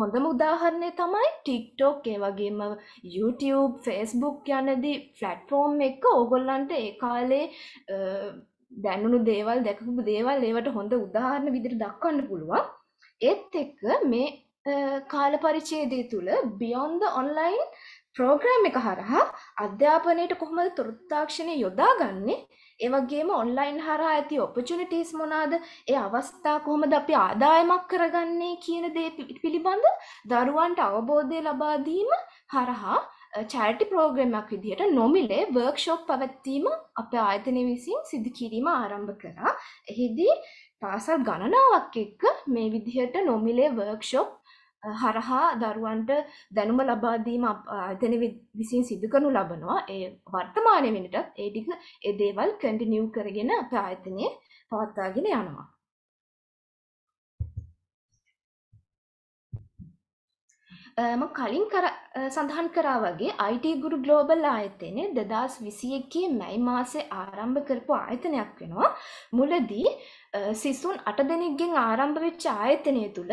හොඳම උදාහරණය තමයි ටික්ටෝක් ඒ වගේම YouTube ෆෙස්බුක් යනදි ෆලට්ෆෝර්ම් එක ඕගොල්ලන්ට ඒ කාලේ දැනුණු දේවල් දැකපු දේවල් ඒවට හොඳ උදාහරණ විදිර දක්වන්න පුළුවන් ඒත් එක්ක මේ කාල පරිචේදය තුළ බියොන්ද ඔන්ලයින් ප්‍රෝග්‍රෑම් එක හරහා අධ්‍යාපනයට කොහොමද තුරුත්තාක්ෂණය යොදාගන්නේ ඒ වගේම ඔන්ලයින් හරහා ඇති ඔපචුනිටීස් මොනවාද ඒ අවස්ථා කොහොමද අපි ආදායමක් කරගන්නේ කියන දේ පිළිබඳ දරුවන්ට අවබෝධය ලබා දීම හරහා චෑරිටි ප්‍රෝග්‍රෑම් එකක් විදිහට නොමිලේ වර්ක්ෂොප් පැවැත්වීම අපේ ආයතනය විසින් සිදු කිරීම ආරම්භ කරා. එහිදී පාසල් ගණනාවක් එක්ක මේ විදිහට නොමිලේ වර්ක්ෂොප් හරහා දරුවන්ට දැනුම ලබාදීම අතන විසින් සිදු කරනු ලබනවා ඒ වර්තමානය වෙනටත් ඒටික එදේවල් කටිනියව් කරගෙන අප ආයතනය පවත්තාගෙන යනවා. කලින් සඳහන් කරා වගේ අයිට ගුරු ගලෝබල් ආයතනය දෙදස් විසියකේ මැයි මාසේ ආරම්භ කරපු ආයතනයක් වෙනවා මුලදී සිසුන් අට දෙනෙක්ගෙන් ආරම්භ වෙච්ච ආයතනය තුළ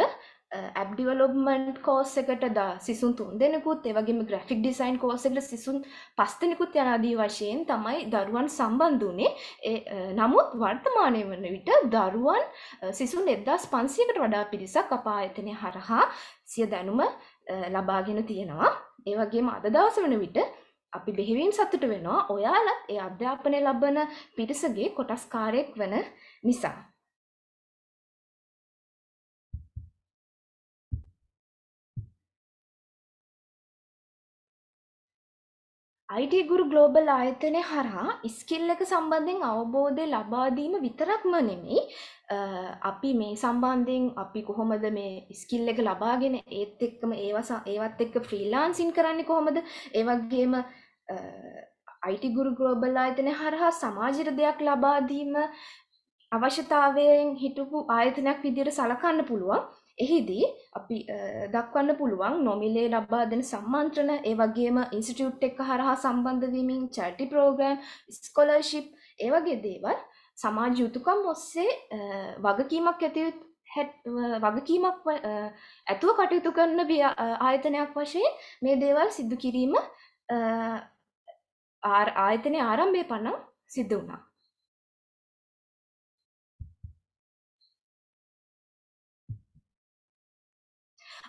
ඇබ් ඩිවලොබ්මන්ට් කෝස් එකට දා සිසුන් තුන් දෙනෙකුත් ඒවගේම ග්‍රෆික් ඩිසයින් කෝසකට සිසුන් පස්තනෙකුත් යනාදී වශයෙන් තමයි දරුවන් සම්බන්ධනේ නමුත් වර්තමානය වන විට දරුවන් සිසුන් එදදාස් පන්සියකට වඩා පිරිසක් අපා එතනය හරහා සිය දැනුම ලබාගෙන තියෙනවා ඒවගේ අද දවස වන විට අපි බෙහිවීම් සතුට වෙනවා ඔයාලත් ඒ අධ්‍යාපනය ලබන පිරිසගේ කොටස්කාරයෙක් වන නිසා අයිටගුරු ගලෝබල් ආයතනය හරහා ඉස්කිල් එක සම්බන්ධයෙන් අවබෝධය ලබාදීම විතරක්ම නෙමෙයි අපි මේ සම්බන්ධයෙන් අපි කොහොමද මේ ඉස්කිල් එක ලබාගෙන ඒත් එක්කම ඒවසා ඒවත් එක්ක ෆ්‍රීලාන්සින් කරන්න කොහොමද ඒවගේම අයිටිගුරු ගලෝබල් ආයතනය හරහා සමාජර දෙයක් ලබාදීම අවශ්‍යතාවයෙන් හිටපු ආයතනයක් විදිර සලකන්න පුළුවන් එහිදී අපි දක්වන්න පුළුවන් නොමිලේ ලබා දෙන සම්මන්ත්‍රණ ඒ වගේම ඉන්ස්ටිටියුට් එක හරහා සම්බන්ධ වීමෙන් චැරිටි ප්‍රෝග්‍රෑම් ස්කෝලර්ෂිප් ඒ වගේ දේවල් සමාජ යුතුකම් ඔස්සේ වගකීමක් ඇති වගකීමක් ඇතුව කටයුතු කරන ආයතනයක් වශයෙන් මේ දේවල් සිද්ධ කිරීම ආයතනය ආරම්භය පනම් සිද්ධ වුණා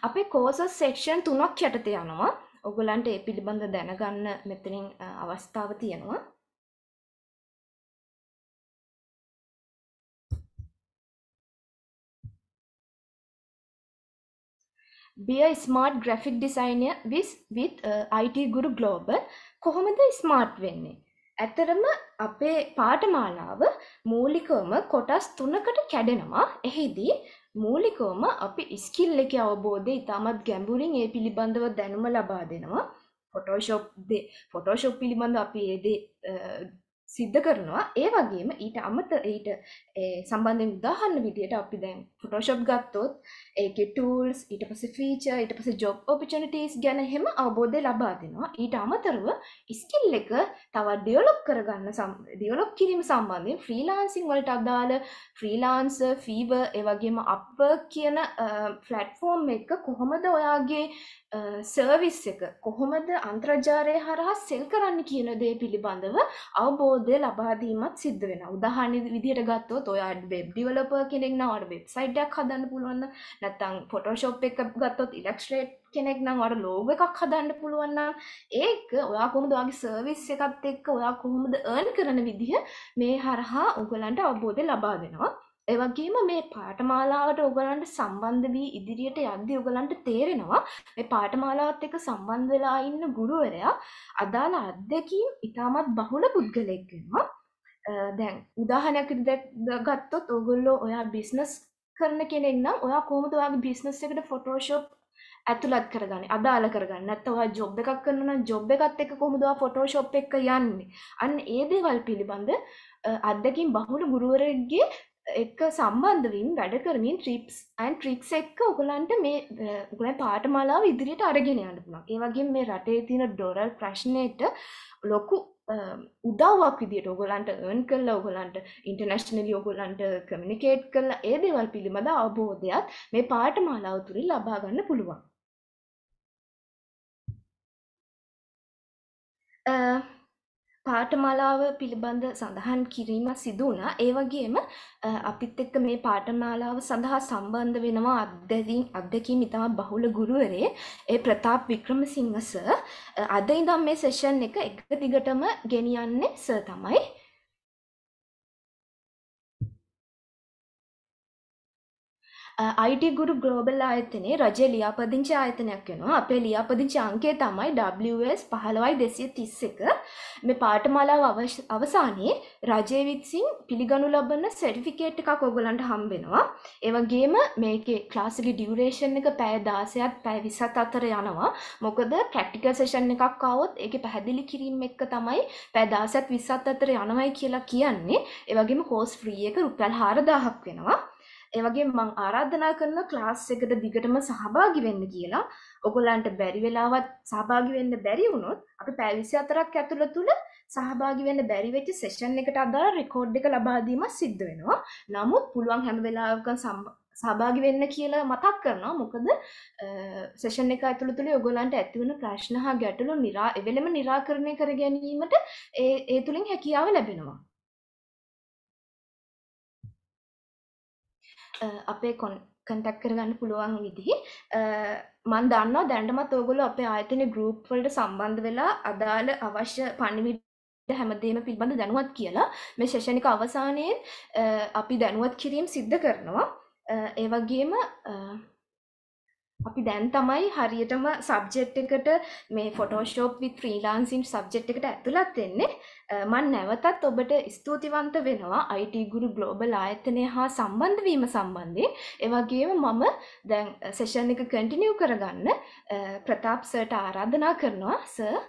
අපේ කෝසස් සෙක්ෂන් තුනක් යටතේ යනවා ඔගොලන්ට ඒ පිළිබඳ දැනගන්න මෙතනින් අවස්ථාව තියෙනවා බිය ස්මාර්ට් ග්‍රෆික් ඩිසයිනය විස් විත් අයිට ගුරු ගලෝබ කොහොමද ස්මාර්ට් වෙන්නේ ඇතරම අපේ පාටමාලාව මූලිකවම කොටස් තුනකට කැඩෙනවා එහිදී මූලිකවම අපි ඉස්කිල් එක අවබෝධය ඉතාමත් ගැඹුරින් ඒ පිළිබඳව දැනුම ලබා දෙනවා ෆොටෝෂොප් ෆොටෝෂොප් පිළිබඳ අපි ඒදේ සිද්ධ කරනවා ඒ වගේම ඊට අමත ඊට සම්බන්ධෙන් උදාහන්න විදියට අපි දැන් ෆොටෝශප් ගත්තොත් ඒක ටූල්ස් ඊට පස ෆීච ඊට පස ජොබ් ඔපිචනටස් ගැන හෙම අවබෝධය ලබා දෙනවා ඊට අමතරව ඉස්කිල් එක තවත් ඩියලොක් කරගන්න සම් ඩියලොක් කිරීම සම්බන්ධයෙන් ෆ්‍රීලාන්සිං වලට අදාළ ෆ්‍රීලාන්ස ෆීව ඒවගේම අප්ව කියන ෆලට්ෆෝර්ම් එක කොහොමද ඔයාගේ සර්විස් එක කොහොමද අන්ත්‍රජාරය හරහා සෙල් කරන්න කියන දේ පිළිබඳව අවබෝධය ලබාදීමත් සිද්ධ වෙන උදාහන විදිට ගත්තෝ ඔය වෙබ් ඩිවලප කෙනෙක් නවට වෙබ්සයිඩ්ඩක් හදන්න පුළුවන්න නැතං පොටෝශෝප් එක ගත්තොත් ඉලෙක්ස්ට්‍රේට් කෙනෙක් නම් අර ලෝග එකක් හදන්න පුළුවන්න ඒක ඔයා කොහොමද වගේ සර්විස් එකත් එක්ක ඔයා කොහොමද ඒන් කරන විදිහ මේ හරහා උගලන්ට අවබෝධය ලබා දෙෙනවා එවගේම මේ පාටමාලාවට ඔගලන්ට සම්බන්ධ වී ඉදිරියට යද්දි ඔගලන්ට තේරෙනවා මේ පාටමාලාවත් එක සම්බන්ධ වෙලා ඉන්න ගුරුවරයා අදාළ අත්දැකීම් ඉතාමත් බහුල පුද්ගලෙක් වෙනවා. දැන් උදාහරණයක් ගත්තොත් ඔගොල්ලෝ ඔයා බිස්නස් කරන කෙනෙක් නම් ඔයා කොහොමද ඔයාගේ බිස්නස් එකට ෆොටෝෂොප් ඇතුළත් කරගන්න අදාළ කරගන්න නැත්තවා ජොබ් එකක් කරන්න ජොබ් එකත් එක කොහොමදවා ෆොටෝශොප් එක යන්නේ අන්න ඒ දේවල් පිළිබඳ අත්දකින් බහුල ගුරුවරගේ එක්ක සම්බන්ධ වීම වැඩ කරමින් ට්‍රිප්ස් ඇන් ට්‍රික්ස් එක්ක ඔගලන්ට මේ ගලන් පාටමලාව ඉදිරියට අරගෙන යන්න පුළුවන්. ඒ වගේ මේ රටේ තියෙන ඩොලර් ප්‍රශ්නයට ලොකු උදව්වක් විදිට ඔගොලන්ට ඔන් කරලා ඔගොලන්ට ඉන්ටර්නශනලි ඔගොලන්ට කමිනිකේට් කරලා ඒ දේවල් පිළිබඳ අවබෝධයක් මේ පාට මාලාව තුරින් ලබාගන්න පුළුවන් පාඨමාලාව පිළිබඳ සඳහන් කිරීමක් සිදු වුණා. ඒ වගේම අපිත් එක්ක මේ පාඨමාලාව සඳහා සම්බන්ධ වෙනවා අත්දැකීම් අත්දැකීම් ඉතා බහුල ගුරුවරේ ඒ ප්‍රතාප් වික්‍රමසිංහ සර්. අද ඉඳන් මේ සෙෂන් එක එක දිගටම ගෙනියන්නේ සර් තමයි. අයිඩ ගුරු ග්‍රෝබල් ආයතනයේ රජය ලියාපදිංචි ආයතනයක් වෙනවා අපේ ලියාපදිංචි අංකය තමයි WS පහළවයි දෙසිය තිස්ස එක මේ පාටමලාව අවසානයේ රජය විත්සින් පිළිගනු ලබන සෙටිෆිකේට් එකක් ඔගොලන්ට හම්බෙනවා ඒවගේම මේකේ ක්ලාසිකි ඩියවරේෂන් එක පැය දාසයත් පැය විසත් අතර යනවා මොකද ප්‍රක්ටිකල් සෙෂන් එකක් ආවොත් ඒක පැහැදිලි කිරීම එක්ක තමයි පැය දාසයත් විසත් අතර යනවයි කියලා කියන්නේ ඒවගේම කෝස් ෆ්‍රී එක රුපියල් 4000ක් වෙනවා ඒවගේ මං ආරාධනා කරන ක්ලාස් එකට දිගටම සහභාගි වෙන්න කියලා ඔගොලන්ට බැරි වෙලාවත් සහභාගි වෙන්න බැරි වුණොත් අපි පැය 24ක් ඇතුළත තුල සහභාගි වෙන්න බැරි වෙච්ච සෙෂන් එකට අදාළ රෙකෝඩ් එක ලබා දීම සිද්ධ වෙනවා. නමුත් පුළුවන් හැම වෙලාවකම සහභාගි වෙන්න කියලා මතක් කරනවා. මොකද සෙෂන් එක ඇතුළත තුල ඔයගොල්ලන්ට ඇති වෙන ප්‍රශ්න හා ගැටලු එවෙලම निराකරණය කර ගැනීමට ඒ ඒ තුලින් හැකියාව ලැබෙනවා. අපේ කොන් කටක් කරගන්න පුළුවන් විදිහි මන් දන්නවා දැන්ටමත් ඕගොල අපේ ආයතන ගරුප්වලට සම්බන්ධ වෙලා අදාළ අවශ්‍ය පණිවිට හැමදේම පිළිබඳ දැනුවත් කියලා මේ ශෂණික අවසානයෙන් අපි දැනුවත් කිරීම් සිද්ධ කරනවා ඒවගේම අපි දැන් තමයි හරියටම සබ්ජෙට් එකට මේ ෆොටෝෂෝප් විත් ්‍රීලාන්සින් සබ්ජෙට් එකට ඇතුළත් වෙන්නේ මන් නැවතත් ඔබට ස්තුතිවන්ත වෙනවා IT ගුරු ග්ලෝබල් ආයතනය හා සම්බන්ධ වීම සම්බන්ධයෙන් එවගේම මම දැන් සෙෂන් එක කටිනියව් කරගන්න ප්‍රතාප් සර්ට ආරාධනා කරනවා සර්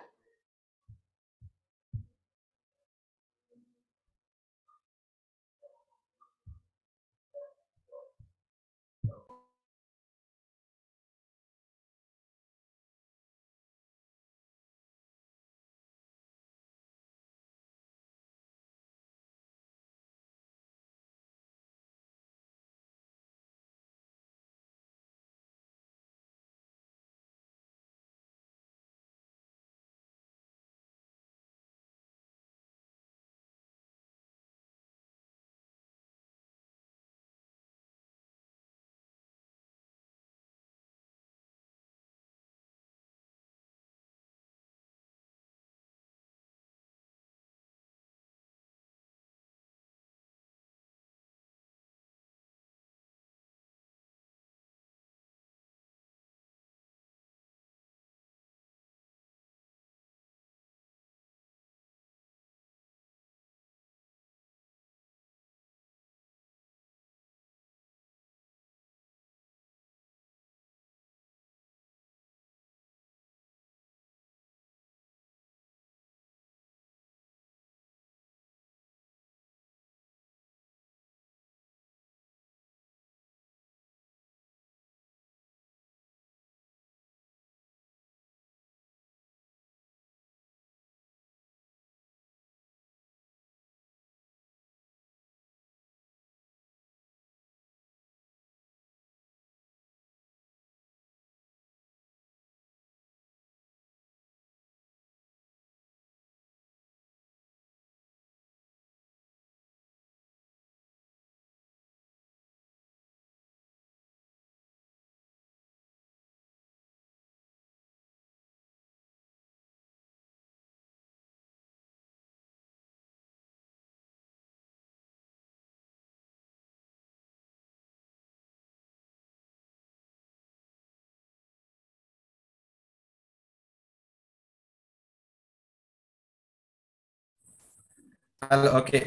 හල් ඕකේ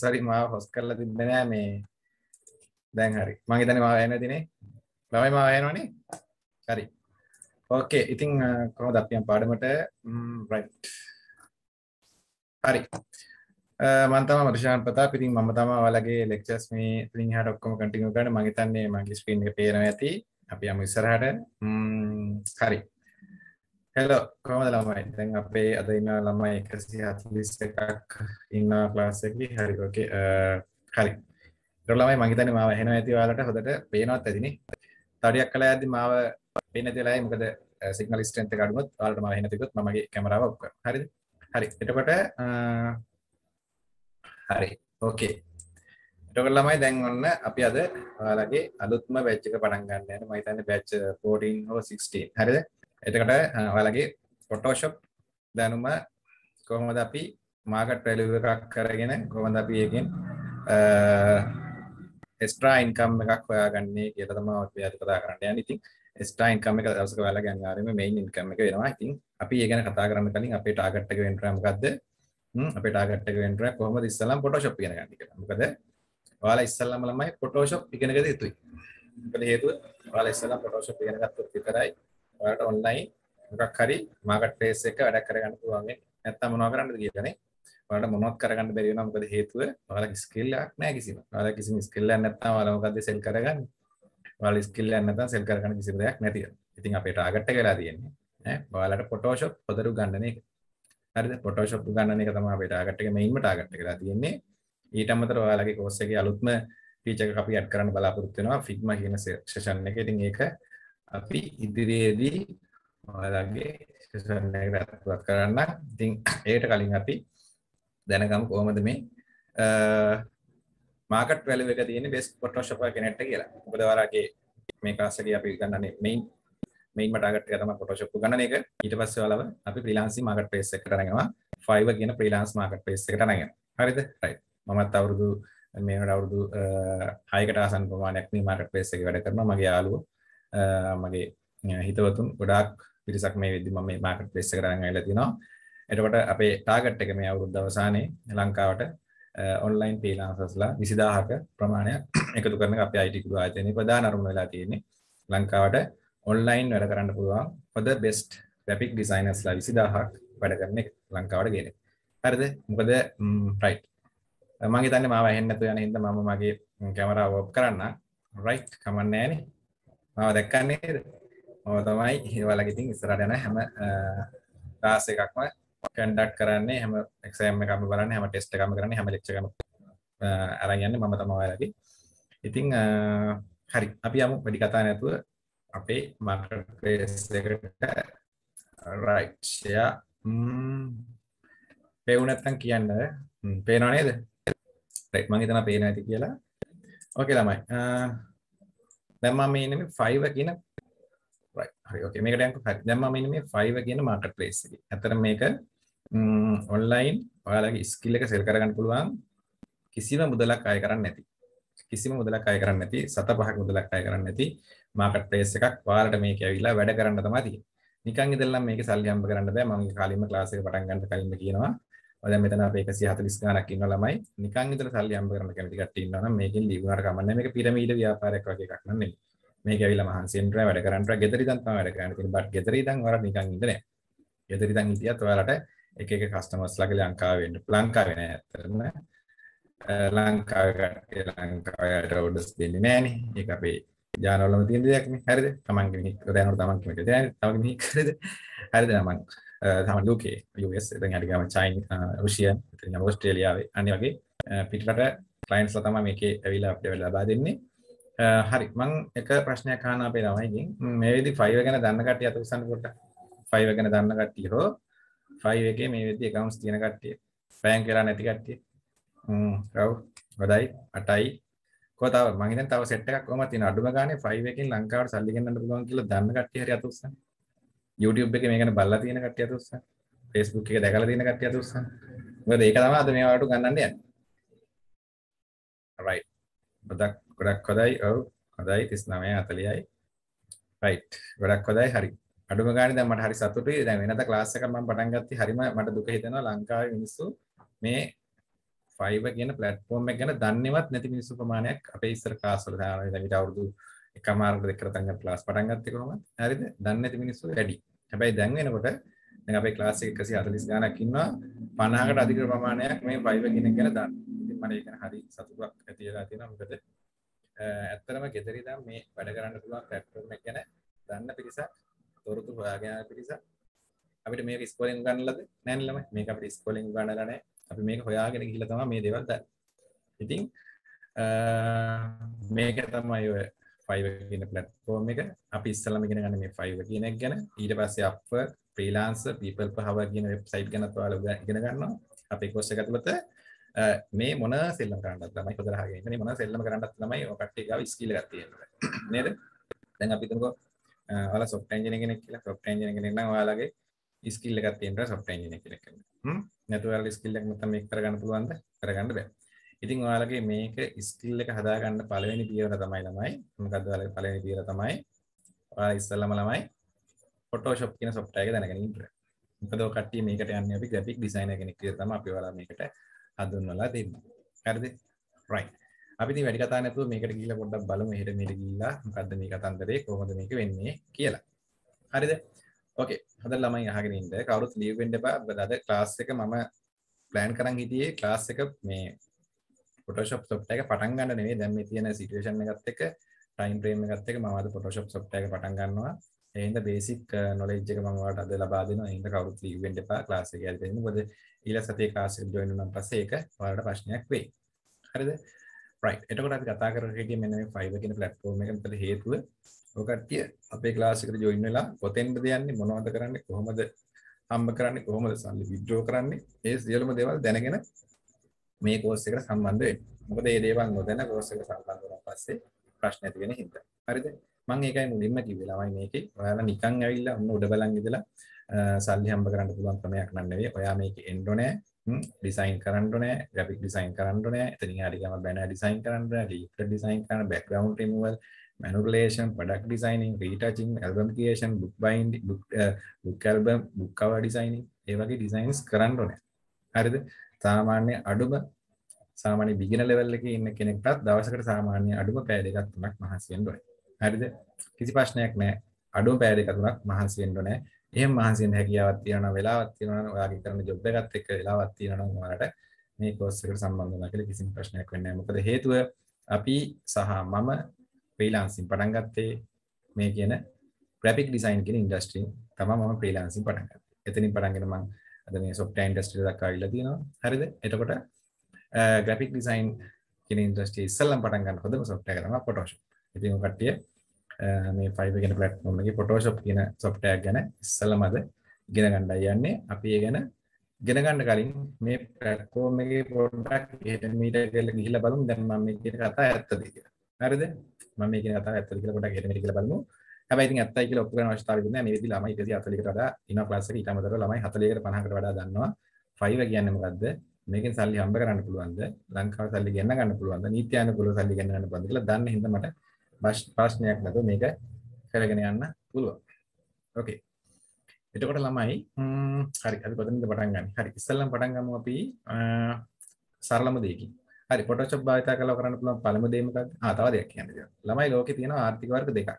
සරි මා හොස් කරලා තිබ්බ නෑ මේ දැන් හරි මං හිතන්නේ මාව යන්න දිනේ ළමයි මාව යනවනේ හරි ඕකේ ඉතින් කොහොමද අපි යන පාඩමට රයිට් හරි මම තමයි මර්ෂාන් ප්‍රතාප් ඉතින් මම තමයි ඔයාලගේ ලෙක්චර්ස් මේ ඉතින් ඉහට ඔක්කොම කන්ටිනියු කරන්න මං හිතන්නේ මගේ ස්ක්‍රීන් එක පේනවා ඇති අපි යමු ඉස්සරහට හරි හැලෝ කොහමද ළමයි දැන් අපේ අද ඉන්න ළමයි 141ක් ඉන්න ක්ලාස් එකේ හරි ඔකේ හරි ඒක ළමයි මම හිතන්නේ මාව ඇහෙනවා ඇති ඔයාලට හොදට පේනවත් ඇතිනේ තව ටිකක් කළා යද්දි මාව පේන්නේ නැති වෙලාවයි මොකද සිග්නල් ස්ට්‍රෙන්ත් එක අඩුනොත් ඔයාලට මාව ඇහෙන්නේ නැතිකොත් මමගේ කැමරාව ඔෆ් කරනවා හරිද හරි එතකොට හරි ඕකේ එතකොට ළමයි දැන් ඔන්න අපි අද ඔයාලගේ අලුත්ම බැච් එක පටන් ගන්න යනවා මම හිතන්නේ බැච් 14 හෝ 16 හරිද එතකට ඔයාලගේ පොටෝෂොප් දැනුම කොහොමද අපි මාකට් වැලියු එකක් කරගෙන කොහොමද අපි ඒකෙන් එක්ස්ට්‍රා ඉන්කම් එකක් හොයාගන්නේ කියලා තමයි අපි අද කතා කරන්න යන්නේ. ඉතින් එක්ස්ට්‍රා ඉන්කම් එක දවසක ඔයාලා ගන්න ආරෙම මේන් ඉන්කම් එක වෙනවා. ඉතින් අපි ඒ ගැන කතා කරන්න කලින් අපේ ටාගට් එක වෙන්න මොකද්ද? අපේ ටාගට් එක වෙන්න කොහොමද ඉස්සලම් ෆොටෝෂොප් ඉගෙන ගන්න කියලා. මොකද ඔයාලා ඉස්සලම් ළමයි ෆොටෝෂොප් ඉගෙනගත යුතුයි. මොකද හේතුව ඔයාලා ඉස්සලම් ෆොටෝෂොප් ඉගෙන ගත්තොත් විතරයි ඔයාලට ඔන්ලයින් මොකක් හරි මාකට් ප්ලේස් එක වැඩක් කරගන්න පුළුවන් වෙන්නේ. නැත්තම් මොනවා කරන්නද කියලානේ. ඔයාලට මොනවත් කරගන්න බැරි වෙනවා මොකද හේතුව? ඔයාලගේ ස්කිල් එකක් නැහැ කිසිම. ඔයාලා කිසිම ස්කිල් එකක් නැත්නම් ඔයාලා මොකද්ද සෙල් කරගන්නේ? ඔයාලා ස්කිල් එකක් නැත්නම් සෙල් කරගන්න කිසිම දෙයක් නැතිව. ඉතින් අපේ ටාගට් එක වෙලා තියෙන්නේ ඈ ඔයාලට Photoshop පොදරු ගන්නන එක. හරිද? Photoshop ගන්නන එක තමයි අපේ ටාගට් එක මේන්ම ටාගට් එක වෙලා තියෙන්නේ. ඊට අමතරව ඔයාලගේ කෝස් එකේ අලුත්ම ෆීචර් එකක් අපි ඇඩ් කරන්න බලාපොරොත්තු වෙනවා Figma කියන සෙෂන් එකේ. ඉතින් ඒක අපි ඉදිරියේදී ඔයාලගේ සෙෂන් එකට අත්පත් කරන්න. ඉතින් ඒකට කලින් අපි දැනගමු කොහොමද මේ මාකට් වැලියු එක තියෙන්නේ බෙස්ට් ෆොටෝෂොප් එක කෙනෙක්ට කියලා. මොකද ඔයාලගේ මේ ක්ලාස් එකේ අපි ගන්නන්නේ මේන් මේන්ම ටාගට් එක තමයි ෆොටෝෂොප් ගන්න එක. ඊට පස්සේ ඔයාලව අපි ෆ්‍රීලාන්සින් මාකට් ප්ලේස් එකට අරගෙනවා. Fiverr කියන ෆ්‍රීලාන්ස් මාකට් ප්ලේස් එකට අරගෙන. හරිද? රයිට්. මමත් අවුරුදු මේ වඩ අවුරුදු 6කට ආසන්න ප්‍රමාණයක් මේ මාකට් ප්ලේස් එකේ වැඩ කරනවා. මගේ යාළුවෝ මගේ හිතවතුන් ගොඩාක් පිරිසක් මේ වෙද්දි මම මේ මාකට් ප්ලේස් එකට අරන් ආවිලා තිනවා. එතකොට අපේ ටාගට් එක මේ අවුරුද්ද අවසානයේ ලංකාවට ඔන්ලයින් ෆ්‍රීලාන්සර්ස්ලා 20000ක ප්‍රමාණයක් එකතු කරන එක අපේ IT කුඩු ආයතනයේ ප්‍රධාන අරමුණ වෙලා තියෙන්නේ. ලංකාවට ඔන්ලයින් වැඩ කරන්න පුළුවන් for the best graphic designers ලා 20000ක් වැඩ කරන එක ලංකාවට ගේන. හරිද? මොකද right. මම හිතන්නේ මාව ඇහෙන්නේ නැතුව යන හින්දා මම මගේ කැමරාව ඔෆ් කරන්න. right කමන්නේ නැහනේ. මම දැක්කන්නේ නේද? මම තමයි ඔයාලගේ ඉතින් ඉස්සරහට යන හැම ක්ලාස් එකක්ම කන්ඩක්ට් කරන්නේ හැම එක්සෑම් එකක්ම බලන්නේ හැම ටෙස්ට් එකක්ම කරන්නේ හැම ලෙක්චර් එකක්ම අරන් යන්නේ මම තමයි ඔයාලගේ. ඉතින් හරි අපි යමු වැඩි කතා නැතුව අපේ මාකට් ප්ලේස් එකට රයිට් ෂෙයා ම්ම් පේු නැත්තම් කියන්න පේනව නේද? රයිට් මම හිතනවා පේනවා ඇති කියලා. ඕකේ ළමයි. දැන් මම මේ ඉන්නේ 5 කියන right හරි okay මේකට යන්න හරි දැන් මම ඉන්නේ 5 කියන market place එකේ. අතර මේක online ඔයාලගේ skill එක sell කරගන්න පුළුවන් කිසිම මුදලක් අය කරන්නේ නැති. කිසිම මුදලක් අය කරන්නේ නැති සත පහක මුදලක් අය කරන්නේ නැති මාකට් ප්ලේස් එකක් ඔයාලට මේක ඇවිල්ලා වැඩ කරන්න තමයි තියෙන්නේ. නිකන් ඉඳලා මේක සල්ලි හම්බ කරන්න බෑ මම කාලින්ම ක්ලාස් එක පටන් ගන්න කලින්ම කියනවා. ඔය දැන් මෙතන අපි 140 ගණක් ඉන්න ළමයි නිකන් විතර සල්ලි හම්බ කරන කෙනෙක් ටිකක් ඉන්නවා නම් මේකෙන් ලියුණාට කමන්නේ මේක පිරමීඩ ව්‍යාපාරයක් වගේ එකක් නම් නෙමෙයි මේක ඇවිල්ලා මහන්සියෙන් ඩ්‍රයිව් වැඩ කරන්න ගෙදර ඉඳන් තමයි වැඩ කරන්න තියෙන්නේ බට් ගෙදර ඉඳන් ඔයාලා නිකන් ඉඳ නෑ ගෙදර ඉඳන් හිටියත් ඔයාලට එක එක කස්ටමර්ස් ලාගේ ලංකාවේ වෙන්න ලංකාවේ නෑ ඇත්තටම ලංකාවේ ලංකාවට ඔඩස් දෙන්නේ නෑනේ ඒක අපේ ජානවලම තියෙන දෙයක් නේ හරිද තමන්ගේ මිනිහ දැනනකොට තමන් කෙනෙක් දැනන තව කෙනෙක් හරිද හරිද මම තමන් ලෝකේ US ඉතින් හරි ගම චයින් රුසියා ඉතින් ගම ඕස්ට්‍රේලියාවේ අනිත් වගේ පිටරට ක්ලයින්ට්ස්ලා තමයි මේකේ ඇවිල්ලා අපිට ලබා දෙන්නේ. හරි මම එක ප්‍රශ්නයක් අහන්න අපේ ළමයිගෙන් මේ වෙලාවේදී 5 ගැන දන්න කට්ටිය අත උස්සන්න පොඩ්ඩක්. 5 ගැන දන්න කට්ටිය හෝ 5 එකේ මේ වෙලාවේදී accounts තියෙන කට්ටිය. බෑන්ක් වෙලා නැති කට්ටිය. හ්ම් රව් හොඳයි 8යි කොහොමද මම හිතන්නේ තව සෙට් එකක් කොහමද තියෙන අඩුම ගානේ 5 එකෙන් ලංකාවට සල්ලි ගෙන්නන්න පුළුවන් කියලා දන්න කට්ටිය හරි අත උස්සන්න. YouTube එකේ මේකන බලලා තියෙන කට්ටියත් උස්සන්න. Facebook එක දැකලා තියෙන කට්ටියත් උස්සන්න. මොකද ඒක තමයි අද මේවට ගන්නන්න යන්නේ. right. ගොඩක් ගොඩක් හොඳයි. ඔව්. හොඳයි 39 40යි. right. ගොඩක් හොඳයි. හරි. අඩුම ගානේ දැන් මට හරි සතුටුයි. දැන් වෙනත ක්ලාස් එකක් මම පටන් ගත්තී. හරිම මට දුක හිතෙනවා ලංකාවේ මිනිස්සු මේ ෆයිව කියන ප්ලට්ෆෝර්ම් එක ගැන දන්නේවත් නැති මිනිස්සු ප්‍රමාණයක් අපේ ඉස්සර ක්ලාස් වල දැන් ඊට අවුරුදු එකමාරකට දෙකකට තංග ක්ලාස් පටන් ගත්තේ කොහොමද? හරිද? දන්නේ නැති මිනිස්සු වැඩි. හැබැයි දැන් වෙනකොට දැන් අපේ ක්ලාස් එක 140 ගණක් ඉන්නවා 50කට අධික ප්‍රමාණයක් මේ වයිව කෙනෙක් ගැන දන්න. ඉතින් මට ඒක හරි සතුටක් ඇති වෙලා තියෙනවා මොකද ඇත්තටම ගෙදර ඉඳන් මේ වැඩ කරන්න පුළුවන් ප්ලැට්ෆෝම් එක ගැන දන්න පිරිසක් තොරතුරු හොයාගෙන යන පිරිසක් අපිට මේක ඉස්කෝලෙන් ගන්නලද නැහැ ළමයි මේක අපිට ඉස්කෝලෙන් ගන්නලා නැහැ අපි මේක හොයාගෙන ගිහිල්ලා තමයි මේ දේවල් දන්නේ. ඉතින් මේක තමයි ඔය 5 කියන platform එක අපි ඉස්සෙල්ලාම ඉගෙන ගන්න මේ 5 කියන එක ගැන ඊට පස්සේ Upwork, Freelancer, People Power කියන වෙබ්සයිට් ගැනත් ඔයාලා ඉගෙන ගන්නවා අපේ course එක ඇතුළත මේ මොන සෙල්ලම් කරන්නත් ළමයි පොදරහගෙන ඉන්නේ මොන සෙල්ලම් කරන්නත් ළමයි ඔය කට්ටිය ගාව ස්කිල් එකක් තියෙනවා නේද දැන් අපි හිතමුකෝ ඔයාලා software engineer කෙනෙක් කියලා software engineer කෙනෙක් නම් ඔයාලගේ ස්කිල් එකක් තියෙනවා software engineer කෙනෙක් කරන්න හ්ම් නැතුව ඔයාලා ස්කිල් එකක් නැත්නම් මේක කරගන්න පුළුවන්ද කරගන්න බෑ ඉතින් ඔයාලගේ මේක ස්කිල් එක හදාගන්න පළවෙනි පියවර තමයි ළමයි. මොකද්ද ඔයාලගේ පළවෙනි පියවර තමයි ඔයාලා ඉස්සෙල්ලාම ළමයි Photoshop කියන software එක දැනගෙන ඉන්න. මොකද ඔය කට්ටිය මේකට යන්නේ අපි graphic designer කෙනෙක් විදිහට තමයි අපි ඔයාලා මේකට හඳුන්වලා දෙන්නේ. හරිද? right. අපි ඉතින් වැඩි කතා නැතුව මේකට ගිහිල්ලා පොඩ්ඩක් බලමු එහෙට මෙහෙට ගිහිල්ලා මොකද්ද මේ කතන්දරේ කොහොමද මේක වෙන්නේ කියලා. හරිද? ඕකේ. හදලා ළමයි අහගෙන ඉන්න. කවුරුත් ලීව් වෙන්න එපා. මොකද අද ක්ලාස් එක මම ප්ලෑන් කරන් හිටියේ ක්ලාස් එක මේ පොටෝෂප් සොට් එක පටන් ගන්න නෙවේ දැම තියෙන සිටේෂන් එකත් එක ටයිම් ප්‍රේම් එකත් එක මවාද පොටෝෂප් සොට් එක පටන් ගන්නවා එහින්ද බේසික් නොලෙජ් එක මමවට අද ලබා දෙනවා එහින්ද කවුරුත් ලීව් වෙන්න එපා ක්ලාස් එක ඇවිත් ඉන්න මොකද ඊළඟ සතියේ ක්ලාස් එක ජොයින් වුණාන් පස්සේ ඒක ඔයාලට ප්‍රශ්නයක් වෙයි හරිද රයිට් එතකොට අපි කතා කරලා හිටියේ මෙන්න මේ ෆයිබර් කියන ප්ලැට්ෆෝම් එක මොකද හේතුව ඔය කට්ටිය අපේ ක්ලාස් එකට ජොයින් වෙලා කොතෙන්ද යන්නේ මොනවද කරන්නේ කොහොමද හම්බ කරන්නේ කොහොමද සල්ලි විඩ්‍රෝ කරන්නේ ඒ සියලුම දේවල් දැනගෙන මේ කෝස් එකට සම්බන්ධ වෙන්න. මොකද මේ දේවල් නොදැන කෝස් එකට සම්බන්ධ වුණා පස්සේ ප්‍රශ්න ඇති වෙන හින්දා. හරිද? මම ඒකයි මුලින්ම කිව්වේ ළමයි මේකේ. ඔයාලා නිකන් ඇවිල්ලා ඔන්න උඩ බලන් ඉඳලා සල්ලි හම්බ කරන්න පුළුවන් ක්‍රමයක් නන් නෙවෙයි. ඔයා මේකේ එන්න ඕනේ. ඩිසයින් කරන්න ඕනේ, graphic design කරන්න ඕනේ. එතනින් හරි ගම banner design කරන්න ඕනේ, leaflet design කරන්න, background removal, manipulation, product designing, retouching, album creation, book binding, book, uh, book album, book cover designing. ඒ වගේ designs කරන්න ඕනේ. හරිද? සාමාන්‍ය අඩුම සාමාන්‍ය බිගින ලෙවල් එකේ ඉන්න කෙනෙක්ටත් දවසකට සාමාන්‍ය අඩුම පැය දෙකක් තුනක් මහන්සියෙන් ඩොනේ. හරිද? කිසි ප්‍රශ්නයක් නැහැ. අඩුම පැය දෙක තුනක් මහන්සියෙන් ඩොනේ. එහෙම මහන්සියෙන් හැකියාවක් තියෙනවා නම් වෙලාවක් තියෙනවා නම් ඔයාගේ කරන ජොබ් එකත් එක්ක වෙලාවක් තියෙනවා නම් ඔයාලට මේ කෝස් එකට සම්බන්ධ වෙනවා කියලා කිසිම ප්‍රශ්නයක් වෙන්නේ නැහැ. මොකද හේතුව අපි සහ මම ෆ්‍රීලාන්සින් පටන් ගත්තේ මේ කියන ග්‍රැෆික් ඩිසයින් කියන ඉන්ඩස්ට්‍රියෙන් තමයි මම ෆ්‍රීලාන්සින් පටන් ගත්තේ. එතනින් පටන්ගෙන මම අද මේ සොෆ්ට්වෙයාර් ඉන්ඩස්ට්‍රිය දක්වා ඇවිල්ලා තියෙනවා. හරිද? එතකොට ග්‍රැෆික් ඩිසයින් කියන ඉන්ඩස්ට්‍රිය ඉස්සෙල්ලම පටන් ගන්න හොඳම සොෆ්ට්වෙයාර් තමයි Photoshop. ඉතින් ඔය කට්ටිය මේ 5 කියන ප්ලැට්ෆෝම් එකේ Photoshop කියන සොෆ්ට්වෙයාර් ගැන ඉස්සෙල්ලම අද ඉගෙන ගන්නයි යන්නේ. අපි ඒ ගැන ගෙනගන්න කලින් මේ පැට්කෝම එක පොඩක් හට මීට කල ගිහිල බලු දැන් ම මේ කියන කතා ඇත්තද කියලා හරිද මම මේ කතා ඇත්තද කියලා පොඩක් හට මේ කියලා බලමු හැබැයි ඉතින් ඇත්තයි කියලා ඔප්පු කරන අවශ්‍යතාවය තිබුණේ නැහැ. මේ විදිහ ළමයි 140කට වඩා ඉන්න ක්ලාස් එකේ ඊටමතර ළමයි 40කට 50කට වඩා දන්නවා. ෆයිව කියන්නේ මොකද්ද? මේකෙන් සල්ලි හම්බ කරන්න පුළුවන්ද? ලංකාවට සල්ලි ගෙන්න ගන්න පුළුවන්ද? නීත්‍යානුකූලව සල්ලි ගෙන්න ගන්න පුළුවන්ද කියලා දන්න හින්දා මට ප්‍රශ්නයක් නැතුව මේක කරගෙන යන්න පුළුවන්. ඕකේ. එතකොට ළමයි හරි අපි කොතනින්ද පටන් ගන්නේ? හරි ඉස්සෙල්ලම පටන් ගමු අපි සරලම දෙයකින්. හරි Photoshop භාවිතා කරලා කරන්න පුළුවන් පළමු දේ මොකක්ද? ආ තව දෙයක් කියන්න දෙනවා. ළමයි ලෝකේ තියෙන ආර්ථික වර්ග දෙකක්.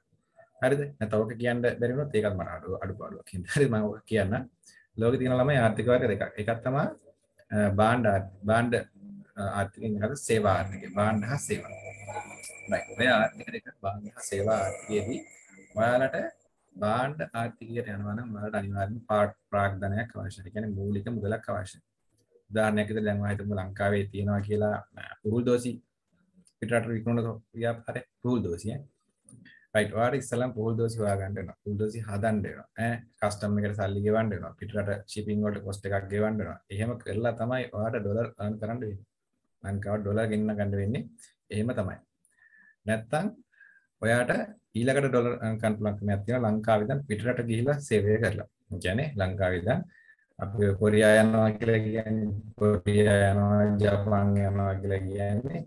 හරිද නැතවක කියන්න බැරිුණොත් ඒකත් මට අඩු අඩුපාඩුවක් හින්දා හරි මම ඔක කියන්න ලෝකේ තියෙන ළමයි ආර්ථික වර්ග දෙකක් එකක් තමයි බාණ්ඩ බාණ්ඩ ආර්ථිකෙන් හද සේවා ආර්ථිකය බාණ්ඩ හා සේවා right ඔය ආර්ථික දෙක බාණ්ඩ හා සේවා ආර්ථිකයේදී ඔයාලට බාණ්ඩ ආර්ථිකයට යනවා නම් ඔයාලට අනිවාර්යෙන් පාට් ප්‍රාග්ධනයක් අවශ්‍යයි ඒ කියන්නේ මූලික මුදලක් අවශ්‍යයි උදාහරණයක් විදිහට දැන් ඔයා හිතමු ලංකාවේ තියෙනවා කියලා රුල් දෝසි පිටරට විකුණන ව්‍යාපාරේ රුල් දෝසි ඈ right ඔයාලට ඉස්සෙල්ලම පූල් දෝසි හොයාගන්න වෙනවා පූල් දෝසි හදන්න වෙනවා ඈ කස්ටම් එකට සල්ලි ගෙවන්න වෙනවා පිටරට shipping වලට cost එකක් ගෙවන්න වෙනවා එහෙම කරලා තමයි ඔයාලට ඩොලර් earn කරන්න වෙන්නේ ලංකාවට ඩොලර් ගෙන්න ගන්න වෙන්නේ එහෙම තමයි නැත්තම් ඔයාට ඊළඟට ඩොලර් earn කරන්න පුළුවන් කමක් තියෙනවා ලංකාවේ ඉඳන් පිටරට ගිහිලා සේවය කරලා කියන්නේ ලංකාවේ ඉඳන් අපි කොරියා යනවා කියලා කියන්නේ කොරියා යනවා ජපාන් යනවා කියලා කියන්නේ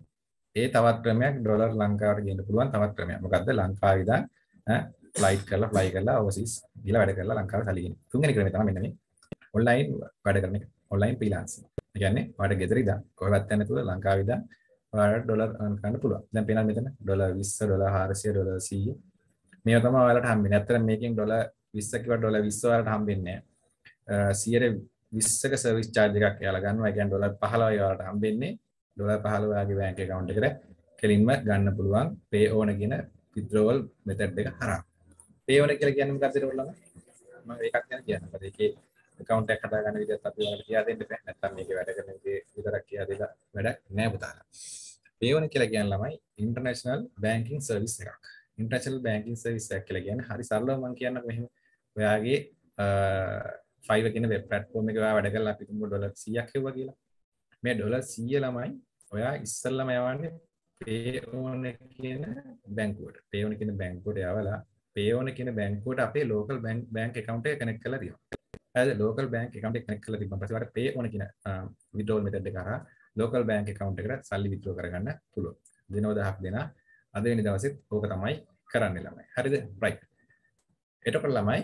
ඒ තවත් ක්‍රමයක් ඩොලර් ලංකාවට ගේන්න පුළුවන් තවත් ක්‍රමයක්. මොකද්ද ලංකාවේ ඉඳන් ෆ්ලයිට් කරලා ෆ්ලයි කරලා ඕවර්සීස් ගිහලා වැඩ කරලා ලංකාවට සැලකෙන. තුන්වෙනි ක්‍රමය තමයි මෙන්න මේ. ඔන්ලයින් වැඩ කරන එක. Online freelancing. ඒ කියන්නේ ඔයාලට ගෙදර ඉඳන් කොහෙවත් යන්න නැතුව ලංකාවේ ඉඳන් ඔයාලට ඩොලර් earn කරන්න පුළුවන්. දැන් පේනවා මෙතන ඩොලර් 20 ඩොලර් 400 ඩොලර් 100 මේවා තමයි ඔයාලට හම්බෙන්නේ. ඇත්තට මේකෙන් ඩොලර් 20 කිව්වා ඩොලර් 20 ඔයාලට හම්බෙන්නේ නැහැ. 100ක සර්විස් චාර්ජ් එකක් එයාලා ගන්නවා. ඒ කියන්නේ ඩොලර් 15 ඔයාලට හම්බෙන්නේ. ඩොලර් 15 වගේ බැංක් account එකට කෙලින්ම ගන්න පුළුවන් pay on කියන withdrawal method එක හරහා. pay on කියලා කියන්නේ මොකක්ද ඒකවලම? මම ඒකක් ගැන කියන්න. මොකද ඒකේ account එකක් හදා ගන්න විදිහත් අපි ඔයාලට කියලා දෙන්න බෑ. නැත්තම් මේකේ වැඩ කරන විදිහ විතරක් කියලා දෙලා වැඩක් නෑ පුතාලා. pay on කියලා කියන ළමයි international banking service එකක්. international banking service එකක් කියලා කියන්නේ හරි සරලව මම කියන්නකෝ මෙහෙම. ඔයාගේ ෆයිව කියන වෙබ් ප්ලැට්ෆෝම් එකේ ඔයා වැඩ කරලා අපි තුමු ඩොලර් 100ක් හෙව්වා කියලා. මේ ඩොල සීය ළමයි ඔයා ඉස්සල්ලම යවන්නේ පේඕන කියන බැංකුවට පේෝන කියන බැංකුවට යවලා පේෝන කියන බැංකුවට අපේ ලෝකල් බැංක් බැංක් account එක connect කරලා තියෙනවා. ඇයි ලෝකල් බැංක් account එක connect කරලා තිබ්බම පස්සේ වට පේෝන කියන withdrawal method එක හරහා ලෝකල් බැංක් account එකට සල්ලි withdraw කරගන්න පුළුවන්. දිනව 10ක් දෙනා අද වෙනි දවසෙත් ඕක තමයි කරන්නේ ළමයි. හරිද? right. එතකොට ළමයි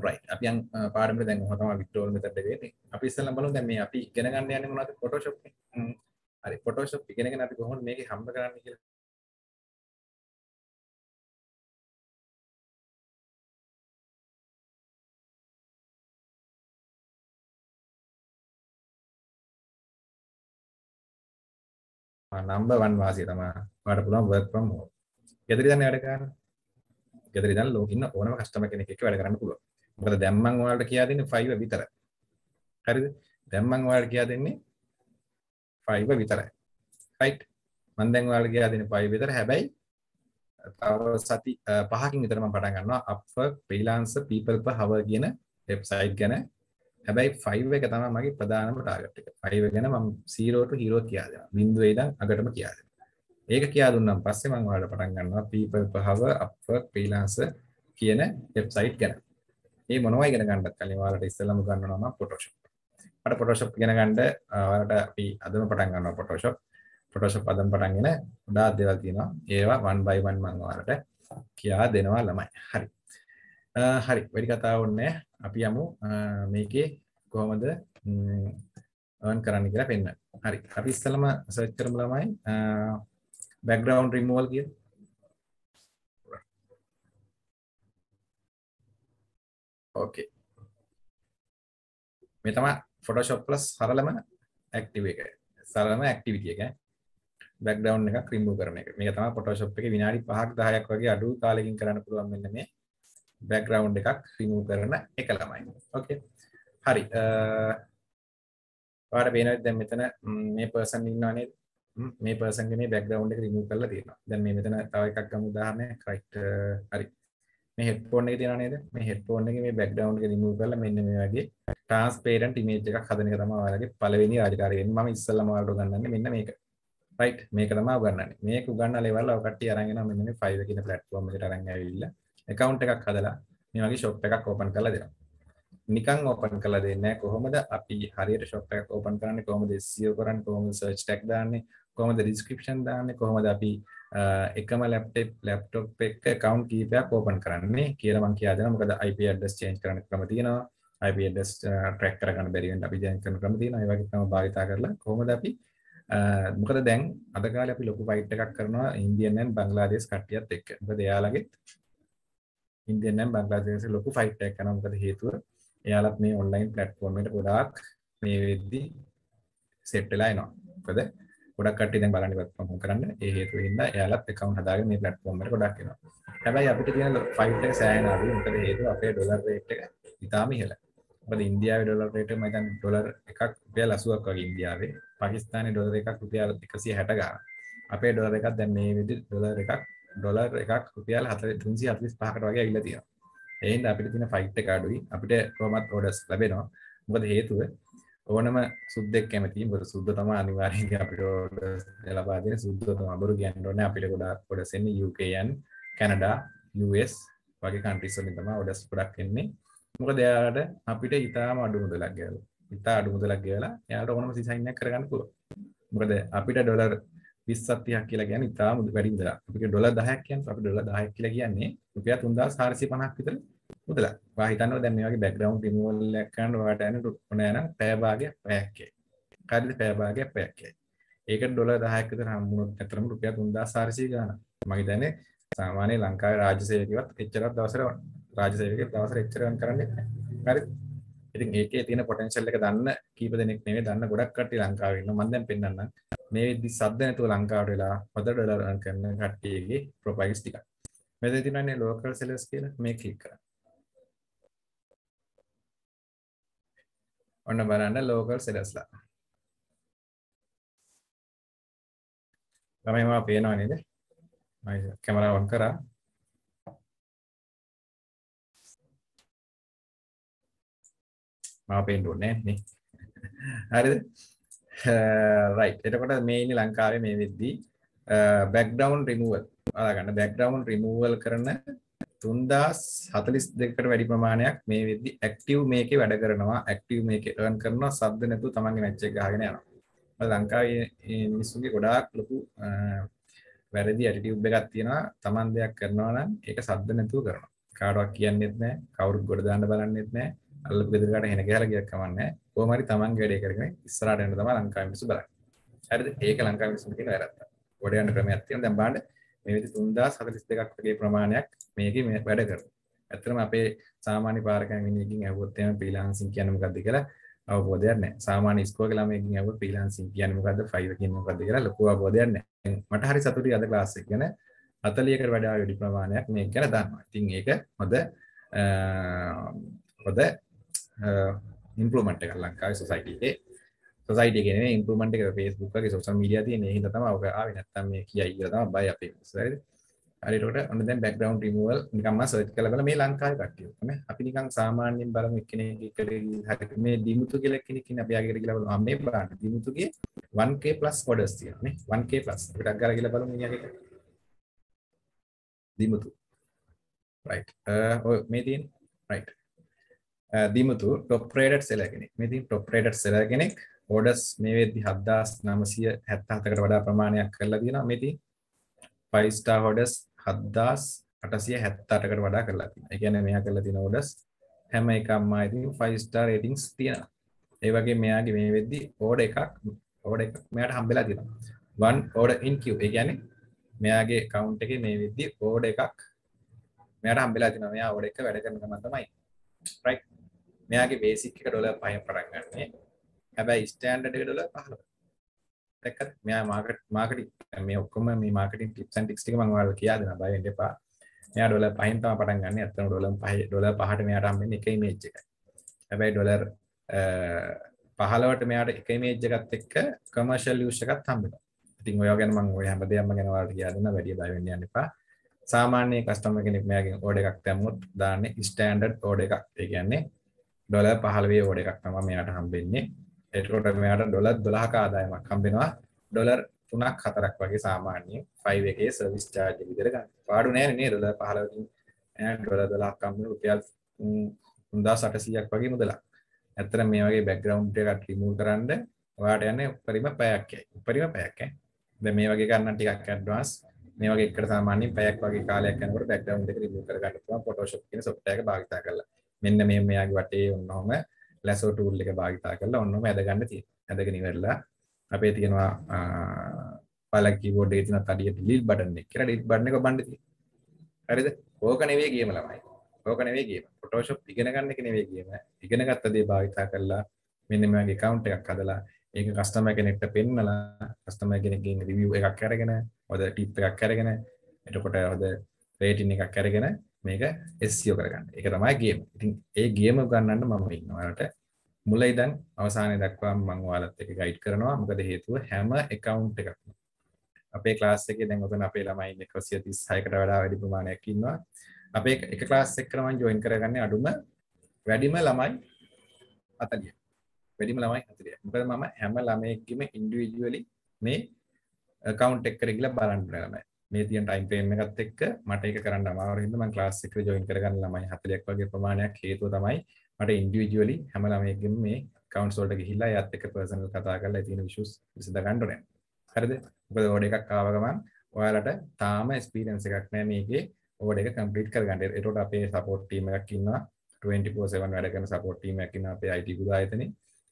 right අපි යන් පාඩමට දැන් ඔහොම තමයි withdrawal method එක වෙන්නේ අපි ඉස්සෙල්ලා බලමු දැන් මේ අපි ඉගෙන ගන්න යන්නේ මොනවද photoshop නේ හරි photoshop ඉගෙනගෙන අපි කොහොමද මේකේ හම්බ කරන්නේ කියලා නම්බර් 1 වාසිය තමයි ඔයාලට පුළුවන් work from home. ගෙදර ඉඳන් වැඩ කරන්න. ගෙදර ඉඳන් ලෝකෙ ඉන්න ඕනම කස්ටමර් කෙනෙක් එක්ක වැඩ කරන්න පුළුවන්. මොකද දැන් මම ඔයාලට කියා දෙන්නේ 5 විතරයි. හරිද? දැන් මම ඔයාලට කියා දෙන්නේ 5 විතරයි. right? මම දැන් ඔයාලට කියා දෙන්නේ 5 විතර. හැබැයි තව සති පහකින් විතර මම පටන් ගන්නවා Upwork, Freelancer, People per Hour කියන වෙබ්සයිට් ගැන. හැබැයි 5 එක තමයි මගේ ප්‍රධානම ටාගට් එක. 5 ගැන මම 0 to hero කියා දෙනවා. බිඳුවේ ඉඳන් අගටම කියා දෙනවා. ඒක කියා දුන්නම් පස්සේ මම ඔයාලට පටන් ගන්නවා people power upwork freelancer කියන වෙබ්සයිට් ගැන. මේ මොනවා ඉගෙන ගන්නත් කලින් ඔයාලට ඉස්සෙල්ලම ගන්නවා නම් Photoshop. මට Photoshop ඉගෙන ගන්න ඔයාලට අපි අදම පටන් ගන්නවා Photoshop. Photoshop අදම පටන්ගෙන ගොඩාක් දේවල් තියෙනවා. ඒවා one by one මම ඔයාලට කියා දෙනවා ළමයි. හරි. හරි වැඩි කතාව ඕනේ අපි යමු මේකේ කොහොමද earn කරන්න කියලා පෙන්න. හරි. අපි ඉස්සෙල්ලම search කරමු ළමයි background removal කියලා. ඕකේ. මේ තමයි Photoshop Plus සරලම ඇක්ටිව් එක. සරලම ඇක්ටිවිටි එක. බෑග්ග්‍රවුන්ඩ් එකක් රිමූව් කරන එක. මේක තමයි Photoshop එකේ විනාඩි 5ක් 10ක් වගේ අඩු කාලෙකින් කරන්න පුළුවන් මෙන්න මේ බෑග්ග්‍රවුන්ඩ් එකක් රිමූව් කරන එක ළමයි. ඕකේ. හරි. ඔයාලට පේනවද දැන් මෙතන මේ පර්සන් ඉන්නවා නේද? මේ පර්සන්ගේ මේ බෑග්ග්‍රවුන්ඩ් එක රිමූව් කරලා තියෙනවා. දැන් මේ මෙතන තව එකක් ගමු උදාහරණයක්. right. හරි. මේ හෙඩ්ෆෝන් එක තියෙනවා නේද? මේ හෙඩ්ෆෝන් එකේ මේ බෑග්ග්‍රවුන්ඩ් එක රිමූව් කරලා මෙන්න මේ වගේ ට්‍රාන්ස්පරන්ට් ඉමේජ් එකක් හදන එක තමයි ඔයාලගේ පළවෙනි ආධිකාරිය වෙන්නේ. මම ඉස්සෙල්ලාම ඔයාලට උගන්වන්නේ මෙන්න මේක. රයිට් මේක තමයි උගන්වන්නේ. මේක උගන්වලා ඉවරලා ඔය කට්ටිය අරන් එනවා මෙන්න මේ 5 කියන ප්ලැට්ෆෝම් එකට අරන් ඇවිල්ලා account එකක් හදලා මේ වගේ shop එකක් open කරලා දෙනවා. නිකන් ඕපන් කළ දෙන්න කොහොමද අපි හරියට ශොප් එකක් ඕපන් කරන්නේ කොහොමද SEO කරන්නේ කොහොමද සර්ච් ටැග් දාන්නේ කොහොමද ඩිස්ක්‍රිප්ෂන් දාන්නේ කොහොමද අපි එකම ලැප්ටොප් ලැප්ටොප් එක account කීපයක් open කරන්නේ කියලා මම කියා දෙනවා. මොකද IP address change කරන්න ක්‍රම තියෙනවා. IP address track කරගන්න බැරි වෙන්න අපි change කරන ක්‍රම තියෙනවා. ඒ වගේ තමයි භාවිතා කරලා කොහොමද අපි මොකද දැන් අද කාලේ අපි ලොකු ෆයිට් එකක් කරනවා ඉන්දියන් ඇන් බංග්ලාදේශ් කට්ටියත් එක්ක. මොකද එයාලගෙත් ඉන්දියන් ඇන් බංග්ලාදේශ් ලොකු ෆයිට් එකක් කරනවා. මොකද හේතුව එයාලත් මේ ඔන්ලයින් ප්ලැට්ෆෝම් එකට ගොඩාක් මේ වෙද්දි සෙට් වෙලා එනවා. මොකද ගොඩක් කට්ටිය දැන් බලන්නේ work from home කරන්න. ඒ හේතුව හින්දා එයාලත් account හදාගෙන මේ platform එකට ගොඩක් එනවා. හැබැයි අපිට තියෙන ෆයිට් එක සෑහෙන අඩුයි. මොකද හේතුව අපේ ඩොලර් රේට් එක ඉතාම ඉහළයි. මොකද ඉන්දියාවේ ඩොලර් රේට් එක මම හිතන්නේ ඩොලර් එකක් රුපියල් 80ක් වගේ ඉන්දියාවේ. පාකිස්තානයේ ඩොලර් එකක් රුපියල් 160 ගන්න. අපේ ඩොලර් එකක් දැන් මේ විදිහට ඩොලර් එකක් ඩොලර් එකක් රුපියල් 345කට වගේ ඇවිල්ලා තියෙනවා. ඒ හින්දා අපිට තියෙන ෆයිට් එක අඩුයි. අපිට කොහොමත් ඕඩර්ස් ලැබෙනවා. මොකද හේතුව ඕනම සුද්දෙක් කැමති බොර සුද්ද තම අනිවාරයෙන් අපිට ලබාදෙන සුද්දතම අබරු ගැන්ඩෝන අපිට ගොඩා ගොඩසෙන්න යුකයන් කැනඩා US වගේ කන්ටිස්සලින් තම ඔඩස් පුඩක් එන්නේ මොක දෙයාට අපිට ඉතාම අඩු මුදලක් ගල ඉතා අඩු මුදලක් ගලා යාට ඕනම සිසයින්න කරගන්න පුල මොකද අපිට ඩොලර් විස්සත්තියක් කියලා ගැන ඉතාම වැඩින්දලා අපිට ඩොල දහයක්යන් අපි ඩොල දහයක් කියලා කියන්නේ රුපියා තුන්දා සාරසි පනක් විතර මුදලක්. ඔයා හිතන්නවා දැන් මේ වගේ බෑග්ග්‍රවුන්ඩ් රිමූවල් එකක් කරන්න ඔයාට යන ඕනෑනම් පැය භාගයක් පැයක් යයි. කාර්යද පැය භාගයක් පැයක් යයි. ඒකට ඩොලර් 10ක් විතර හම්බුනොත් ඇතරම රුපියල් 3400 ගානක්. මම හිතන්නේ සාමාන්‍ය ලංකාවේ රාජ්‍ය සේවකයවත් එච්චරක් දවසට රාජ්‍ය සේවකයෙක් දවසට එච්චර ගාන කරන්නේ නැහැ. හරිද? ඉතින් ඒකේ තියෙන පොටෙන්ෂල් එක දන්න කීප දෙනෙක් නෙවෙයි දන්න ගොඩක් කට්ටිය ලංකාවේ ඉන්නවා මම දැන් පෙන්නන්නම් මේ විදි සද්ද නැතුව ලංකාවට වෙලා හොඳට ඩොලර් කරන කට්ටියගේ ප්‍රොෆයිල්ස් ටික මෙතන තියෙනවානේ ලෝකල් සෙලර්ස් කියලා මේ ක්ලික් කරා ඔන්න බලන්න ලෝකල් සෙලස්ලා ළමයි මම පේනවා නේද මම කැමරාව ඔන් කරා මම පේන්න ඕනේ නේ හරිද රයිට් එතකොට මේ ඉන්නේ ලංකාවේ මේ වෙද්දී බෑග්ග්‍රවුන්ඩ් රිමූවල් බලාගන්න බෑග්ග්‍රවුන්ඩ් රිමූවල් කරන 3042කට වැඩි ප්‍රමාණයක් මේ වෙද්දි ඇක්ටිව් මේකේ වැඩ කරනවා ඇක්ටිව් මේකේ earn කරනවා සද්ද නැතුව තමන්ගේ මැච් එක ගහගෙන යනවා ලංකාවේ මිනිස්සුන්ගේ ගොඩාක් ලොකු වැරදි ඇටිටියුඩ් එකක් තියෙනවා තමන් දෙයක් කරනවා නම් ඒක සද්ද නැතුව කරනවා කාටවත් කියන්නෙත් නැහැ කවුරුත් ගොඩ දාන්න බලන්නෙත් නැහැ අල්ලපු ගෙදර කාට හෙන ගහලා ගියක් කමන්නේ කොහොම හරි තමන්ගේ වැඩේ කරගෙන ඉස්සරහට යන්න තමයි ලංකාවේ මිනිස්සු බලන්නේ හරිද ඒක ලංකාවේ මිනිස්සුන්ට කියන වැරද්දක් ගොඩ යන ක්‍රමයක් තියෙනවා දැන් බලන්න මේ විදිහට 3042ක් වගේ ප්‍රමාණයක් මේකේ වැඩ කරනවා. ඇත්තටම අපේ සාමාන්‍ය පාරකයන් විනියකින් ඇහුවොත් එහෙම ෆ්‍රීලාන්සින් කියන්නේ මොකක්ද කියලා අවබෝධයක් නැහැ. සාමාන්‍ය ඉස්කෝලේ ළමයෙක්ගෙන් ඇහුවොත් ෆ්‍රීලාන්සින් කියන්නේ මොකද්ද, ෆයිල් කියන්නේ මොකද්ද කියලා ලොකු අවබෝධයක් නැහැ. මට හරි සතුටුයි අද ක්ලාස් එක ගැන 40කට වඩා වැඩි ප්‍රමාණයක් මේක ගැන දන්නවා. ඉතින් ඒක හොඳ හොඳ ඉම්ප්‍රූව්මන්ට් එකක් ලංකාවේ සොසයිටි එකේ සොසයිට ගෙන ඉම්පරමට එක පේස්බුක්ගේ සෝෂ මීඩිය තියන හිද තම ඔක නැත්තම කියයි තම බය අපේ සරි අරිට ඔන්න දැන් බැක්ග්‍රවන්් රිමුවල් නිකම සර්ච් කළ බල මේ ලංකායි පටියම අපි නිකං සාමාන්‍යෙන් බලම එක්කන කර හට මේ දිමුතු කියල කෙනෙක අපයාගර කියලබල මේ බාට දිමුතුගේ 1k පලස් කොඩස් තියන 1k පලස් පටක් ගර කියල බලු මියගට දිමුතු මේ තින් right Dimuthu top rated seller කෙනෙක්. මේ ඉතින් ටොප් රේටඩ් සෙලර් කෙනෙක් ඕඩර්ස් මේ වෙද්දි 7977කට වඩා ප්‍රමාණයක් කරලා තියෙනවා. මේ ඉතින් 5 star orders 7878කට වඩා කරලා තියෙනවා. ඒ කියන්නේ මෙයා කරලා තියෙන orders හැම එකක්ම ඉතින් 5 star ratings තියෙනවා. ඒ වගේ මෙයාගේ මේ වෙද්දි order එකක් order එකක් මෙයාට හම්බෙලා තියෙනවා. one order in queue. ඒ කියන්නේ මෙයාගේ account එකේ මේ වෙද්දි order එකක් මෙයාට හම්බෙලා තියෙනවා. මෙයා order එක වැඩ කරන ගමන් තමයි right මෙයාගේ බේසික් එක ඩොලර් 5න් පටන් ගන්නනේ. හැබැයි ස්ටෑන්ඩඩ් එක ඩොලර් 15. දැක්කද? මෙයා මාකට් මාකටින් මේ ඔක්කොම මේ මාකටින් ටිප්ස් ඇන්ඩ් ටික්ස් ටික මම ඔයාලට කියා දෙනවා. බය වෙන්න එපා. මෙයා ඩොලර් 5න් තමයි පටන් ගන්න. ඇත්තම ඩොලර් 5 ඩොලර් 5ට මෙයාට හම්බෙන්නේ එක ඉමේජ් එකයි. හැබැයි ඩොලර් 15ට මෙයාට එක ඉමේජ් එකත් එක්ක කමර්ෂල් යූස් එකක් හම්බෙනවා. ඉතින් ඔය ගැන මම ඔය හැම දෙයක්ම ගැන ඔයාලට කියා දෙන්න වැඩි බය වෙන්න යන්න එපා. සාමාන්‍ය කස්ටමර් කෙනෙක් මෙයාගෙන් ඕඩර් එකක් දැම්මොත් දාන්නේ ස්ටෑන්ඩඩ් ඕඩර් එකක්. ඒ කියන්නේ ඩොල පහලවේ ෝඩ එකක් තම මෙයාට හම්බෙන්නේ එටකොට මෙයාට ඩොලත් දොලාහක ආදායමක් හම්බෙනවා ඩොලර් තුනක් හතරක් වගේ සාමාන්‍ය ෆයිව එකේ සර්විස් චාර්ජ විදරගන්න පාඩු නෑනේ දොල පහලකින් ඩොල දොලාක්කම්ම රුපියල් උන්දා සටසියක් වගේ මුදලක් ඇතර මේ වගේ බැක්ග්‍රවන්් එකක් රිමූල් කරන්න වාට යන්න උපරිම පැයක්යි උපරිම පැයක්කයි ද මේ වගේ ගන්න ටිකක් ඇඩ්වාන්ස් මේ වගේ එකට සාමාන්‍යයෙන් පැයක් වගේ කාලයක් යනකොට බැක්ග්‍රවුන්ඩ් එක රිමූව් කරගන්න පුළුවන් Photoshop කියන software එක භාවිතා කරලා මෙන්න මෙහෙම මෙයාගේ වටේ ඔන්නෝම ලැසෝ ටූල් එක භාවිතා කරලා ඔන්නෝම ඇද ගන්න තියෙනවා ඇදගෙන ඉවරලා අපේ තියෙනවා ඔයාලා කීබෝඩ් එකේ තියෙන තඩිය ඩිලීට් බටන් එක කියලා ඩිලීට් බටන් එක ඔබන්න තියෙනවා හරිද ඕක නෙවෙයි ගේම ළමයි ඕක නෙවෙයි ගේම ෆොටෝෂොප් ඉගෙන ගන්න එක නෙවෙයි ගේම ඉගෙන ගත්ත දේ භාවිතා කරලා මෙන්න මේ වගේ account එකක් හදලා ඒක කස්ටමර් කෙනෙක්ට පෙන්නලා කස්ටමර් කෙනෙක්ගෙන් රිවිව් එකක් අරගෙන හොද ටිප් එකක් අරගෙන එතකොට හොද රේටින් එකක් අරගෙන මේක SEO කරගන්න. ඒක තමයි ගේම. ඉතින් ඒ ගේම උගන්වන්න මම ඉන්නවා. ඒකට මුල ඉඳන් අවසානය දක්වා මම ඔයාලත් එක්ක ගයිඩ් කරනවා. මොකද හේතුව හැම account එකක්ම අපේ ක්ලාස් එකේ දැන් ඔතන අපේ ළමයි ඉන්නේ 136කට වඩා වැඩි ප්‍රමාණයක් ඉන්නවා. අපේ එක ක්ලාස් එකකට මම ජොයින් කරගන්නේ අඩුම වැඩිම ළමයි 40. වැඩිම ළමයි 40. මොකද මම හැම ළමයෙක්ගෙම ඉන්ඩිවිජුවලි මේ account එක කරගිලා බලන්න ළමයි. මේ තියෙන ටයිම් ෆ්‍රේම් එකත් එක්ක මට ඒක කරන්න අමාරු හින්දා මම ක්ලාස් එකට ජොයින් කරගන්න ළමයි 40ක් වගේ ප්‍රමාණයක් හේතුව තමයි මට ඉන්ඩිවිජුවලි හැම ළමයෙක්ගෙම මේ accounts වලට ගිහිල්ලා එයාත් එක්ක personal කතා කරලා තියෙන issues විසඳ ගන්න ඕනේ. හරිද? මොකද order එකක් ආව ගමන් ඔයාලට තාම experience එකක් නැහැ මේකේ order එක complete කරගන්න. ඒකට අපේ support team එකක් ඉන්නවා 24/7 වැඩ කරන support team එකක් ඉන්නවා අපේ IT ගුදා ආයතනේ.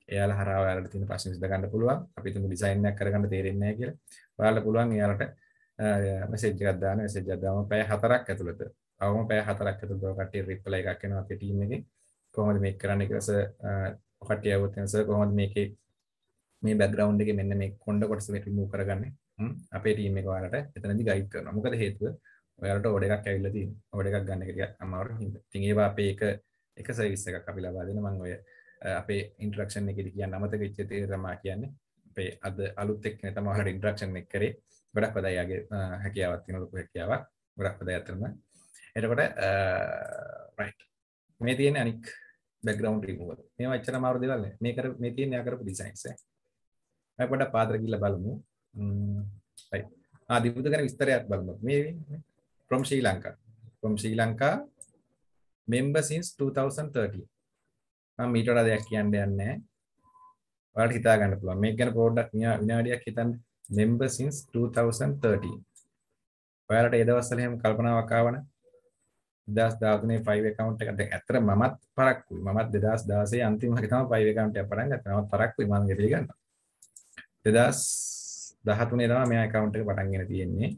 එයාලා හරහා ඔයාලට තියෙන ප්‍රශ්න විසඳ ගන්න පුළුවන්. අපි තුමු design එකක් කරගන්න තේරෙන්නේ නැහැ කියලා. ඔයාලට පුළුවන් එයාලට මෙසේජ් eh, එකක් දාන මෙසේජ් එකක් දාම පැය 4ක් ඇතුළත අවම පැය 4ක් ඇතුළත ඔය කට්ටිය රිප්ලයි එකක් එනවා අපේ ටීම් එකේ කොහොමද මේක කරන්න කියලා සර් eh, කට්ටිය આવුවත් සර් කොහොමද මේකේ මේ බෑග්ග්‍රවුන්ඩ් එකේ මෙන්න මේ කොණ්ඩ කොටස මේ රිමූව් කරගන්නේ අපේ ටීම් එක ඔයාලට එතනදී ගයිඩ් කරනවා මොකද හේතුව ඔයාලට ඕඩර් එකක් ඇවිල්ලා තියෙනවා ඕඩර් එකක් ගන්න එක ටිකක් අමාරු හින්දා ඉතින් ඒවා අපේ එක එක සර්විස් එකක් අපි ලබා දෙන මම ඔය eh, අපේ ඉන්ට්‍රැක්ෂන් එකේදී කියන්න අමතක වෙච්ච දේ තමයි කියන්නේ අපේ අද අලුත් එක්කනේ තමයි ඔයාලට ඉන්ට්‍රැක්ෂන් එක කරේ ගොඩක් හොඳයි යාගේ හැකියාවක් තියෙන ලොකු හැකියාවක් ගොඩක් හොඳයි අතරම එතකොට රයිට් මේ තියෙන අනික් බෑග්ග්‍රවුන්ඩ් රිමූවල් මේවා එච්චර අමාරු දේවල් නෑ මේ කර මේ තියෙන යා කරපු ඩිසයින්ස් ඈ අපි පොඩ්ඩක් පාත්‍ර ගිහලා බලමු රයිට් ආ දීපුද ගැන විස්තරයක් බලමු මේ from sri lanka from sri lanka member since 2013 මම මීට වඩා දෙයක් කියන්න යන්නේ නැහැ ඔයාලට හිතා ගන්න පුළුවන් මේක ගැන පොඩ්ඩක් විනාඩියක් හිතන්න member since 2013 ඔයාලට ඒ දවස්වල එහෙම කල්පනාවක් ආවනේ 2013 5 account එක දැන් ඇත්තට මමත් පරක්කුයි මමත් 2016 අන්තිම වගේ තමයි 5 account එක පටන් ගත්තේ මමත් පරක්කුයි මම ගෙදර ගන්නවා 2013 තමයි මේ account එක පටන් ගෙන තියෙන්නේ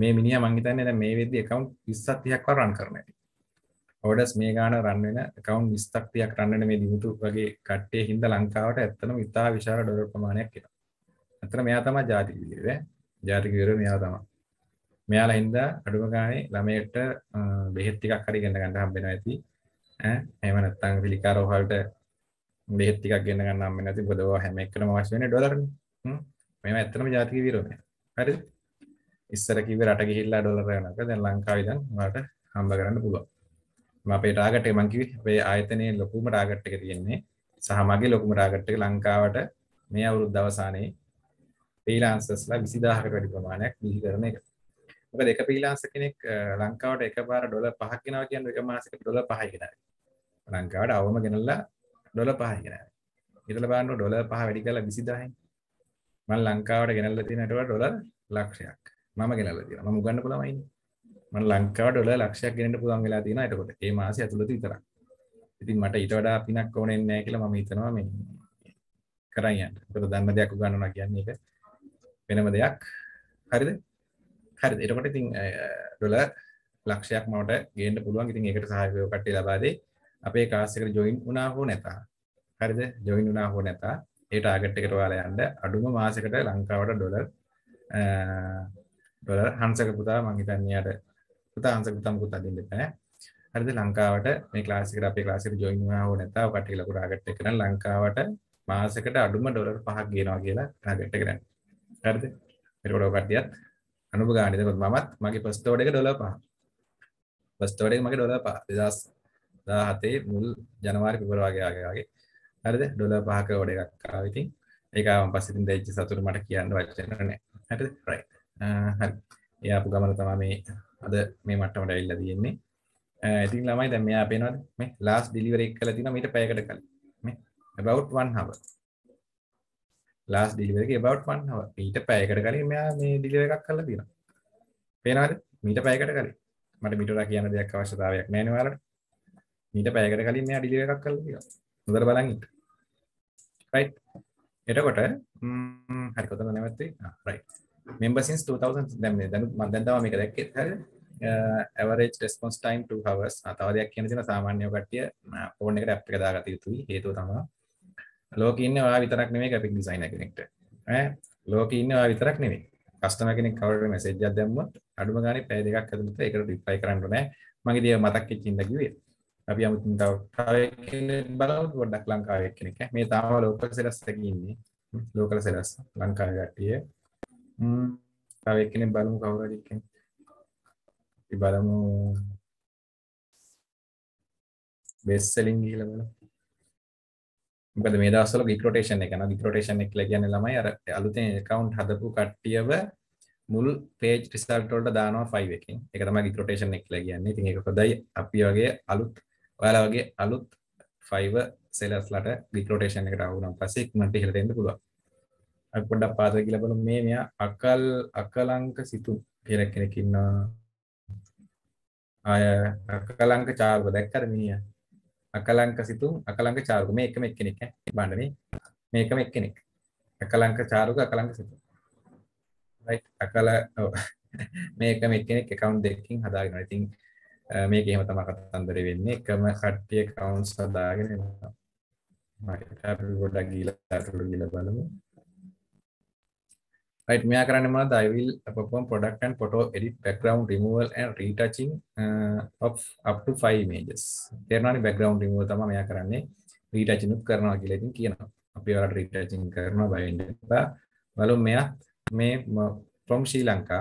මේ මිනිහා මං හිතන්නේ දැන් මේ වෙද්දි account 20ක් 30ක් වත් run කරන ඇති orders මේ ගාන run වෙන account 20ක් 30ක් run වෙන මේ දිමුතු වගේ කට්ටිය හින්දා ලංකාවට ඇත්තටම ඉතා විශාල ඩොලර් ප්‍රමාණයක් එනවා අතර මෙයා තමයි ජාතික වීරය ජාතික වීරය මෙයා තමයි මෙයාලා හින්දා අඩුම ගානේ ළමයට බෙහෙත් ටිකක් හරි ගෙන්න ගන්න හම්බ වෙනවා ඇති ඈ එහෙම නැත්නම් පිළිකාර වලට බෙහෙත් ටිකක් ගෙන්න ගන්න හම්බ වෙන්නේ නැති මොකද ඔය හැම එකම අවශ්‍ය වෙන්නේ ඩොලර්නේ මේවා ඇත්තටම ජාතික වීරයෝ හරිද ඉස්සර කිව්වේ රට ගිහිල්ලා ඩොලර් ගන්නක දැන් ලංකාවේ ඉඳන් ඔයාලට හම්බ කරන්න පුළුවන් මම අපේ ටාගට් එක මම කිව්වේ අපේ ආයතනයේ ලොකුම ටාගට් එක තියෙන්නේ සහ මගේ ලොකුම ටාගට් එක ලංකාවට මේ අවුරුද්ද අවසානයේ ෆ්‍රීලාන්සර්ස්ලා 20000කට වැඩි ප්‍රමාණයක් බිහි කරන එක. මොකද එක ෆ්‍රීලාන්සර් කෙනෙක් ලංකාවට එකපාර ඩොලර් 5ක් ගෙනවා කියන්නේ එක මාසෙකට ඩොලර් 5යි ගෙනාවේ. ලංකාවට අවම ගෙනල්ලා ඩොලර් 5යි ගෙනාවේ. ඉතල බලන්න ඩොලර් 5 වැඩි කරලා 20000යි. මම ලංකාවට ගෙනල්ලා තියෙනට වඩා ඩොලර් ලක්ෂයක්. මම ගෙනල්ලා තියෙනවා. මම උගන්න පුළුවන්යිනේ. මම ලංකාවට ඩොලර් ලක්ෂයක් ගෙනෙන්න පුළුවන් වෙලා තියෙනවා එතකොට. ඒ මාසෙ ඇතුළත විතරක්. ඉතින් මට ඊට වඩා පිනක් ඕනේ නැහැ කියලා මම හිතනවා මේ කරන් යන්න. මොකද දන්න දෙයක් උගන්වනවා කියන්නේ ඒක වෙනම දෙයක් හරිද හරි එතකොට ඉතින් ඩොල ලක්ෂයක් මට ගේන්න පුළුවන් ඉතින් ඒකට සහයෝගය කට්ටිය ලබා දෙයි අපේ කාස් එකට ජොයින් වුණා හෝ නැතා හරිද ජොයින් වුණා හෝ නැතා ඒ ටාගට් එකට ඔයාලා යන්න අඩුම මාසෙකට ලංකාවට ඩොලර් ඩොලර් හන්සක පුතා මං හිතන්නේ යාට පුතා හන්සක පුතා මුකුත් අදින්න බෑ හරිද ලංකාවට මේ ක්ලාස් එකට අපේ ක්ලාස් එකට ජොයින් වුණා හෝ නැතා ඔය කට්ටිය ලකුණු ටාගට් එක කරන් ලංකාවට මාසෙකට අඩුම ඩොලර් 5ක් ගේනවා කියලා ටාගට් එක කරන්නේ හරිද? එතකොට ඔය කට්ටියත් අනුභව ගන්න. එතකොට මමත් මගේ ෆස්ට් ඕඩර් එක ඩොලර් 5. ෆස්ට් ඕඩර් එක මගේ ඩොලර් 5. 2017 මුල් ජනවාරි පෙබරවාරි වගේ වගේ. හරිද? ඩොලර් 5ක ඕඩර් එකක් ආවා ඉතින්. ඒක ආවම පස්සේ ඉතින් දැයිච්ච සතුට මට කියන්න වචන නැහැ. හරිද? right. හරි. ඒ ආපු ගමන තමයි මේ අද මේ මට්ටමට ඇවිල්ලා තියෙන්නේ. ඉතින් ළමයි දැන් මෙයා පේනවද? මේ last delivery එක කළා තියෙනවා මීට පැයකට කලින්. මේ about 1 hour. ලාස් ඩිලිවරගේ බවට් වන්නව මීට පෑයකට කලින් මෙයා මේ ඩිලිව එකක් කරලා තියෙනවා පේනවද මීට පෑයකට කලින් මට මිටරා කියන දෙයක් අවශ්‍යතාවයක් නැහැ ඔයාලට මීට පෑයකට කලින් මෙයා ඩිලිව එකක් කරලා තියෙනවා හොඳට බලන් ඉන්න right එතකොට ම්ම් හරි කොතන නැවතුයි ආ right member since 2000 දැන් දැන් මම දැන් තමයි මේක දැක්කේ හරිද ඇවරේජ් ෙස්පොන්ස් ටයිම් 2 හවස් අතවදයක් කියන සින සාමාන්‍යය කටිය ෆෝන් එකට ඇප් එක දාගත යුතුයි හේතුව තමා ලෝකේ ඉන්නේ ඔයා විතරක් නෙමෙයි ග්‍රැෆික් ඩිසයිනර් කෙනෙක්ට. ඈ ලෝකේ ඉන්නේ ඔයා විතරක් නෙමෙයි. කස්ටමර් කෙනෙක් කවුරුට මැසේජ් එකක් දැම්මොත් අඩුම ගානේ පැය දෙකක් ඇතුළත ඒකට රිප්ලයි කරන්න ඕනේ. මගේ දේ මතක් වෙච්ච ඉඳ කිව්වේ. අපි 아무튼 තව කෙනෙක් බලමු පොඩ්ඩක් ලංකාවේ කෙනෙක්. මේ තාම ලෝකල් සෙලස් එකේ ඉන්නේ. ලෝකල් සෙලස් ලංකාවේ කට්ටිය. ම්ම් තව එක්කෙනෙක් බලමු කවුරු හරි කෙනෙක්. අපි බලමු බෙස්සලින් ගිහිල්ලා බලමු. මොකද මේ දවස්වල ගික් රොටේෂන් එක යනවා ගික් රොටේෂන් එක කියලා කියන්නේ ළමයි අර අලුතෙන් account හදපු කට්ටියව මුල් page result වලට දානවා 5 එකකින් ඒක තමයි ගික් රොටේෂන් එක කියලා කියන්නේ ඉතින් ඒක හොඳයි අපි වගේ අලුත් ඔයාලා වගේ අලුත් 5 සෙලස්ලට ගික් රොටේෂන් එකට ආව නම් පස්සේ ඉක්මනට ඉහළට එන්න පුළුවන් අපි පොඩ්ඩක් පාදක කියලා බලමු මේ මෙයා අකල් අකලංක සිතුම් කියලා කෙනෙක් ඉන්නවා අය අකලංක චාර්ව දැක්කද මිනිහා අකලංක සිතුම් අකලංක චාරුක මේ එකම එක්කෙනෙක් ඈ බලන්න මේ මේකම එක්කෙනෙක් අකලංක චාරුක අකලංක සිතුම් රයිට් අකල මේකම එක්කෙනෙක් account දෙකකින් හදාගෙන ඉතින් මේක එහෙම තමයි කතන්දරේ වෙන්නේ එකම කට්ටිය accounts හදාගෙන යනවා හරි අපි ගොඩක් ගිහලා අතට ගිහලා බලමු right මෙයා කරන්නේ මොනවද i will perform product and photo edit background removal and retouching uh, of up to 5 images තේරෙනවනේ background removal තමයි මෙයා කරන්නේ retouching උත් කරනවා කියලා ඉතින් කියනවා අපි ඔයාලට retouching කරනවා බය වෙන්න එපා බලමු මෙයා මේ from Sri Lanka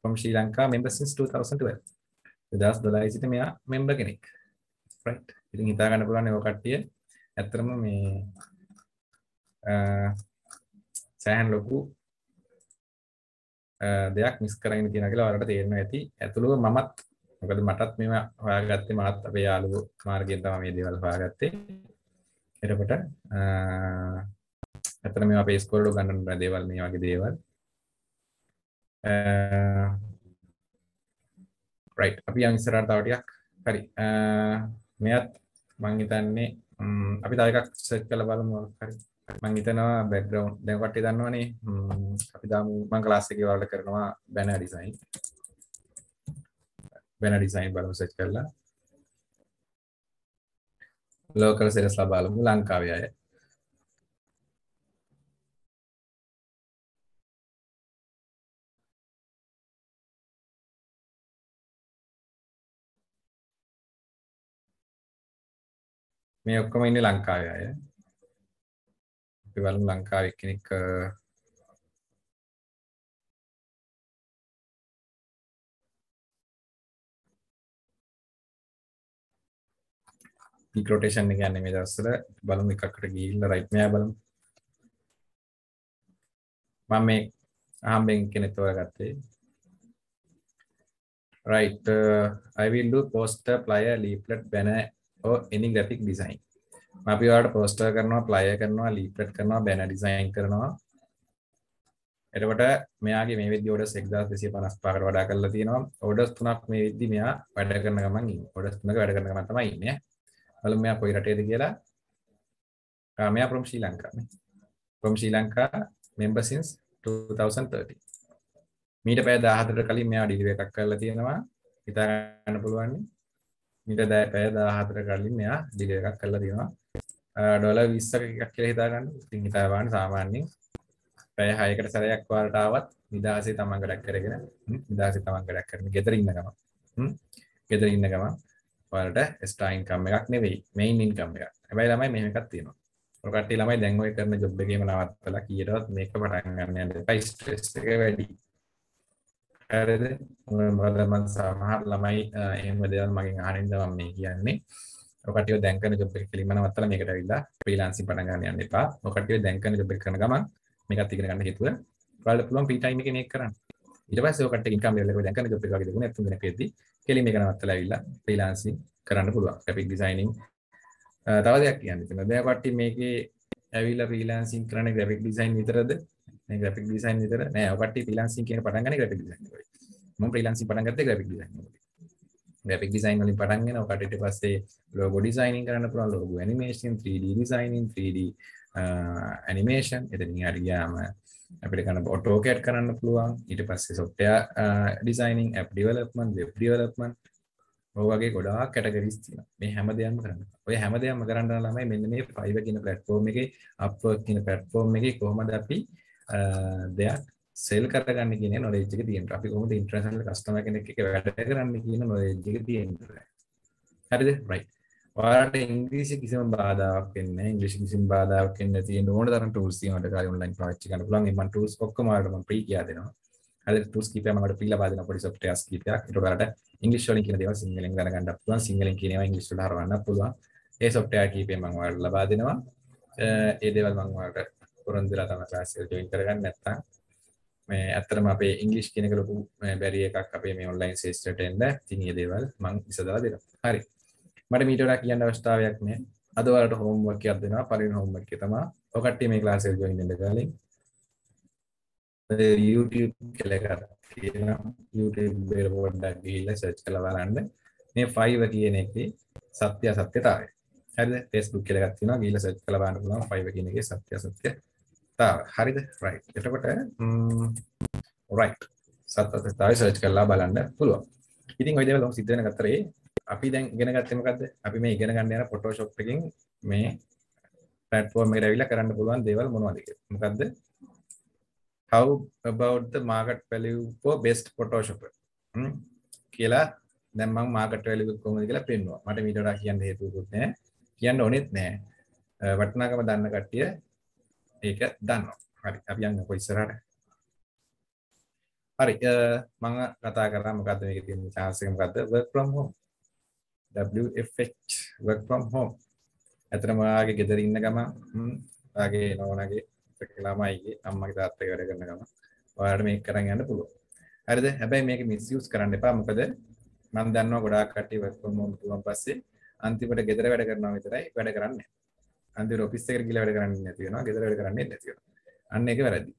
from Sri Lanka member since 2012 2012 සිට මෙයා member කෙනෙක් right ඉතින් හිතා ගන්න පුළුවන් ඔය කට්ටිය ඇත්තටම මේ uh, සෑහන් ලොකු දෙයක් මිස් කරගෙන තියෙනවා කියලා ඔයාලට තේරෙනවා ඇති. ඇතුළුව මමත් මොකද මටත් මේවා හොයාගත්තේ මාත් අපේ යාළුවෝ මාර්ගයෙන් තමයි මේ දේවල් හොයාගත්තේ. එතකොට ඇත්තට මේවා අපේ ඉස්කෝලේ උගන්වන දේවල් මේ වගේ දේවල්. රයිට් අපි යන් ඉස්සරහට තව ටිකක් හරි. මෙයත් මම හිතන්නේ අපි තව එකක් සර්ච් කරලා බලමු හරි. මං හිතනවා බැග්‍රවන්් දැන් කට්ටි දන්නවනේ අපි දාමු මං ක්ලාස් එකේ වලට කරනවා බැනර් ඩිසයින් බැනර් ඩිසයින් බලමු සර්ච් කරලා ලෝකල් සෙරස් ලබාලමු ලංකාවේ අය මේ ඔක්කොම ඉන්නේ ලංකාවේ අය අපි බලමු ලංකාවේ එක්කෙනෙක් පීක් රොටේෂන් එක යන්නේ මේ දවස්වල බලමු එකකට ගිහිල්ලා රයිට් මෙයා බලමු මම මේ අහම්බෙන් කෙනෙක් තෝරගත්තේ right uh, i will do poster flyer leaflet banner or any graphic design අපි ඔයාලට පෝස්ටර් කරනවා ප්ලයර් කරනවා ලීෆ්ලට් කරනවා බැනර් ඩිසයින් කරනවා එතකොට මෙයාගේ මේ විදිහේ ඕඩර්ස් 1255කට වඩා කරලා තියෙනවා ඕඩර්ස් තුනක් මේ විදිහේ මෙයා වැඩ කරන ගමන් ඉන්නේ ඕඩර්ස් තුනක වැඩ කරන ගමන් තමයි ඉන්නේ බලමු මෙයා කොයි රටේද කියලා ආ මෙයා from ශ්‍රී ලංකා නේ from Sri Lanka member since 2013 මීට පැය 14ට කලින් මෙයා ඩිලිවර් එකක් කරලා තියෙනවා හිතා ගන්න පුළුවන් නේ මීට පැය 14 කලින් මෙයා ඩිලිවර් එකක් කරලා තියෙනවා ඩොල විස්සක එකක් කියල හිතාගන්න ඉතින් හිතාවාන සාමාන්‍යෙන් පැය හයකට සැරයක් වාලටාවත් නිදහසේ තමන් ගඩක් කරගෙන නිදහසේ තමන් ගඩක් කරන ගෙතර ඉන්නකම ගෙතර ඉන්නකම වලට ස්ටයින් කම් එකක් නෙවෙයි මෙයින් ඉන්කම් එක හැබයි ළමයි මේකත් තියෙනවා ඔකට ළමයි දැන්වය කරන ජොබ්ගේම නවත්තලා කියටවත් මේක පටන්ගන්න පයි ස්ට්‍රෙස් එක වැඩි හරද මදමන් සමහර ළමයි එහෙම දෙවල් මගින් අහනින්දවම් මේ කියන්නේ ඔකටිය දැන් කරන ජොබ් එක කෙලින්ම නවත්තලා මේකට ඇවිල්ලා ෆ්‍රීලාන්සින් පටන් ගන්න යන්න එපා. ඔකටිය දැන් කරන ජොබ් එක කරන ගමන් මේකත් ඉගෙන ගන්න හේතුව ඔයාලට පුළුවන් free time එකේ මේක කරන්න. ඊට පස්සේ ඔකට ඉන්කම් ලෙවල් එක දැන් කරන ජොබ් එක වගේ දුන්නේ 3 දිනකෙදී කෙලින්ම මේක නවත්තලා ඇවිල්ලා ෆ්‍රීලාන්සින් කරන්න පුළුවන්. graphic designing තව දෙයක් කියන්න තියෙනවා. දැන් ඔකටි මේකේ ඇවිල්ලා ෆ්‍රීලාන්සින් කරන්නේ graphic design විතරද? මේ graphic design විතර නෑ. ඔකටි ෆ්‍රීලාන්සින් කියන පටන් ගන්නේ graphic design වලින්. මම ෆ්‍රීලාන්සින් පටන් ගත්තේ graphic design වලින්. ග්‍රැෆික් ඩිසයින් වලින් පටන් ගන්නවා ඔකට ඊට පස්සේ ලෝගෝ ඩිසයිනින් කරන්න පුළුවන් logo animation 3D designing 3D animation එතනින් හරි ගියාම අපිට කරන ඔටෝකැඩ් කරන්න පුළුවන් ඊට පස්සේ software designing app development web development ඔවගේ ගොඩාක් කැටගරිස් තියෙනවා. මේ හැම දෙයක්ම කරන්න. ඔය හැම දෙයක්ම කරන්න ළමයි මෙන්න මේ Fiverr කියන platform එකේ Upwork කියන platform එකේ කොහොමද අපි දෙයක් සෙල් කරගන්න කියන නොලෙජ් එක තියෙනවා. අපි කොහොමද ඉන්ටර්නැෂනල් කස්ටමර් කෙනෙක් එක්ක වැඩ කරන්නේ කියන නොලෙජ් එක තියෙනවා. හරිද? right. ඔයාලට ඉංග්‍රීසි කිසිම බාධාවක් වෙන්නේ නැහැ. ඉංග්‍රීසි කිසිම බාධාවක් වෙන්නේ නැති ඕන තරම් tools තියෙනවා. ඔයාලට කාලේ online පාවිච්චි කරන්න පුළුවන්. මම tools ඔක්කොම ඔයාලට මම free කියලා දෙනවා. හරි tools කීපයක් මට free ලබා දෙනවා පොඩි softwares කීපයක්. ඒක ඔයාලට ඉංග්‍රීසි වලින් කියන දේවල් සිංහලෙන් දැනගන්න පුළුවන්. සිංහලෙන් කියන ඒවා ඉංග්‍රීසි වලට හරවන්න පුළුවන්. ඒ software කීපය මම ඔයාලට ලබා දෙනවා. ඒ දේවල් මම ඔයාලට පොරොන්දු වෙලා තමයි class එක join කරගන්න නැත්නම් මේ ඇත්තටම අපේ ඉංග්‍රීසි කියන එක ලොකු බැරිය එකක් අපේ මේ ඔන්ලයින් ශේෂ්ත්‍රයට එන්න තිනිය දේවල් මම විසඳලා දෙනවා. හරි. මට මීට වඩා කියන්න අවස්ථාවක් නෑ. අද ඔයාලට හෝම්වර්ක් එකක් දෙනවා. පළවෙනි හෝම්වර්ක් එක තමයි ඔය කට්ටිය මේ ක්ලාස් එකට ජොයින් වෙන්න කලින් YouTube කියලා එකක් තියෙනවා. YouTube එක පොඩ්ඩක් ගිහිල්ලා සර්ච් කරලා බලන්න. මේ 5 කියන එකේ සත්‍ය සත්‍යතාවය. හරිද? Facebook කියලා එකක් තියෙනවා. ගිහිල්ලා සර්ච් කරලා බලන්න පුළුවන් 5 කියන එකේ සත්‍ය සත්‍යතාවය. තාව හරිද රයිට් එතකොට රයිට් සත්‍යතාවය සර්ච් කරලා බලන්න පුළුවන් ඉතින් ඔය දේවල් ඔහොම සිද්ධ වෙන කතරේ අපි දැන් ඉගෙන ගත්තේ මොකද්ද අපි මේ ඉගෙන ගන්න යන Photoshop එකෙන් මේ platform එකට ඇවිල්ලා කරන්න පුළුවන් දේවල් මොනවද කියලා මොකද්ද how about the market value for best Photoshop කියලා දැන් මම market value කොහොමද කියලා පෙන්නුවා මට මීට වඩා කියන්න හේතුවකුත් නැහැ කියන්න ඕනෙත් නැහැ වටිනාකම දන්න කට්ටිය ඒක දන්නවා. හරි. අපි යන්නකො ඉස්සරහට. හරි. මම කතා කරා මොකද්ද මේකේ තියෙන chance එක මොකද්ද? work from home. WFH work from home. ඇත්තටම ඔයාගේ ගෙදර ඉන්න ගම ඔයාගේ නෝනාගේ ළමයිගේ අම්මගේ තාත්තගේ වැඩ කරන ගම ඔයාලට මේක කරන් යන්න පුළුවන්. හරිද? හැබැයි මේක misuse කරන්න එපා. මොකද මම දන්නවා ගොඩාක් කට්ටිය work from home තුනන් පස්සේ අන්තිමට ගෙදර වැඩ කරනවා විතරයි වැඩ කරන්නේ නැහැ. අන්තිමට ඔෆිස් එකට ගිහලා වැඩ කරන්නේ නැති වෙනවා ගෙදර වැඩ කරන්නේ නැති වෙනවා අන්න ඒක වැරදි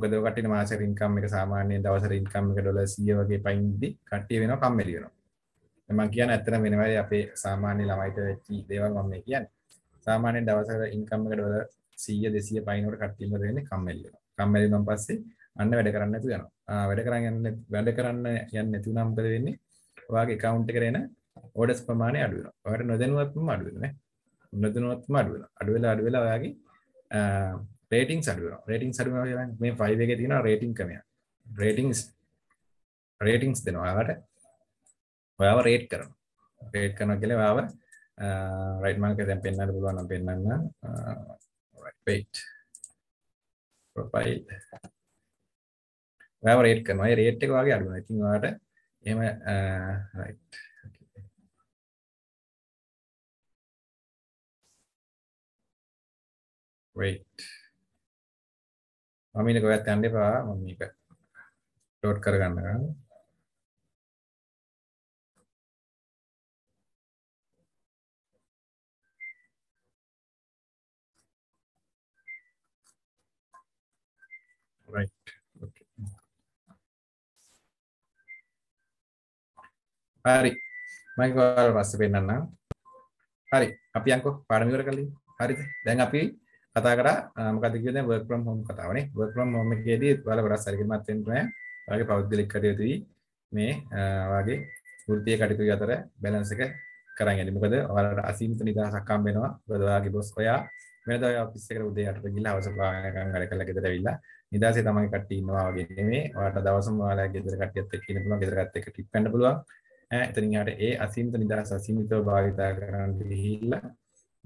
මොකද ඔය කට්ටියට මාසෙක ඉන්කම් එක සාමාන්‍ය දවසට ඉන්කම් එක ඩොලර් 100 වගේ පයින් ඉදදී කට්ටිය වෙනවා කම්මැලි වෙනවා මම කියන්නේ ඇත්තටම වෙනවයි අපේ සාමාන්‍ය ළමයිට වෙච්ච දේවල් මම මේ කියන්නේ සාමාන්‍ය දවසකට ඉන්කම් එක ඩොලර් 100 200 පයින් වල කට්ටිය මොකද වෙන්නේ කම්මැලි වෙනවා කම්මැලි වුණාන් පස්සේ අන්න වැඩ කරන්න නැතු යනවා වැඩ කරන්න යන්න වැඩ කරන්න යන්න නැති වුණා මොකද වෙන්නේ ඔයාගේ account එකට එන orders ප්‍රමාණය අඩු වෙනවා ඔයාලට නොදැනුවත්වම අඩු වෙනවා නොදනුවත්ම අඩු වෙනවා. අඩු වෙලා අඩු වෙලා ඔයාගේ රේටින්ග්ස් අඩු වෙනවා. රේටින්ග්ස් අඩු වෙනවා කියලා මේ 5 එකේ තියෙන රේටින් ක්‍රමයක්. රේටින්ග්ස් රේටින්ග්ස් දෙනවා ඔයාලට. ඔයාව රේට් කරනවා. රේට් කරනවා කියන්නේ ඔයාව රයිට් මම දැන් පෙන්වන්න පුළුවන් නම් පෙන්වන්න. Right wait. ප්‍රොෆයිල්. ඔයාව රේට් කරනවා. ඒ රේට් එක ඔයාගේ අඩු වෙනවා. ඉතින් ඔයාලට එහෙම රයිට් wait මම ඉන්නේ ඔයත් යන්න එපා මම මේක ලෝඩ් කරගන්න ගන්න right okay හරි මම ඒක ඔයාලට පස්සේ පෙන්නන්නම් හරි අපි යන්කෝ පාඩම ඉවර කළේ හරිද දැන් අපි කතා කරා මොකද කියන්නේ work from home කතාවනේ work from home එකේදී ඔයාලා ගොඩක් සැලකිලිමත් වෙන්න ඕනේ ඔයාලගේ පෞද්ගලික කටයුතුයි මේ ඔයාගේ වෘත්තීය කටයුතු අතර බැලන්ස් එක කරන් යන්න මොකද ඔයාලට අසීමිත නිදහසක් හම්බ වෙනවා මොකද ඔයාගේ බොස් ඔයා වෙනදා ඔයා ඔෆිස් එකට උදේ 8ට ගිහලා හවස පානකම් වැඩ කරලා ගෙදර ඇවිල්ලා නිදාසේ තමයි කට්ටිය ඉන්නවා වගේ නෙමෙයි ඔයාලට දවසම ඔයාලා ගෙදර කට්ටියත් එක්ක ඉන්න පුළුවන් ගෙදර කට්ටියත් එක්ක ටිප් ගන්න පුළුවන් එතනින් යාට ඒ අසීමිත නිදහස අසීමිතව භාවිතා කරන්න ගිහිල්ලා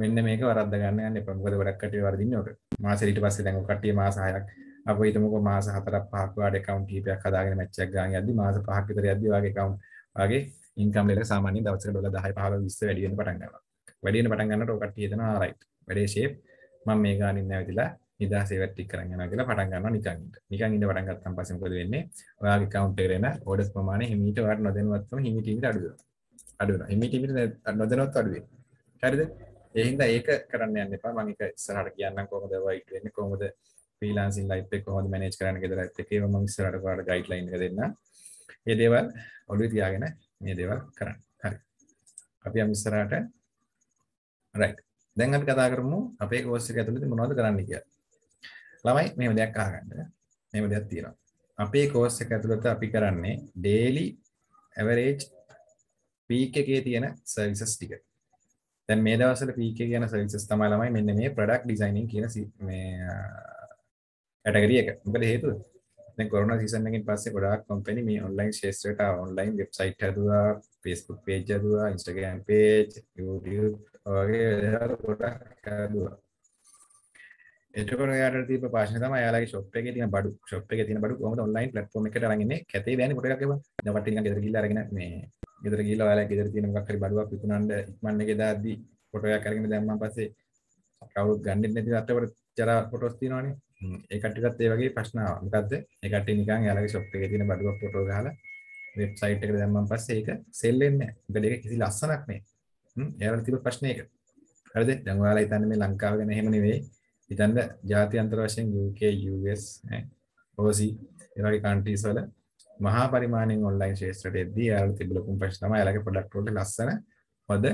මෙන්න මේක වරද්ද ගන්න යන්න එපා. මොකද ගොඩක් කටිය වරදින්නේ ඔක. මාසෙ ඊට පස්සේ දැන් ඔය කට්ටිය මාස 6ක් අපෝ හිතමුකෝ මාස 4ක් 5ක් වාඩි account කීපයක් හදාගෙන match එකක් ගන්න යද්දි මාස 5ක් විතර යද්දි වාගේ account වාගේ income level සාමාන්‍යයෙන් දවසකට ඩොලර් 10 15 20 වැඩි වෙන පටන් ගන්නවා. වැඩි වෙන පටන් ගන්නකොට ඔය කට්ටිය හිතනවා right. වැඩේ shape මම මේ ගානින් නැවතිලා නිදාසේ වැටික් කරන් යනවා කියලා පටන් ගන්නවා නිකන් ඉන්න. නිකන් ඉඳ පටන් ගත්තාන් පස්සේ මොකද වෙන්නේ? ඔයාගේ account එකේ එන orders ප්‍රමාණය හිමීට ඔයාලට නොදැනුවත්වම හිමීට හිමීට අඩු වෙනවා. අඩු වෙනවා. හිමීට හිමීට නොදැනුවත් අඩු වෙනවා. හරිද? ඒ හින්දා ඒක කරන්න යන්න එපා. මම ඒක ඉස්සරහට කියන්නම් කොහොමද වයිට් වෙන්නේ කොහොමද ෆ්‍රීලාන්සින් ලයිෆ් එක කොහොමද මැනේජ් කරන්න ගෙදරත් එක්ක ඒව මම ඉස්සරහට ඔයාලට ගයිඩ්ලයින් එක දෙන්නම්. මේ දේවල් ඔළුවේ තියාගෙන මේ දේවල් කරන්න. හරි. අපි යමු ඉස්සරහට. රයිට්. දැන් අපි කතා කරමු අපේ කෝස් එක ඇතුළත මොනවද කරන්න කියලා. ළමයි මෙහෙම දෙයක් අහගන්න. මෙහෙම දෙයක් තියෙනවා. අපේ කෝස් එක ඇතුළත අපි කරන්නේ daily average peak එකේ තියෙන services ටික. දැන් මේ දවසට පීක කියන සවිසස් තමයි ළමයි මෙන්න මේ ප්‍රඩක් ඩිසයිනින් කියන කැටගරිය එක මොකද හේතුව දැන් කොරෝනා සීසන් එකෙන් පස්සේ ගොඩාක් කම්පැනි මේ ඔන්ලයින් ශේෂ්ත්‍රයට ඔන්ලයින් වෙබ්සයිට් හදුවා Facebook page හදුවා Instagram page YouTube වගේ දේවල් ගොඩාක් හදුවා එතකොට යාට තිබ්බ ප්‍රශ්නේ තමයි යාලගේ shop එකේ තියෙන බඩු shop එකේ තියෙන බඩු කොහොමද online platform එකට අරන් ඉන්නේ කැතේ බෑනේ පොඩ එකක් ඒවා දැන් වට නිකන් ගෙදර ගිහිල්ලා අරගෙන මේ ගෙදර ගිහිල්ලා ඔයාලා ගෙදර තියෙන මොකක් හරි බඩුවක් විකුණන්න ඉක්මන් එකේ දාද්දි ෆොටෝ එකක් අරගෙන දැම්මම පස්සේ කවුරුත් ගන්නෙත් නැති රටවල ජරා ෆොටෝස් තියෙනවනේ. ඒ කට්ටියටත් ඒ වගේ ප්‍රශ්න ආවා. මොකද්ද? ඒ කට්ටිය නිකන් යාලගේ ෂොප් එකේ තියෙන බඩුවක් ෆොටෝ ගහලා වෙබ්සයිට් එකට දැම්මම පස්සේ ඒක සෙල් වෙන්නේ නැහැ. මොකද ඒක කිසි ලස්සනක් නෑ. හ්ම් යාලට තිබ්බ ප්‍රශ්නේ ඒක. හරිද? දැන් ඔයාලා හිතන්නේ මේ ලංකාව ගැන එහෙම නෙවෙයි. හිතන්න ජාති අන්තර වශයෙන් UK US ඕසි ඒ වගේ කන්ට්‍රීස් වල මහා පරිමාණයෙන් ඔන්ලයින් ශේෂ්ත්‍රයට එද්දී යාළුවෝ තිබුණ කුම්පැෂ් තමයි යාළුවගේ ප්‍රොඩක්ට් වලට ලස්සන හොඳ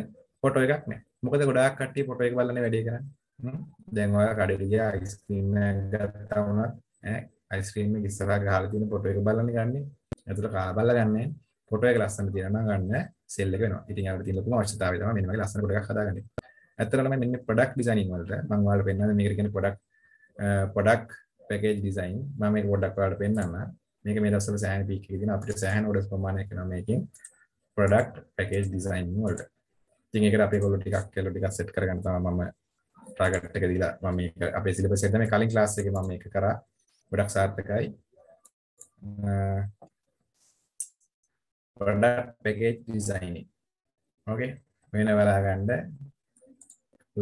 ෆොටෝ එකක් නෑ. මොකද ගොඩාක් කට්ටිය ෆොටෝ එක බලන්නේ වැඩේ කරන්නේ. දැන් ඔයාලා කඩේට ගියා අයිස්ක්‍රීම් ගත්තා වුණත් ඈ අයිස්ක්‍රීම් එක ඉස්සරහා ගහලා තියෙන ෆොටෝ එක බලන්න ගන්නේ. එතකොට කාලා බලලා ගන්නෑ. ෆොටෝ එක ලස්සන තියනවා නම් ගන්න සෙල් එක වෙනවා. ඉතින් යාළුවෝ තියෙන ලොකුම අවශ්‍යතාවය තමයි මෙන්න වගේ ලස්සන ෆොටෝ එකක් හදාගන්නේ. ඇත්තටම මෙන්න ප්‍රොඩක්ට් ඩිසයිනින් වලට මම ඔයාලට පෙන්නන්නේ මේකට කියන්නේ ප්‍රොඩක්ට් ප්‍රොඩක්ට් පැකේජ් ඩිසයින්. මම මේක පොඩ්ඩක් ඔයාලට පෙන්නන්නම්. මේක මේ දස්සල සෑහන පීක් එකේදී අපිට සෑහන ඔඩර්ස් ප්‍රමාණයක් එනවා මේකෙන් ප්‍රොඩක්ට් පැකේජ් ඩිසයින් වලට. ඉතින් ඒකට අපි ඒගොල්ලෝ ටිකක් කියලා ටිකක් සෙට් කරගන්න තමයි මම ටාගට් එක දීලා මම මේක අපේ සිලබස් එකේ තමයි කලින් ක්ලාස් එකේ මම මේක කරා. ගොඩක් සාර්ථකයි. Product package designing. ඕකේ. වෙන වෙලා ගන්න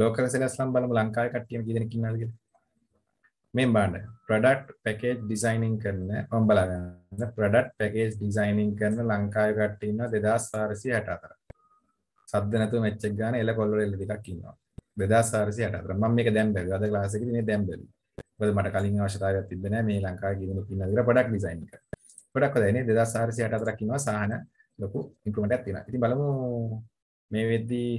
ලෝකල් සෙලස්ලම් බලමු ලංකාවේ කට්ටිය කී දෙනෙක් ඉන්නවද කියලා. මේ බාන්න ප්‍රඩක්් පැකේජ් ඩිසයිනිං කරන ඔම්බලගන්න ප්‍රඩක්් පැකේජ් ඩිසයිනිං කරන ලංකාය කට්ටඉන්න දෙදස් සාරසි හට අතර සද්ධනතු මෙච්චක් ගාන එල කොල්ල එල්ල දෙකක් ඉන්නවා දෙදා සාරසි හටර ම මේක දැම්බැ අද ලාසක දැම්බෙල මට කලින් අවශතාව තිබෙන මේ ලංකා ගන පින්නදර පඩක් ඩිසයින්ක පඩක් දන දෙදා සාරසි හට අතරකිවා සාහන ලොකු ඉන්පමට ඇතින ඉති බලමු මේ වෙද්දී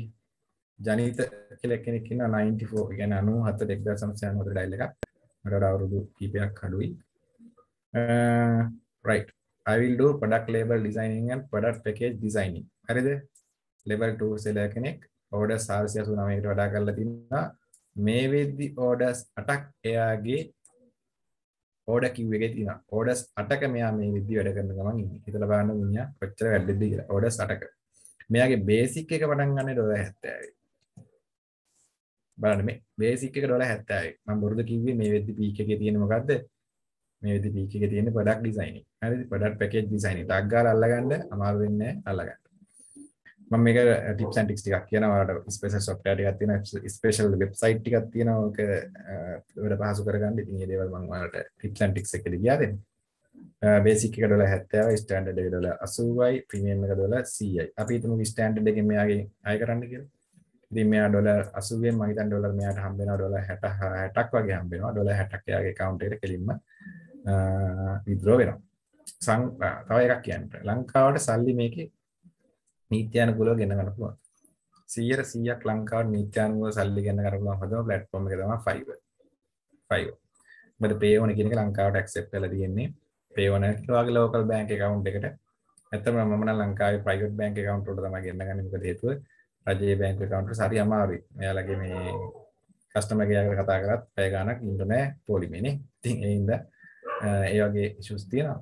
ජනීත කෙලෙක්ෙනෙක්න්න 94 ගැන අනු හත දෙක්ද සම්සයන් හොට ඩයිල්ල එකක් මට අවුරුදු කීපයක් අඩුයි uh, right I will do product label designing and product package designing හරිද level 2 seller කෙනෙක් orders 489කට වඩා කරලා තිනවා මේ වෙද්දි orders 8ක් එයාගේ order queue එකේ තියෙනවා orders 8ක මෙයා මේ විදිහ වැඩ කරන ගමන් ඉන්නේ හිතලා බලන්න මිනිහා කොච්චර වැඩද කියලා orders 8ක මෙයාගේ basic එක පටන් ගන්න 70 බලන්න මේ බේසික් එක ඩොලර් 70යි මම බොරුද කිව්වේ මේ වෙද්දි පීක් එකේ තියෙන මොකද්ද මේ වෙද්දි පීක් එකේ තියෙන ප්‍රොඩක්ට් ඩිසයින් එක හරිද ප්‍රොඩක්ට් පැකේජ් ඩිසයින් එක ටග් ගාලා අල්ලගන්න අමාරු වෙන්නේ නැහැ අල්ලගන්න මම මේක ටිප්ස් ඇන්ඩ් ටික්ස් ටිකක් කියනවා ඔයාලට ස්පෙෂල් සොෆ්ට්වෙයාර් ටිකක් තියෙනවා ස්පෙෂල් වෙබ්සයිට් ටිකක් තියෙනවා ඔක වැඩ පහසු කරගන්න ඉතින් මේ දේවල් මම ඔයාලට ටිප්ස් ඇන්ඩ් ටික්ස් එකේදී කියා දෙන්න බේසික් එක ඩොලර් 70යි ස්ටෑන්ඩඩ් එක ඩොලර් 80යි ප්‍රීමියම් එක ඩොලර් 100යි අපි හිතමු ස්ටෑන්ඩඩ් එකෙන් මෙයාගේ අය කරන්න කියලා ඉතින් මෙයා ඩොලර් 80න් මම හිතන්නේ ඩොලර් මෙයාට හම්බ වෙනවා ඩොලර් 60 60ක් වගේ හම්බ වෙනවා ඩොලර් 60ක් එයාගේ account එකට කෙලින්ම withdraw වෙනවා සං තව එකක් කියන්න ලංකාවට සල්ලි මේකේ නීත්‍යානුකූලව ගෙන ගන්න පුළුවන් 100ට 100ක් ලංකාවට නීත්‍යානුකූලව සල්ලි ගෙන ගන්න පුළුවන් හොඳම platform එක තමයි Fiverr Fiverr මොකද pay one කියන එක ලංකාවට accept කරලා තියෙන්නේ pay one වගේ local bank account එකට ඇත්තම මම නම් ලංකාවේ private bank account වලට තමයි ගෙන්න ගන්නේ මොකද හේතුව රජයේ බැංකු account හරි අමාරුයි. මෙයාලගේ මේ customer ගෙයාකට කතා කරත් පැය ගාණක් ඉන්න නෑ පොලිමේනේ. ඉතින් ඒ හින්දා ඒ වගේ issues තියෙනවා.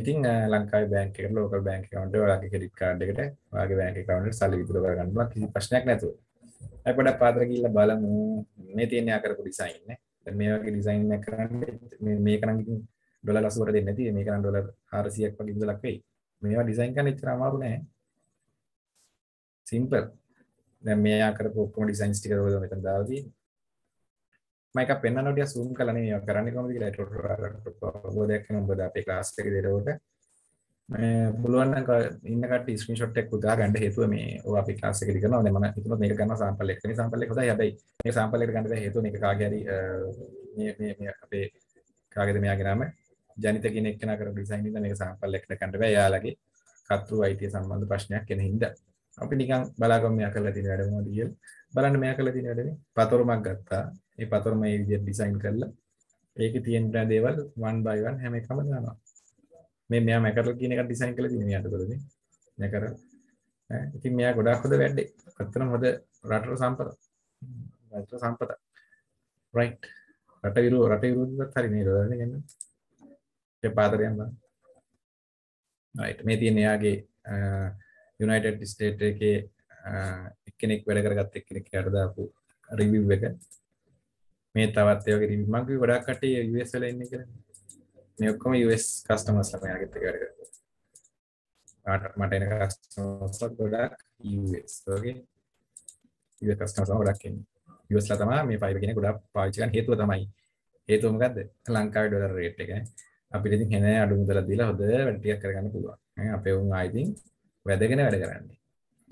ඉතින් ලංකාවේ බැංක් එකට local bank account එක ඔයාලගේ credit card එකට ඔයාගේ bank account එකට සල්ලි විතර කරගන්න පුළුවන් කිසි ප්‍රශ්නයක් නැතුව. අපි පොඩක් පාතර ගිහිල්ලා බලමු මේ තියෙන යා කරපු design නේ. දැන් මේ වගේ design එකක් කරන්න මේ මේක නම් ඉතින් ඩොලර් 80කට දෙන්නේ නැති මේක නම් ඩොලර් 400ක් වගේ ඉඳලක් වෙයි. මේවා ඩිසයින් කරන්න එච්චර අමාරු නෑ. සිම්පල් දැන් මෙයා කරපු ඔක්කොම ඩිසයින්ස් ටික ඔයගොල්ලෝ මෙතන දාලා තියෙන්නේ මම එකක් පෙන්වන්න ඔටිය zoom කරලා නේ මේවා කරන්නේ කොහොමද කියලා ඒකට ඔයගොල්ලෝ දැක්කම ඔබ අපේ ක්ලාස් එකේ දෙරවට මේ පුළුවන් නම් ඉන්න කට්ටිය ස්ක්‍රීන්ෂොට් එකක් උදා ගන්න හේතුව මේ ඔය අපේ ක්ලාස් එකේදී කරනවා දැන් මම හිතනවා මේක ගන්න සාම්පල් එක මේ සාම්පල් එක හොඳයි හැබැයි මේ සාම්පල් එකට ගන්න බැහැ හේතුව මේක කාගේ හරි මේ මේ මේ අපේ කාගේද මෙයාගේ නම ජනිත කෙනෙක් කෙනා කරපු ඩිසයින් නිසා මේක සාම්පල් එකකට ගන්න බෑ එයාලගේ කතුරු IT සම්බන්ධ ප්‍රශ්නයක් එන හින්දා අපි නිකන් බලාගමු මෙයා කරලා තියෙන වැඩ මොනවද කියලා. බලන්න මෙයා කරලා තියෙන වැඩනේ. පතොරමක් ගත්තා. ඒ පතොරම මේ විදිහට ඩිසයින් කරලා ඒකේ තියෙන දේවල් one by one හැම එකම දානවා. මේ මෙයා මැකරල් කියන එක ඩිසයින් කරලා තියෙන මෙයාට උදලනේ. මැකරල්. ඉතින් මෙයා ගොඩාක් හොද වැඩේ. අත්‍තරම හොද රටට සම්පත. රටට සම්පත. right. රට විරු රට විරුද්ධවත් හරි නේද උදලනේ කියන්නේ. ඒ පාතරයන් බලන්න. right. මේ තියෙන එයාගේ යුනයිටඩ් ස්ටේට් එකේ එක්කෙනෙක් වැඩ කරගත් එක්කෙනෙක් යට දාපු රිවිව් එක මේ තවත් ඒ වගේ රිවිව් මම කිව්ව ගොඩක් කට්ටිය US වල ඉන්නේ කියලා මේ ඔක්කොම US කස්ටමර්ස් ලා මෙයාගෙත් එක වැඩ කරගත්තා මට එන කස්ටමර්ස් ගොඩක් US වගේ US කස්ටමර්ස් ගොඩක් ඉන්නේ US ලා තමයි මේ ෆයිබර් කියන ගොඩක් පාවිච්චි කරන හේතුව තමයි හේතුව මොකද්ද ලංකාවේ ඩොලර් රේට් එක අපිට ඉතින් හෙන අඩු මුදල දීලා හොඳ වැඩ ටිකක් කරගන්න පුළුවන් අපේ උන් ආයිතින් වැදගෙන වැඩ කරන්නේ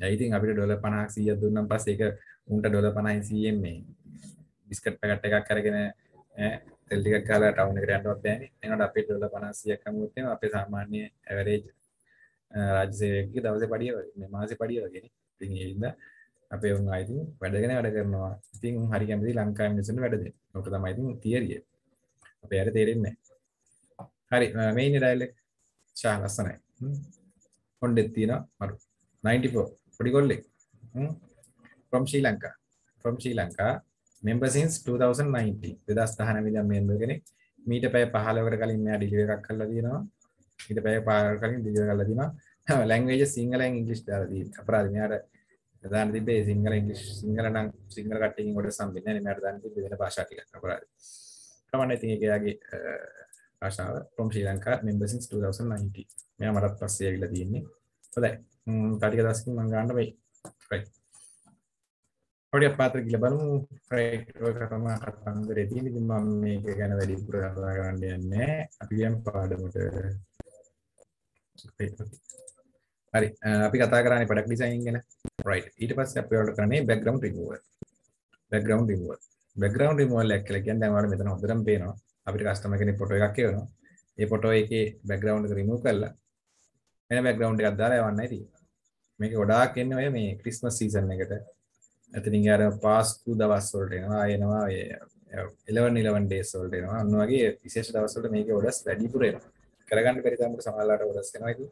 ඇයිතින් අපිට ඩොල පනක් සිය දුන්නම් පස් එක උන්ට ඩොල පනයි සියෙන් මේ බිස්කට් පැකට් එකක් කරගෙන තෙල්ලික කාලා ටවුන කරන්නවත් බෑන එනට අපේ ඩොල පනසියක් කමුත්ම අපේ සාමාන්‍ය ඇවරේජ් රාජසයක දවස පඩිය මාස පඩිය වගෙන ඉද අපේ උන් අයිති වැඩගෙන වැඩ කරනවා ඉතින් හරි කැමති ලංකා මිනිසුන් වැඩද නොක තමයිති තියරිය අපේ අයට තේරෙන්නේ හරි මේ නිරයිල ශා ලස්සනයි කොණ්ඩෙත් තියෙනවා මරු 94 පොඩි කොල්ලෙක් from Sri Lanka from Sri Lanka member since 2019 2019 ඉඳන් member කෙනෙක් මීට පැය 15කට කලින් මෙයා deliver එකක් කරලා තියෙනවා ඊට පැය 5කට කලින් deliver කරලා තියෙනවා language සිංහල and english දාලා තියෙනවා අපරාධ මෙයාට දාන්න තිබ්බේ සිංහල ඉංග්‍රීසි සිංහල නම් සිංහල කට්ටියකින් කොට සම්බන්ධ නැහැ නේ මට දාන්න තිබ්බේ වෙන භාෂා ටිකක් අපරාධ. කමන්න ඉතින් ඒක යාගේ ආශාව from Sri Lanka member since 2019 මෙයා මටත් පස්සේ ඇවිල්ලා තියෙන්නේ හොඳයි තව ටික දවසකින් මම ගන්න වෙයි right පොඩි පාත්‍ර කියලා බලමු right ඔය කතාව කතන්දරේ තියෙන ඉතින් මම මේක ගැන වැඩිපුර කතා කරන්න යන්නේ අපි ගියම් පාඩමට හරි අපි කතා කරන්නේ product design ගැන right ඊට පස්සේ අපි ඔයාලට කරන්නේ background removal background removal background removal එක කියලා කියන්නේ දැන් ඔයාලට මෙතන හොඳටම පේනවා අපිට කස්ටමර් කෙනෙක් ෆොටෝ එකක් එවනවා. ඒ ෆොටෝ එකේ බෑග්ග්‍රවුන්ඩ් එක රිමූව් කරලා වෙන බෑග්ග්‍රවුන්ඩ් එකක් දාලා යවන්නයි තියෙන්නේ. මේක ගොඩාක් එන්නේ ඔය මේ ක්‍රිස්මස් සීසන් එකට. එතනින් අර පාස්කු දවස් වලට එනවා. එනවා ඔය 11 11 days වලට එනවා. අන්න වගේ විශේෂ දවස් වලට මේක ගොඩස් වැඩිපුර එනවා. කරගන්න බැරි තරමට සමහරවල්ලාට ගොඩස් එනවා. ඉතින්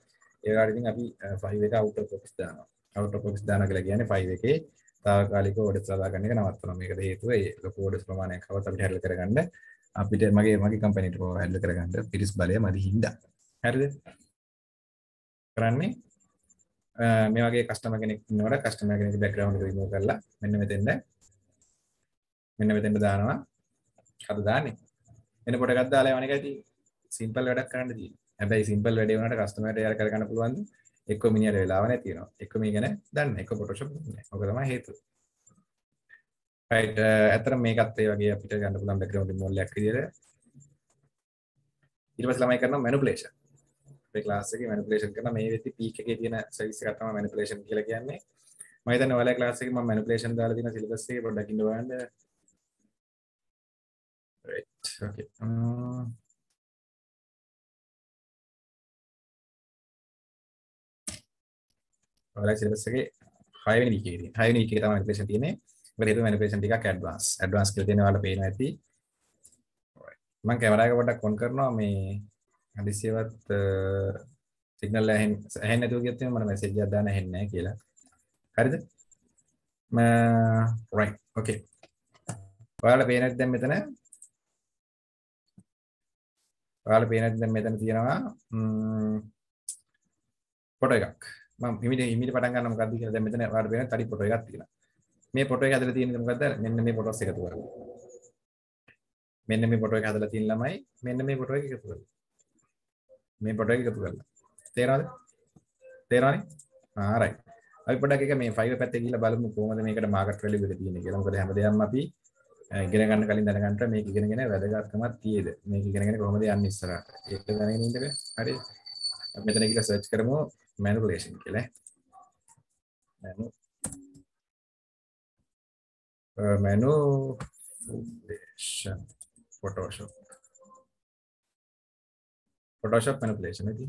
ඒ වගේ ඉතින් අපි 5 එක out of box දානවා. out of box දානවා කියලා කියන්නේ 5 එකේ තාවකාලික ඕඩස් ලබා ගන්න එක නවත්තනවා. මේකට හේතුව ඒ ලොකු ඕඩස් ප්‍රමාණයක් આવත් අපිට හැඩල් කරගන්න අපිට මගේ මගේ කම්පැනිට හැඩල් කරගන්න පිරිස් බලය මදි හින්ද හැරද කරන්නේ මේ වගේ කස්ටම කෙනෙක් නවට කස්ටම කෙනෙක් බැක්ග්‍රවන්් රිමෝ කරලා මෙන්න මෙතෙන්ද මෙන්න මෙතෙන්ට දානවා කද දාන්නේ එන පොට ගත්දාලා වනක ඇති සිම්පල් වැඩක් කරන්න දී හැබැයි සිම්පල් වැඩේ වනට කස්ටමට ය කරගන්න පුළුවන්ද එක්ක මිනිියට වෙලාවන තියෙනවා එක්ක මේ ගැන දන්න එක පොටශප ඔකතම හේතු රයිට් uh, ඇත්තට මේකත් ඒ වගේ අපිට ගන්න පුළුවන් බෑග්ග්‍රවුන්ඩ් මොඩලයක් විදියට ඊට පස්සේ ළමයි කරන මැනිපියුලේෂන් අපේ ක්ලාස් එකේ මැනිපියුලේෂන් කරන මේ වෙද්දි පීක් එකේ තියෙන සර්විස් එකක් තමයි මැනිපියුලේෂන් කියලා කියන්නේ මම හිතන්නේ ඔයාලා ක්ලාස් එකේ මම මැනිපියුලේෂන් දාලා තියෙන සිලබස් එකේ පොඩ්ඩක් ඉන්න බලන්න right okay uh... ඔයාලා සිලබස් එකේ 6 වෙනි වීකේ තියෙන 6 වෙනි වීකේ තමයි මැනිපියුලේෂන් තියෙන්නේ බැලිරු මැනිපුලේෂන් ටිකක් ඇඩ්වාන්ස් ඇඩ්වාන්ස් කියලා තියෙන ඔයාලට පේනවා ඇති මම කැමරා එක පොඩ්ඩක් ඔන් කරනවා මේ හදිසියවත් සිග්නල් ඇහෙන් ඇහෙන්නේ නැතුව ගියත් මම මැසේජ් එකක් දාන්න ඇහෙන්නේ නැහැ කියලා හරිද ම රයිට් ඕකේ ඔයාලට පේනද දැන් මෙතන ඔයාලට පේනද දැන් මෙතන තියෙනවා ෆොටෝ එකක් මම ඉමිට ඉමිට පටන් ගන්න මොකද්ද කියලා දැන් මෙතන ඔයාලට පේන තඩි ෆොටෝ එකක් තියෙනවා මේ ෆොටෝ එක ඇතුලේ තියෙන්නේ මොකද්ද? මෙන්න මේ ෆොටෝස් එකතු කරලා. මෙන්න මේ ෆොටෝ එක හදලා තියෙන ළමයි මෙන්න මේ ෆොටෝ එක එකතු කරලා. මේ ෆොටෝ එක එකතු කරලා. තේරෙනවද? තේරෙනවනේ? ආ right. අපි පොඩ්ඩක් එක මේ ෆයිල් පැත්තේ ගිහිල්ලා බලමු කොහොමද මේකට මාකට් වැලියු එක තියෙන්නේ කියලා. මොකද හැමදේම අපි ඉගෙන ගන්න කලින් දැනගන්න මේක ඉගෙනගෙන වැදගත්කමක් තියෙද? මේක ඉගෙනගෙන කොහොමද යන්නේ ඉස්සරහට? ඒක දැනගෙන ඉන්න බෑ. හරි. අපි මෙතන ගිහිල්ලා සර්ච් කරමු manipulation කියලා. manipulation Uh, manipulation photoshop photoshop manipulation hai ji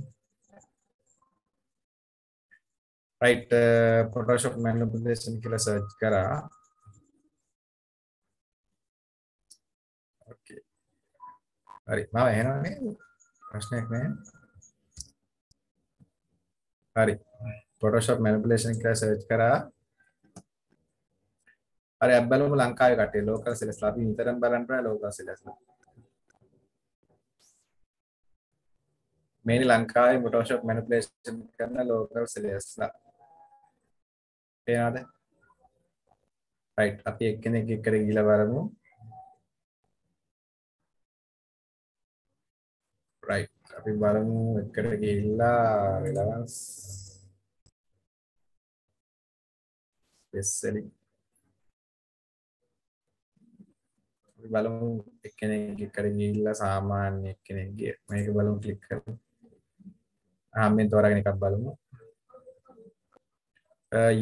right Photoshop manipulation के लिए सर्च करा ओके अरे माँ है ना नहीं प्रश्न एक में अरे फोटोशॉप मैनुपुलेशन के लिए सर्च करा අර ඇබ්බලම ලංකාවේ කටේ ලෝකල් සිලස් අපි නිතරම බලන්න බෑ ලෝකල් සිලස් මේනි ලංකාවේ ෆොටෝෂොප් මැනිපුලේෂන් කරන ලෝකල් සිලස්ලා පේනවද රයිට් අපි එක්කෙනෙක් එක්කට ගිහිලා බලමු රයිට් අපි බලමු එක්කට ගිහිල්ලා relevance especially බලමු එක්කෙනෙක් එකට ගිහිල්ලා සාමාන්‍ය එක්කෙනෙක්ගේ මේක බලමු ක්ලික් කරමු ආ මේ තෝරාගෙන එකක් බලමු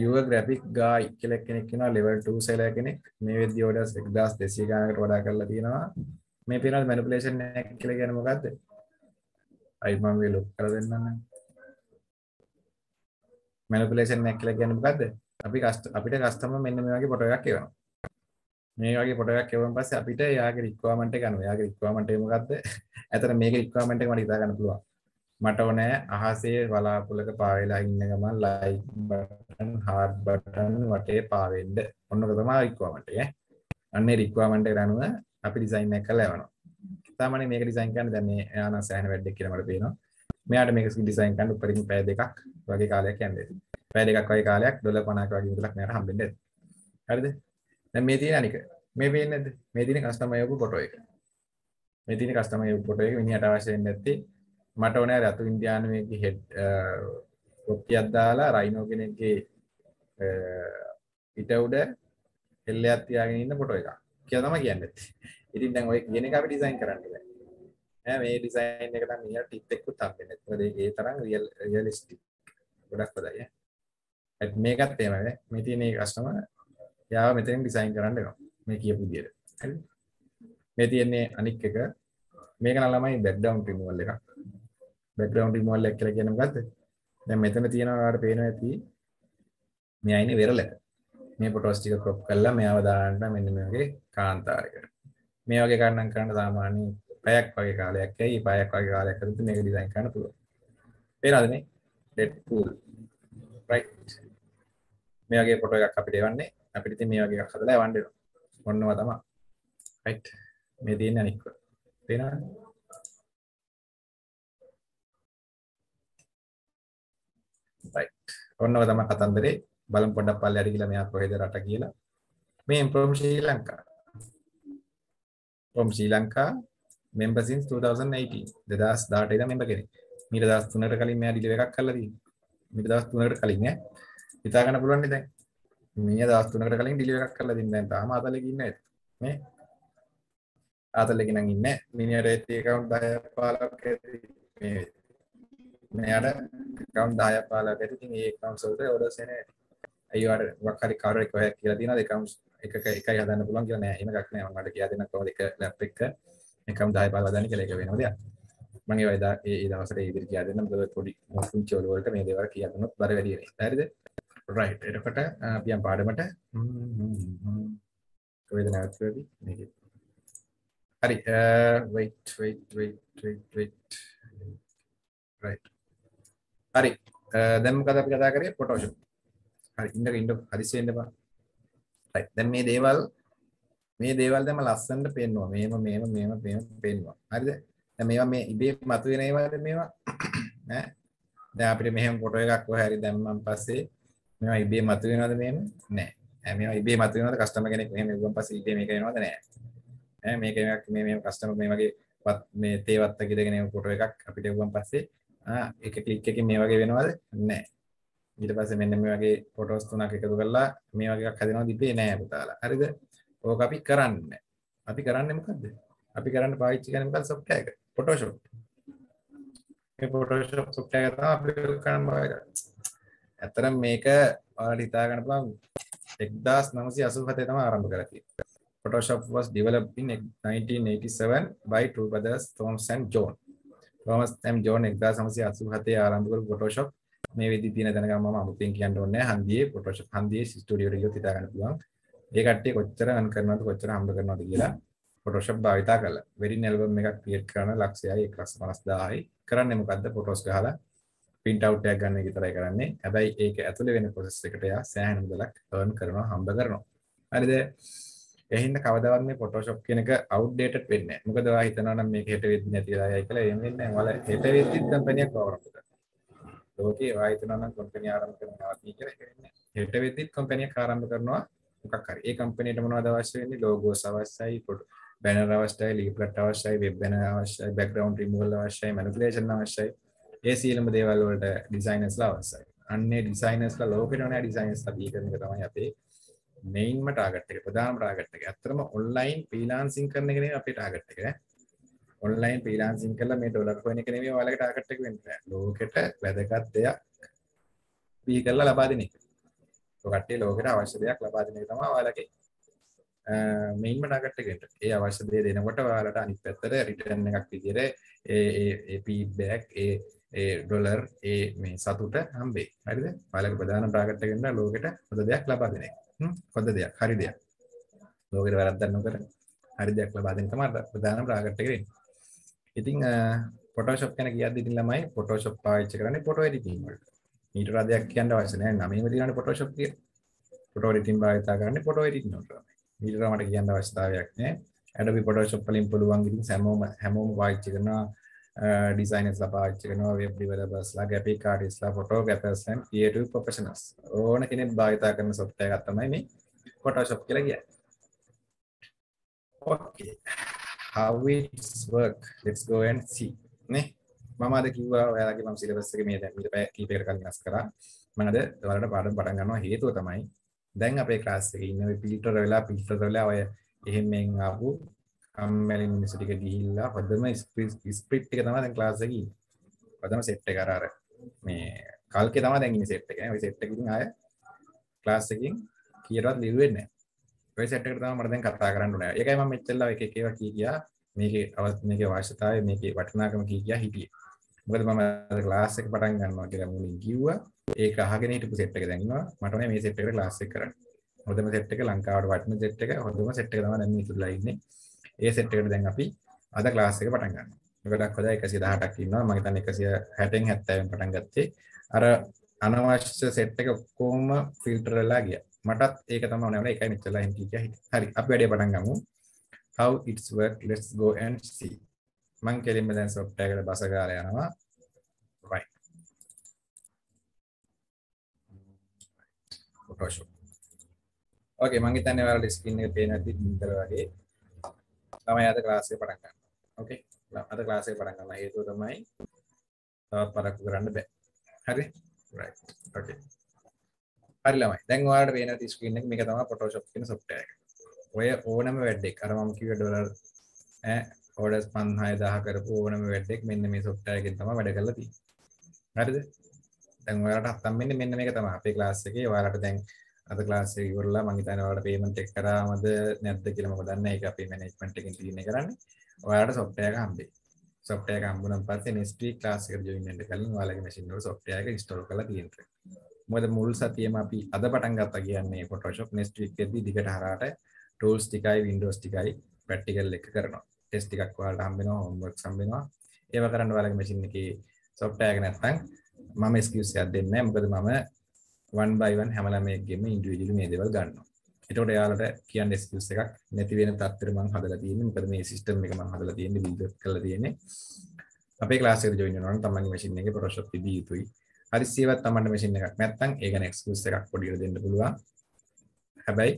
යුව ග්‍රැෆික් ගායි කියලා කෙනෙක් ඉන්නවා ලෙවල් 2 සෙලර් කෙනෙක් මේ වෙද්දී ඕඩර්ස් 1200 ගානකට වඩා කරලා තියෙනවා මේ පේනවා මැනිපියුලේෂන් එක කියලා කියන්නේ මොකද්ද අයි මම මේ ලොක් කරලා දෙන්නම් මැනිපියුලේෂන් එක කියලා කියන්නේ මොකද්ද අපි අපිට කස්ටමර් මෙන්න මේ වගේ ෆොටෝ එකක් එවනවා මේ වගේ පොටයක් එවන් පස්සේ අපිට යාගේ රික්වයර්මන්ට් එක අනුව යාගේ රික්වයර්මන්ට් එක මොකද්ද? ඇතර මේක රික්වයර්මන්ට් එක මට හිතා ගන්න පුළුවන්. මට ඕනේ අහසේ වලාකුලක පාවෙලා ඉන්න ගමන් ලයික් බටන්, හાર્ට් බටන් වටේ පාවෙන්න. ඔන්නක තමයි රික්වයර්මන්ට් එක. අන්නේ රික්වයර්මන්ට් එක අනුව අපි ඩිසයින් එක කරලා යවනවා. සාමාන්‍යයෙන් මේක ඩිසයින් කරන්න දැන් මේ ආනන්ද සෑහෙන වැඩක් කියලා මට පේනවා. මෙයාට මේක ඩිසයින් කරන්න උඩරින් පැය දෙකක් වගේ කාලයක් යන්නේ. පැය දෙකක් වගේ කාලයක් ඩොලර් 50ක වගේ විතරක් මෙයාට හම්බෙන්නේ. හරිද? දැන් මේ තියෙන අනික මේ පේන්නේ නැද්ද මේ තියෙන කස්ටමර් යෝග ෆොටෝ එක මේ තියෙන කස්ටමර් යෝග ෆොටෝ එක මිනිහට අවශ්‍ය වෙන්නේ නැත්තේ මට ඕනේ රතු ඉන්දියානුවේගේ හෙඩ් කොප්පියක් දාලා රයිනෝ කෙනෙක්ගේ පිට උඩ එල්ලයක් තියාගෙන ඉන්න ෆොටෝ එකක් කියලා තමයි කියන්නේ ඉතින් දැන් ඔය කියන එක අපි ඩිසයින් කරන්න බෑ ඈ මේ ඩිසයින් එක තමයි මිනිහට ටිප් එකකුත් හම්බෙන්නේ මොකද ඒ තරම් රියල් රියලිස්ටික් ගොඩක් හොඳයි ඈ මේකත් එහෙමයි මේ තියෙන කස්ටමර් එයාව මෙතනින් ඩිසයින් කරන්න වෙනවා මේ කියපු විදියට. හරි. මේ තියෙන්නේ අනික් එක. මේක නම් ළමයි බෑග්ග්‍රවුන්ඩ් රිමූවල් එකක්. බෑග්ග්‍රවුන්ඩ් රිමූවල් එක කියලා කියන්නේ මොකද්ද? දැන් මෙතන තියෙනවා ඔයාලට පේනවා ඇති. මෙයා ඉන්නේ වෙරළ. මේ ෆොටෝස් ටික ක්‍රොප් කරලා මෙයාව දාන්න මෙන්න මේ වගේ කාන්තාරයකට. මේ වගේ ගණන් කරන්න සාමාන්‍ය පැයක් වගේ කාලයක් ඇයි පැයක් වගේ කාලයක් කරද්දී මේක ඩිසයින් කරන්න පුළුවන්. පේනවද මේ? Deadpool. right. මේ වගේ ෆොටෝ එකක් අපිට එවන්නේ. අපිට ඉතින් මේ වගේ එකක් හදලා යවන්න වෙනවා. ඔන්නවා තමයි. රයිට්. මේ දෙන්නේ අනික. පේනවද? රයිට්. ඔන්නව තමයි කතන්දරේ. බලමු පොඩ්ඩක් පල්ලෙහාට ගිහලා මෙයා කොහෙද රට කියලා. මේ from Sri Lanka. from Sri Lanka member since 2018. 2018 ඉඳන් member කෙනෙක්. මීට දවස් 3කට කලින් මෙයා ඩිලීවර් එකක් කරලා තියෙනවා. මීට දවස් 3කට කලින් ඈ. හිතා ගන්න පුළුවන් නේද දැන්? මේ දවස් තුනකට කලින් ඩිලිවර් එකක් කරලා දෙන්නේ නැහැ තාම ආතලෙක ඉන්නේ නේ ආතලෙක නම් ඉන්නේ මිනිහට ඒත් account 10 15ක් ඇති මේ මෙයාට account 10 15ක් ඇති ඉතින් මේ account වලට orders එන්නේ අයියාට මොකක් හරි කාර් එකක් හොයක් කියලා දිනන account එක එකයි හදන්න පුළුවන් කියලා නෑ එහෙම එකක් නෑ මම ඔයාලට කියලා දෙන්න කොහොමද එක ලැප් එක account 10 15 හදන්න කියලා එක වෙනම දෙයක් මගේ වයිදා ඒ දවසට ඉදිරි කියා දෙන්න මොකද පොඩි පුංචි ඔලුවලට මේ දේවල් කියන්නත් බර වැඩි වෙනවා හරිද right එතකොට අපි යම් පාඩමට කොහෙද නැවතුවේවි මේකේ හරි wait wait wait wait wait right හරි දැන් මොකද අපි කතා කරේ photoshop හරි ඉන්නක ඉන්න හදිස්සියෙන් ඉන්න බා right දැන් මේ දේවල් මේ දේවල් දැම ලස්සනට පෙන්වුවා. මේම මේම මේම මේම පෙන්වුවා. හරිද? දැන් මේවා මේ ඉබේ මතුවෙන ඒවාද මේවා? ඈ දැන් අපිට මෙහෙම ෆොටෝ එකක් කොහේ හරි දැම්මන් පස්සේ මේවා ඉබේ මතුවෙනවද මෙහෙම නෑ මේවා ඉබේ මතුවෙනවද කස්ටමර් කෙනෙක් මෙහෙම ඉබුවන් පස්සේ ඉබේ මේක වෙනවද නෑ ඈ මේක මේක මේ මේ කස්ටමර් මේ වගේ මේ තේ වත්ත කිදගෙන ෆොටෝ එකක් අපිට ඉබුවන් පස්සේ ආ එක ක්ලික් එකකින් මේ වගේ වෙනවද නෑ ඊට පස්සේ මෙන්න මේ වගේ ෆොටෝස් තුනක් එකතු කරලා මේ වගේ එකක් හදනවද ඉබේ නෑ පුතාලා හරිද ඕක අපි කරන්නේ අපි කරන්නේ මොකද්ද අපි කරන්න පාවිච්චි කරන්නේ මොකද software එක Photoshop මේ Photoshop software එක තමයි අපි කරන්න බාර ගන්න ඇතරම් මේක ඔයාලට හිතා ගන්න පුළුවන් 1987 තමයි ආරම්භ කරලා තියෙන්නේ. Photoshop was developed in 1987 by two brothers Thomas and John. Thomas M John 1987 ආරම්භ කරපු Photoshop මේ වෙද්දි තියෙන දැනගන්න මම අමුතෙන් කියන්න ඕනේ නැහැ. හන්දියේ Photoshop හන්දියේ ස්ටුඩියෝ එකට ගියොත් හිතා ගන්න පුළුවන්. ඒ කට්ටිය කොච්චර රන් කරනවද කොච්චර හම්බ කරනවද කියලා ෆොටෝෂොප් භාවිතා කරලා වෙඩින් ඇල්බම් එකක් ක්‍රියේට් කරන ලක්ෂයයි 1.5යි කරන්නේ මොකද්ද ෆොටෝස් ගහලා print out එකක් ගන්න එක විතරයි කරන්නේ. හැබැයි ඒක ඇතුලේ වෙන process එකට එයා සෑහෙන මුදලක් earn කරනවා, හම්බ කරනවා. හරිද? එහෙනම් කවදාවත් මේ Photoshop කියන එක outdated වෙන්නේ නැහැ. මොකද ඔයා හිතනවා නම් මේක හෙට වෙද්දී නැති වෙලා යයි කියලා එහෙම වෙන්නේ නැහැ. ඔයාලා හෙට වෙද්දී කම්පැනියක් ආරම්භ කරනවා. ලෝකේ ඔයා හිතනවා නම් කම්පැනි ආරම්භ කරනවා කියලා ඒක වෙන්නේ නැහැ. හෙට වෙද්දී කම්පැනියක් ආරම්භ කරනවා මොකක් හරි. ඒ කම්පැනියට මොනවද අවශ්‍ය වෙන්නේ? logos අවශ්‍යයි, banner අවශ්‍යයි, leaflet අවශ්‍යයි, web banner අවශ්‍යයි, background removal අවශ්‍යයි, manipulation අවශ්‍යයි. ඒ සියලම දේවල් වලට ඩිසයිනර්ස්ලා අවශ්‍යයි. අන්නේ ඩිසයිනර්ස්ලා ලෝකෙට ඕනෑ ඩිසයිනර්ස්ලා බිහි කරන එක තමයි අපේ මේන්ම ටාගට් එක ප්‍රධානම ටාගට් එක. ඇත්තටම ඔන්ලයින් ෆ්‍රීලාන්සින් කරන එක නෙමෙයි අපේ ටාගට් එක. ඔන්ලයින් ෆ්‍රීලාන්සින් කරලා මේ ඩොලර් හොයන එක නෙමෙයි ඔයාලගේ ටාගට් එක වෙන්නේ. ලෝකෙට වැදගත් දෙයක් බිහි කරලා ලබා දෙන එක. ඔකට්ටේ ලෝකෙට අවශ්‍ය දෙයක් ලබා දෙන එක තමයි ඔයාලගේ මෙයින්ම ටාගට් එකට. ඒ අවශ්‍ය දේ දෙනකොට ඔයාලට අනිත් පැත්තට රිටර්න් එකක් විදිහට ඒ ඒ ෆීඩ්බැක් ඒ ඒ ඩොලර් ඒ මේ සතුට හම්බේ. හරිද? ඔයාලගේ ප්‍රධාන ටාගට් එක වෙනවා ලෝකෙට හොඳ දෙයක් ලබා දෙන එක. හ්ම් හොඳ දෙයක්, හරි දෙයක්. ලෝකෙට වැරද්දක් නොකර හරි දෙයක් ලබා දෙන තමයි ප්‍රධාන ටාගට් එක වෙන්නේ. ඉතින් Photoshop ගැන කියද්දි ඉතින් ළමයි Photoshop පාවිච්චි කරන්නේ photo editing වලට. ඊට වඩා දෙයක් කියන්න අවශ්‍ය නැහැ. නමේම තියෙනනේ Photoshop කියලා. photo editing භාවිත කරන්නේ photo editing වලට. ඊට වඩා මට කියන්න අවශ්‍යතාවයක් නැහැ. Adobe Photoshop වලින් පුළුවන් ඉතින් හැමෝම හැමෝම පාවිච්චි කරනවා ඩිසයිනස් පාච්චි කරනවා වෙබ් ඩිවලපර්ස්ලා ගැපි කාඩස්ලා photographers and creative professionals ඕන කෙනෙක් භාවිතා කරන software එකක් තමයි මේ Photoshop කියලා කියන්නේ. Okay. How it's work. Let's go and see. නේ. මම අද කිව්වා ඔයාලගේ මම සිලබස් එක මේ දැන් ඊට පස්සේ කීපයකට කලින් අස් කරා. මම අද ඔයාලට පාඩම් පටන් ගන්නවා හේතුව තමයි දැන් අපේ ක්ලාස් එකේ ඉන්න මේ පිල්ටර් වෙලා පිල්ටර් වෙලා ඔය එහෙම මෙන් ආපු කම්මැලි මිනිස්සු ටික ගිහිල්ලා හොඳම ස්ප්‍රිට් එක තමයි දැන් ක්ලාස් එකේ ඉන්නේ. හොඳම සෙට් එක අර අර මේ කල්කේ තමයි දැන් ඉන්නේ සෙට් එක. ওই සෙට් එකකින් ආය ක්ලාස් එකකින් කීයටවත් ලිව් වෙන්නේ නැහැ. ඔය සෙට් එකට තමයි මට දැන් කතා කරන්න ඕනේ. ඒකයි මම මෙච්චරලා එක එක ඒවා කී ගියා. මේකේ අවස් මේකේ අවශ්‍යතාවය මේකේ වටිනාකම කී ගියා හිටියේ. මොකද මම අද ක්ලාස් එක පටන් ගන්නවා කියලා මුලින් කිව්වා. ඒක අහගෙන හිටපු සෙට් එක දැන් ඉන්නවා. මට ඕනේ මේ සෙට් එකට ක්ලාස් එක කරන්න. හොඳම සෙට් එක ලංකාවට වටින සෙට් එක හොඳම සෙට් එක තමයි දැන් මේ ඉතුරුලා ඉන්නේ. ඒ සෙට් එකට දැන් අපි අද ක්ලාස් එක පටන් ගන්නවා. ගොඩක් හොඳයි 118ක් ඉන්නවා. මම හිතන්නේ 160න් 70න් පටන් ගත්තේ. අර අනවශ්‍ය සෙට් එක ඔක්කොම ෆිල්ටර් වෙලා ගියා. මටත් ඒක තමයි ඕනේ වුණා. ඒකයි මෙච්චරලා හින් කිය හරි. අපි වැඩේ පටන් ගමු. How it's work let's go and see. මං කෙලින්ම දැන් software එකට බස ගාලා යනවා. right. Photoshop. okay මං හිතන්නේ ඔයාලට screen එක පේන ඇති විතර වගේ. තමයි අද ක්ලාස් එක පටන් ගන්න. ඕකේ. අද ක්ලාස් එක පටන් ගන්න හේතුව තමයි තවත් පරක්කු කරන්න බෑ. හරි? right. okay. හරි ළමයි. දැන් ඔයාලට පේන තියෙන ස්ක්‍රීන් එක මේක තමයි Photoshop කියන software එක. ඔය ඕනම වැඩ් එකක් අර මම කිව්ව ඩොලර් ඈ ඕඩර්ස් 5000 කරපු ඕනම වැඩ් එකක් මෙන්න මේ software එකෙන් තමයි වැඩ කරලා තියෙන්නේ. හරිද? දැන් ඔයාලට හත්තම් වෙන්නේ මෙන්න මේක තමයි අපේ ක්ලාස් එකේ ඔයාලට දැන් අද ක්ලාස් එක ඉවරලා මම හිතන්නේ ඔයාලට පේමන්ට් එක කරාමද නැද්ද කියලා මම දන්නේ නැහැ. ඒක අපේ මැනේජ්මන්ට් එකෙන් තීරණය කරන්නේ. ඔයාලට software එක හම්බෙයි. software එක හම්බුනන් පස්සේ next week class එකට join වෙන්න කලින් ඔයාලගේ machine වල software එක install කරලා තියෙනවා. මොකද මුල් සතියේම අපි අද පටන් ගත්තා කියන්නේ Photoshop next week එකදී දිගට හරහාට tools ටිකයි Windows ටිකයි practical එක කරනවා. test ටිකක් ඔයාලට හම්බ වෙනවා, homework හම්බ වෙනවා. ඒව කරන්න ඔයාලගේ machine එකේ software එක නැත්නම් මම excuse එකක් දෙන්නේ නැහැ. මොකද මම වන් බයි වන් හැම ළමයෙක්ගෙම ඉන්ඩිවිජුවලි මේ දේවල් ගන්නවා. එතකොට එයාලට කියන්න එක්ස්කියුස් එකක් නැති වෙන තත්ත්වෙට මම හදලා තියෙන්නේ. මොකද මේ සිස්ටම් එක මම හදලා තියෙන්නේ බිල්ඩ් කරලා තියෙන්නේ. අපේ ක්ලාස් එකට ජොයින් වෙනවා නම් තමන්ගේ මැෂින් එකේ ප්‍රොෂොප් තිබිය යුතුයි. හරි සේවත් තමන්ගේ මැෂින් එකක් නැත්නම් ඒ ගැන එක්ස්කියුස් එකක් පොඩියට දෙන්න පුළුවන්. හැබැයි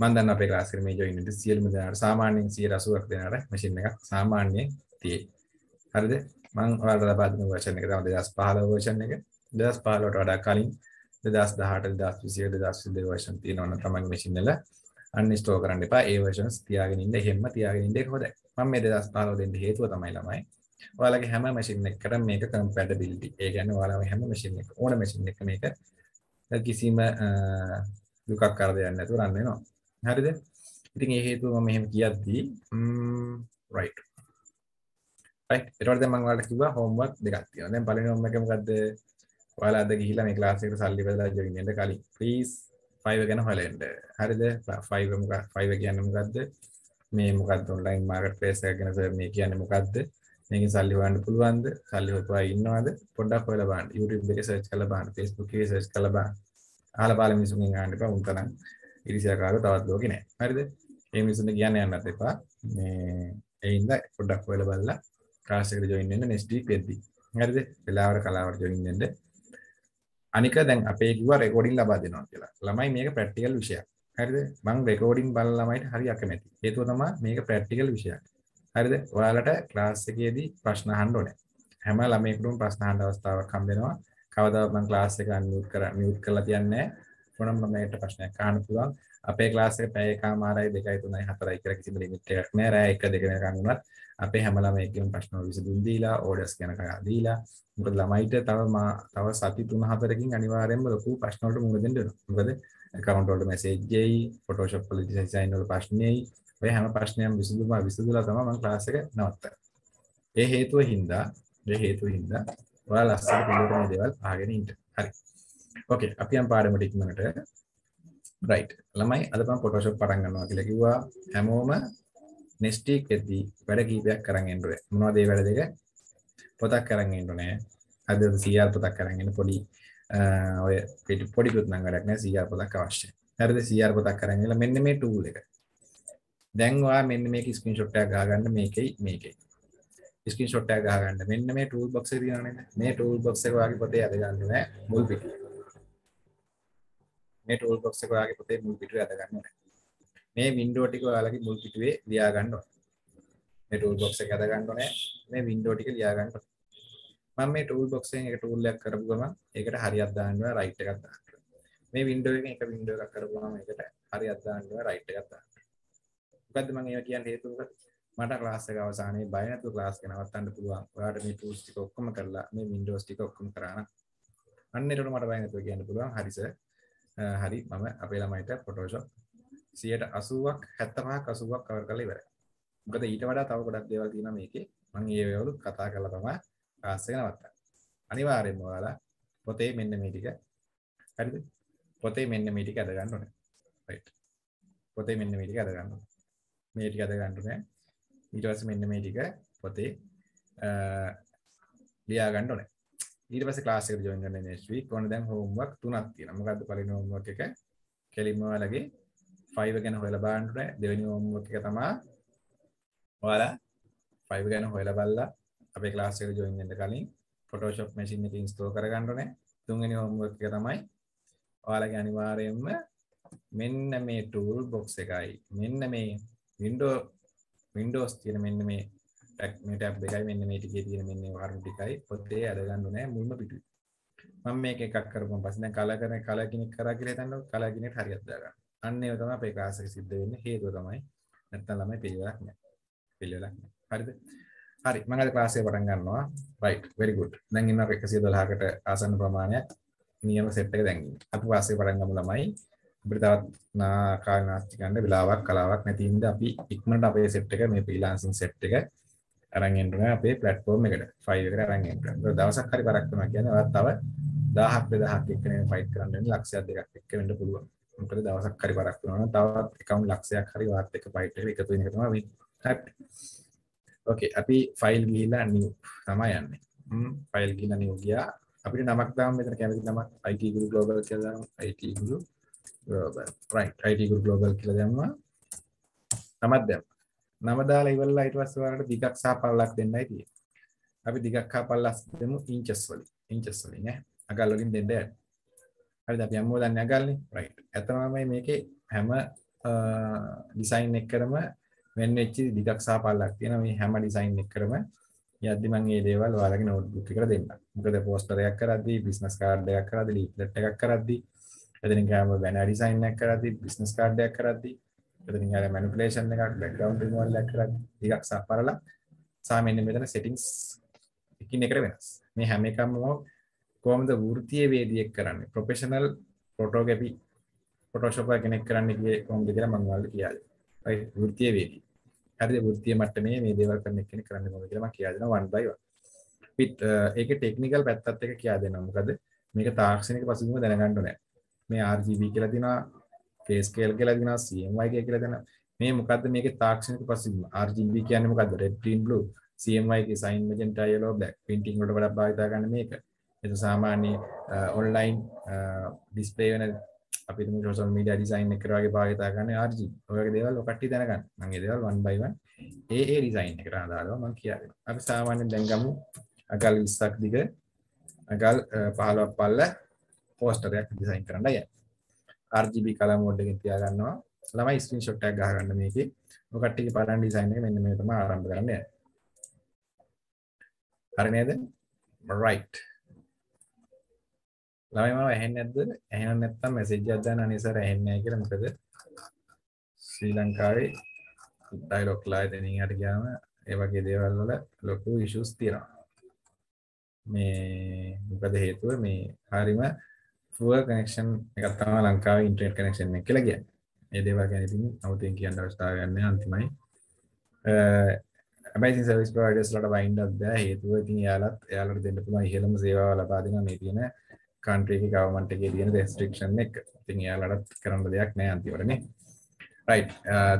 මම දන්න අපේ ක්ලාස් එකේ මේ ජොයින් වෙන සියලුම දෙනාට සාමාන්‍යයෙන් 80ක් දෙනාට මැෂින් එකක් සාමාන්‍යයෙන් තියෙයි. හරිද? මම ඔයාලට ලබා දෙන වර්ෂන් එක තමයි 2015 වර්ෂන් එක. 2015ට වඩා කලින් 2018 2020 2022 version තියෙනවා නම් තමයි machine වල uninstall කරන්න එපා. ඒ versions තියාගෙන ඉන්න එහෙම්ම තියාගෙන ඉන්න එක හොඳයි. මම මේ 2015 දෙන්න හේතුව තමයි ළමයි. ඔයාලගේ හැම machine එකකට මේක compatibility. ඒ කියන්නේ ඔයාලම හැම machine එක ඕන machine එක මේක කිසිම දුකක් කරදරයක් නැතුව run වෙනවා. හරිද? ඉතින් ඒ හේතුව මම මෙහෙම කියද්දී right right ඊට පස්සේ දැන් මම ඔයාලට කිව්වා homework දෙකක් තියෙනවා. දැන් පළවෙනි homework එක මොකද්ද? ඔයාලා අද ගිහිල්ලා මේ ක්ලාස් එකට සල්ලි බදලා ජොයින් වෙන්න කලින් ප්ලීස් 5 ගැන හොයලෙන්න. හරිද? 5 මොකක් 5 කියන්නේ මොකද්ද? මේ මොකක්ද ඔන්ලයින් මාකට් ප්ලේස් එක ගැන සර් මේ කියන්නේ මොකද්ද? මේකෙන් සල්ලි හොයන්න පුළුවන්ද? සල්ලි හොයපුවා ඉන්නවද? පොඩ්ඩක් හොයලා බලන්න. YouTube එකේ සර්ච් කරලා බලන්න. Facebook එකේ සර්ච් කරලා බලන්න. අහලා බලලා මිනිසුන්ගෙන් අහන්න එපා. උන් තරම් ඉරිසියාකාරව තවත් ලෝකේ නැහැ. හරිද? ඒ මිනිසුන්ට කියන්න යන්නත් එපා. මේ ඒ හින්දා පොඩ්ඩක් හොයලා බලලා ක්ලාස් එකට ජොයින් වෙන්න next week වෙද්දී. හරිද? වෙලාවට කලාවට ජොයින් වෙන්න. අනික දැන් අපේ කිව්වා රෙකෝඩින් ලබා දෙනවා කියලා. ළමයි මේක ප්‍රැක්ටිකල් විෂයක්. හරිද? මම රෙකෝඩින් බලන ළමයිට හරි අකමැති. හේතුව තමයි මේක ප්‍රැක්ටිකල් විෂයක්. හරිද? ඔයාලට ක්ලාස් එකේදී ප්‍රශ්න අහන්න ඕනේ. හැම ළමයෙකුටම ප්‍රශ්න අහන්න අවස්ථාවක් හම්බ වෙනවා. කවදාවත් මම ක්ලාස් එක අන්මියුට් කරලා මියුට් කරලා තියන්නේ නැහැ. ඕනම මමයට ප්‍රශ්නයක් අහන්න පුළුවන්. අපේ ක්ලාස් එකේ පැය එකමාරයි 2යි 3යි 4යි කියලා කිසිම ලිමිට් එකක් නැහැ. රෑ 1 2 වෙනකන් වුණත් අපේ හැම ළමයෙක්ගේම ප්‍රශ්න විසඳුම් දීලා ඕඩර්ස් ගැන කතා දීලා මොකද ළමයිට තව මා තව සති 3 4කින් අනිවාර්යයෙන්ම ලොකු ප්‍රශ්න වලට මුහුණ දෙන්න වෙනවා. මොකද account වලට message එයි, Photoshop වල design වල ප්‍රශ්න එයි. ඔය හැම ප්‍රශ්නයක්ම විසඳුම විසඳලා තමයි මම ක්ලාස් එක නවත්තන්නේ. ඒ හේතුව හින්දා ඒ හේතුව හින්දා ඔයාලා ලස්සන පිළිතුරු දේවල් අහගෙන ඉන්න. හරි. ඕකේ අපි යම් පාඩමට ඉක්මනට රයිට් ළමයි අද මම ෆොටෝෂොප් පටන් ගන්නවා කියලා කිව්වා හැමෝම නෙස්ටික් වෙද්දී වැඩ කීපයක් කරන් එන්න ඕනේ මොනවද ඒ වැඩ දෙක පොතක් කරන් එන්න ඕනේ අද CR පොතක් කරන් එන්න පොඩි ඔය පොඩි පුත් නම් වැඩක් නෑ CR පොතක් අවශ්‍යයි හරිද CR පොතක් කරන් ගිහලා මෙන්න මේ ටූල් එක දැන් ඔයා මෙන්න මේක ස්ක්‍රීන්ෂොට් එකක් ගහගන්න මේකයි මේකයි ස්ක්‍රීන්ෂොට් එකක් ගහගන්න මෙන්න මේ ටූල් බොක්ස් එක තියෙනවා නේද මේ ටූල් බොක්ස් එක ඔයාගේ පොතේ අද ගන්න නෑ මුල් පිටියේ මේ ටූල් බොක්ස් එක ඔයාගේ පොතේ මුල් පිටුවේ අද ගන්න ඕනේ. මේ වින්ඩෝ ටික ඔයාලගේ මුල් පිටුවේ ලියා ගන්න ඕනේ. මේ ටූල් බොක්ස් එක අද ගන්න ඕනේ. මේ වින්ඩෝ ටික ලියා ගන්න ඕනේ. මම මේ ටූල් බොක්ස් එකෙන් එක ටූල් එකක් කරපු ගමන් ඒකට හරියක් දාන්න ඕනේ රයිට් එකක් දාන්න. මේ වින්ඩෝ එකෙන් එක වින්ඩෝ එකක් කරපු ගමන් ඒකට හරියක් දාන්න ඕනේ රයිට් එකක් දාන්න. මොකද්ද මම ඒව කියන්න හේතුව මොකද්ද? මට ක්ලාස් එක අවසානයේ බය නැතුව ක්ලාස් එක නවත්තන්න පුළුවන්. ඔයාලට මේ ටූල්ස් ටික ඔක්කොම කරලා මේ වින්ඩෝස් ටික ඔක්කොම කරා නම් අන්න ඒකට මට බය නැතුව කියන්න පුළුවන්. හරි සර්. හරි මම අපේ ළමයිට පොටෝෂොප් 80ක් 75ක් 80ක් කවර් කරලා ඉවරයි. මොකද ඊට වඩා තව ගොඩක් දේවල් තියෙනවා මේකේ. මම ඒ වේවලු කතා කරලා තමයි ක්ලාස් එක නවත්තන්නේ. අනිවාර්යයෙන්ම ඔයාලා පොතේ මෙන්න මේ ටික හරිද? පොතේ මෙන්න මේ ටික අද ගන්න ඕනේ. right. පොතේ මෙන්න මේ ටික අද ගන්න ඕනේ. මේ ටික අද ගන්න ඕනේ. ඊට පස්සේ මෙන්න මේ ටික පොතේ අ ලියා ගන්න ඕනේ. ඊට පස්සේ class එකට join කරන්න next week. ඕන දැන් homework තුනක් තියෙනවා. මොකද්ද පළවෙනි homework එක? කෙලින්ම ඔයාලගේ 5 ගැන හොයලා බලන්න ඕනේ. දෙවෙනි homework එක තමයි ඔයාලා 5 ගැන හොයලා බලලා අපේ class එකට join වෙන්න කලින් Photoshop machine එක install කරගන්න ඕනේ. තුන්වෙනි homework එක තමයි ඔයාලගේ අනිවාර්යයෙන්ම මෙන්න මේ tool box එකයි. මෙන්න මේ window windows තියෙන මෙන්න මේ මේ ටැබ් එකයි මෙන්න මේ ටිකේ තියෙන මෙන්න මේ වර්ණ ටිකයි පොතේ අද ගන්න නෑ මුල්ම පිටුවේ. මම මේක එකක් කරපුවම පස්සේ දැන් කලා කරන කලා කෙනෙක් කරා කියලා හිතන්නකො කලා කෙනෙක් හරියට දාගන්න. අන්න ඒක තමයි අපේ ක්ලාස් එකේ සිද්ධ වෙන්නේ හේතුව තමයි. නැත්තම් ළමයි පිළිවෙලක් නෑ. පිළිවෙලක් නෑ. හරිද? හරි මම අද ක්ලාස් එක පටන් ගන්නවා. right very good. දැන් ඉන්න අපි 112කට ආසන්න ප්‍රමාණයක් නියම සෙට් එක දැන් ඉන්නේ. අපි වාසය පටන් ගමු ළමයි. අපිට තවත් නා කාලනාස්ති ගන්න වෙලාවක් කලාවක් නැති ඉඳ අපි ඉක්මනට අපේ සෙට් එක මේ ෆ්‍රීලාන්සින් සෙට් එක අරන් එන්න ඕනේ අපේ platform එකට. 5 එකට අරන් එන්න. ඒක දවසක් හරි පාරක් කරනවා කියන්නේ ඔයාලා තව 1000ක් 2000ක් එක්ක නෙමෙයි fight කරන්න වෙන්නේ ලක්ෂයක් දෙකක් එක්ක වෙන්න පුළුවන්. මොකද දවසක් හරි පාරක් කරනවා නම් තවත් account ලක්ෂයක් හරි වාත් එක fight එකට එකතු වෙන එක තමයි win. හරි. ඕකේ අපි ෆයිල් ගිහිලා new තමයි යන්නේ. හ්ම් ෆයිල් ගිහිලා new ගියා. අපිට නමක් දාමු මෙතන කැමති නමක් IT Guru Global කියලා දාමු. IT Guru Global. right IT Guru Global කියලා දැම්මා. නමක් දැම්මා. නම දාලා ඉවරලා ඊට පස්සේ ඔයාලට දිගක් සහ පළලක් දෙන්නයි තියෙන්නේ. අපි දිගක් හා පළලක් දෙමු ඉන්චස් වලින්. ඉන්චස් වලින් ඈ. අගල් වලින් දෙන්න. හරිද අපි හැමෝම දන්නේ අගල්නේ. රයිට්. ඇත්තමමයි මේකේ හැම ඩිසයින් එකකම වෙන්න වෙච්ච දිගක් සහ පළලක් තියෙනවා. මේ හැම ඩිසයින් එකකම යද්දි මම මේ දේවල් ඔයාලගේ නෝට්බුක් එකට දෙන්නම්. මොකද පෝස්ටර් එකක් කරද්දී, බිස්නස් කාඩ් එකක් කරද්දී, ලීෆ්ලට් එකක් කරද්දී, එතනින් ගාම බැනර් ඩිසයින් එකක් කරද්දී, බිස්නස් කාඩ් එකක් කරද්දී එතනින් අර මැනිපියුලේෂන් එකක් බෑග්ග්‍රවුන්ඩ් රිමූවල් එකක් කරලා ටිකක් සපරලා සාමාන්‍ය මෙතන සෙටින්ග්ස් එකින් එකට වෙනස්. මේ හැම එකම කොහොමද වෘත්තීය වේදියෙක් කරන්නේ? ප්‍රොෆෙෂනල් ෆොටෝග්‍රැෆි ෆොටෝෂොප් කෙනෙක් කරන්නේ කියේ කොහොමද කියලා මම ඔයාලට කියාලි. right වෘත්තීය වේදි. හරිද වෘත්තීය මට්ටමේ මේ දේවල් කරන කෙනෙක් කරන්නේ කොහොමද කියලා මම කියා දෙනවා one by one. පිට uh, ඒකේ ටෙක්නිකල් පැත්තත් එක කියා දෙනවා. මොකද මේක තාක්ෂණික පසුබිම දැනගන්න ඕනේ. මේ RGB කියලා දිනවා ෆේස් ස්කේල් කියලා දෙනවා CMYK කියලා දෙනවා මේ මොකද්ද මේකේ තාක්ෂණික පසුබිම RGB කියන්නේ මොකද්ද red green blue CMYK sign magenta yellow black printing වලට වඩා භාවිතා කරන මේක ඒක සාමාන්‍ය ඔන්ලයින් ඩිස්ප්ලේ වෙන අපි තුමු සෝෂල් මීඩියා ඩිසයින් එකකට වගේ භාවිතා කරන RGB ඔය වගේ දේවල් ඔකට්ටි දැනගන්න මම ඒ දේවල් 1 by 1 ඒ ඒ ඩිසයින් එකට අදාළව මම කියන්නේ අපි සාමාන්‍යයෙන් දැන් ගමු අගල් 20ක් දිග අගල් 15ක් පල්ල පෝස්ටරයක් ඩිසයින් කරන්න යන්නේ RGB color mode එකෙන් තියාගන්නවා. ළමයි screenshot එකක් ගහගන්න මේකේ. ඔය කට්ටියගේ පාඩම් design එක මෙන්න මේ තමයි ආරම්භ කරන්න යන්නේ. හරි නේද? right. ළමයි මාව ඇහෙන්නේ නැද්ද? ඇහෙනව නැත්නම් මැසේජ් එකක් දාන්න අනේ සර් ඇහෙන්නේ නැහැ කියලා මොකද? ශ්‍රී ලංකාවේ ඩයලොග් ලා දෙනින් හරි ගියාම ඒ වගේ දේවල් වල ලොකු issues තියෙනවා. මේ මොකද හේතුව මේ හරීම ෆුව කනෙක්ෂන් එකක් තමයි ලංකාවේ ඉන්ටර්නෙට් කනෙක්ෂන් එක කියලා කියන්නේ. මේ දේවල් ගැන ඉතින් අවුතෙන් කියන්න අවස්ථාවක් ගන්න අන්තිමයි. හැබැයි ඉතින් සර්විස් ප්‍රොවයිඩර්ස් වලට වයින්ඩ්ක් බෑ හේතුව ඉතින් එයාලත් එයාලට දෙන්න පුළුවන් ඉහළම සේවාව ලබා දෙන මේ තියෙන කන්ට්‍රි එකේ ගවර්න්මන්ට් එකේ තියෙන රෙස්ට්‍රික්ෂන් එක. ඉතින් එයාලටත් කරන්න දෙයක් නෑ අන්තිමට නේ. රයිට්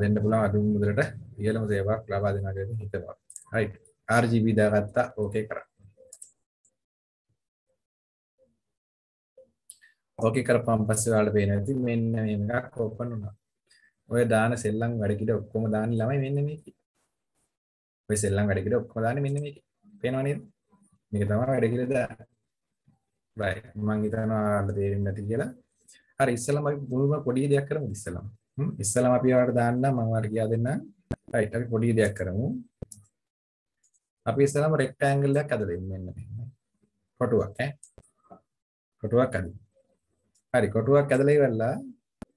දෙන්න පුළුවන් අඩු මුදලට ඉහළම සේවාවක් ලබා දෙනවා කියන හිතනවා. රයිට් RGB දාගත්තා ඕකේ කරා. ඕකේ කරපම් පස්සේ ඔයාලට පේනවා. ඉතින් මෙන්න මේ එකක් ඕපන් වුණා. ඔය දාන සෙල්ලම් වැඩ කිඩ ඔක්කොම දාන්නේ ළමයි මෙන්න මේකේ. ඔය සෙල්ලම් වැඩ කිඩ ඔක්කොම දාන්නේ මෙන්න මේකේ. පේනව නේද? මේක තමයි වැඩ කිඩ දාන්නේ. right මම හිතනවා ඔයාලට තේරෙන්නේ නැති කියලා. හරි ඉස්සෙල්ලාම අපි මුලින්ම පොඩි දෙයක් කරමු ඉස්සෙල්ලාම. හ්ම් ඉස්සෙල්ලාම අපි ඔයාලට දාන්න මම ඔයාලට කියා දෙන්නම්. right අපි පොඩි දෙයක් කරමු. අපි ඉස්සෙල්ලාම රෙක්ටැන්ගල් එකක් අද දෙන්න මෙන්න මේ. කොටුවක් ඈ. කොටුවක් අදින්න. හරි කොටුවක් ඇදලා ඉවරලා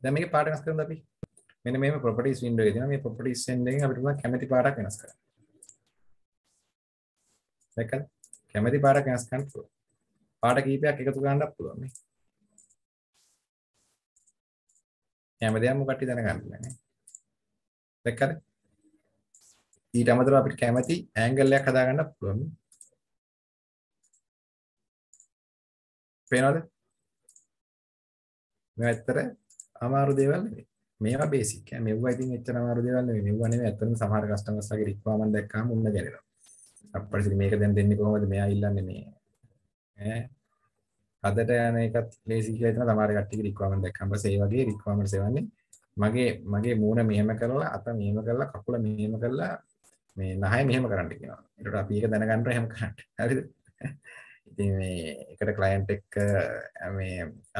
දැන් මේකේ පාට වෙනස් කරමුද අපි මෙන්න මේම properties window එකේ තියෙනවා මේ properties window එකෙන් අපිට පුළුවන් කැමැති පාටක් වෙනස් කරන්න දැක්කද කැමැති පාටක් වෙනස් කරන්න පුළුවන් පාට කීපයක් එකතු කරන්නත් පුළුවන් මේ හැම දෙයක්ම කට්ටිය දැනගන්න ඕනේ දැක්කද ඊට අමතරව අපිට කැමැති ඇන්ගල් එකක් හදාගන්න පුළුවන් පේනවද මේවා ඇත්තට අමාරු දේවල් නෙවෙයි. මේවා බේසික්. මෙව්වා ඉතින් එච්චර අමාරු දේවල් නෙවෙයි. මෙව්වා නෙවෙයි ඇත්තටම සමහර කස්ටමර්ස්ලාගේ රික්වයර්මන්ට් දැක්කම උන්න ගැලෙනවා. අප්පරිසි මේක දැන් දෙන්නේ කොහොමද? මෙයා ඉල්ලන්නේ මේ. ඈ අදට යන එකත් ලේසි කියලා හිතන සමහර කට්ටියගේ රික්වයර්මන්ට් දැක්කම පස්සේ ඒ වගේ රික්වයර්මන්ට්ස් එවන්නේ. මගේ මගේ මූණ මෙහෙම කරලා අත මෙහෙම කරලා කකුල මෙහෙම කරලා මේ නහය මෙහෙම කරන්න කියනවා. ඒකට අපි ඒක දැනගන්න හැම කරන්න. හරිද? ඉතින් මේ එකට ක්ලයන්ට් එක්ක මේ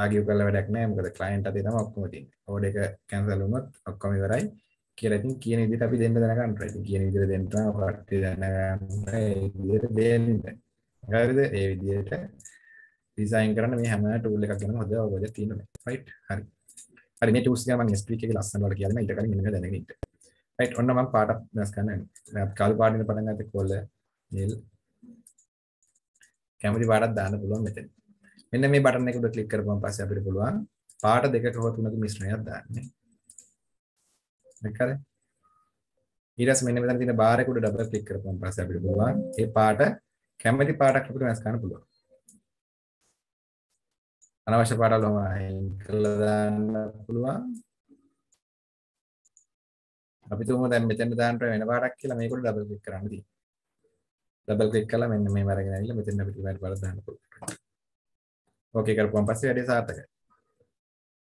ආගියු කරලා වැඩක් නැහැ. මොකද ක්ලයන්ට් අතේ තමයි ඔක්කොම තියෙන්නේ. ඕඩර් එක කැන්සල් වුණොත් ඔක්කොම ඉවරයි. කියලා ඉතින් කියන විදිහට අපි දෙන්න දැනගන්න ඉතින් කියන විදිහට දෙන්න තමයි දැනගන්න ඒ විදිහට දෙන්න හරිද ඒ විදිහට ඩිසයින් කරන්න මේ හැම ටූල් එකක් ගැනම හොඳ අවබෝධයක් තියෙන්න ඕනේ රයිට් හරි හරි මේ ටූල්ස් ගැන මම ස්පීක් එකේ ලස්සන වලට කියන්න ඊට කලින් මෙන්න දැනගෙන ඉන්න රයිට් ඔන්න මම පාඩම් වෙනස් කරන්න මම කාල් පාඩම් පටන් ගත්තේ කොල්ල නිල් කැමති පාටක් දාන්න පුළුවන් මෙතන. මෙන්න මේ බටන් එක උඩ ක්ලික් කරපුවාන් පස්සේ අපිට පුළුවන් පාට දෙකක හෝ තුනක මිශ්‍රණයක් දාන්න. හරිද? ඊට පස්සේ මෙන්න මෙතන තියෙන බාර් එක උඩ ඩබල් ක්ලික් කරපුවාන් පස්සේ අපිට පුළුවන් ඒ පාට කැමති පාටක් අපිට වෙනස් කරන්න පුළුවන්. අනවශ්‍ය පාටලම අයින් කරලා දාන්න පුළුවන්. අපි තුමු දැන් මෙතන දාන්න වෙන පාටක් කියලා මේකට ඩබල් ක්ලික් කරන්න තියෙනවා. ඩබල් ක්ලික් කරලා මෙන්න මේ වරගෙන ඇවිල්ලා මෙතෙන් අපිට ඉවර් බල දාන්න පුළුවන්. ඕකේ කරපුවාන් පස්සේ වැඩේ සාර්ථකයි.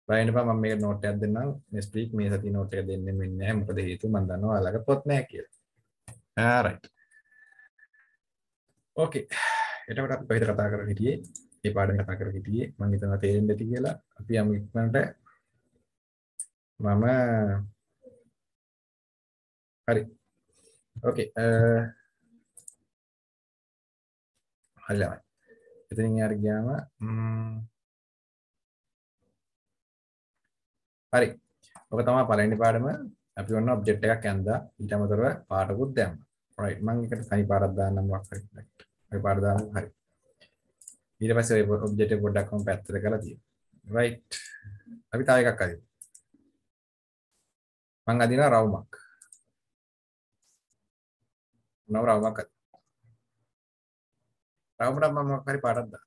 බලන්න බා මම මේකට නෝට් එකක් දෙන්නම්. next week මේ සතියේ නෝට් එක දෙන්නෙ වෙන්නේ නැහැ. මොකද හේතුව මම දන්නවා ඔයාලගේ පොත් නැහැ කියලා. alright. ඕකේ. එතකොට අපි කොහෙද කතා කරගෙන හිටියේ? මේ පාඩම කතා කරගෙන හිටියේ. මම හිතනවා තේරෙන්න ඇති කියලා. අපි යමු ඉක්මනට මම හරි. ඕකේ. හරිලමයි. එතනින් යාර ගියාම හරි. ඔක තමයි පළවෙනි පාඩම. අපි ඔන්න ඔබ්ජෙක්ට් එකක් ඇඳලා ඊට අමතරව පාඩකුත් දැම්මා. රයිට්. මම එකට තනි පාඩක් දාන්නම් මොකක් හරි. හරි පාඩ දාමු. හරි. ඊට පස්සේ ඔය ඔබ්ජෙක්ට් එක පොඩ්ඩක් මම පැත්තට කරලා තියෙනවා. රයිට්. අපි තාම එකක් අදිමු. මං අදිනවා රවුමක්. නව රවුමක් අදිනවා. රවුමකට මම මොකක් හරි පාටක් දානවා.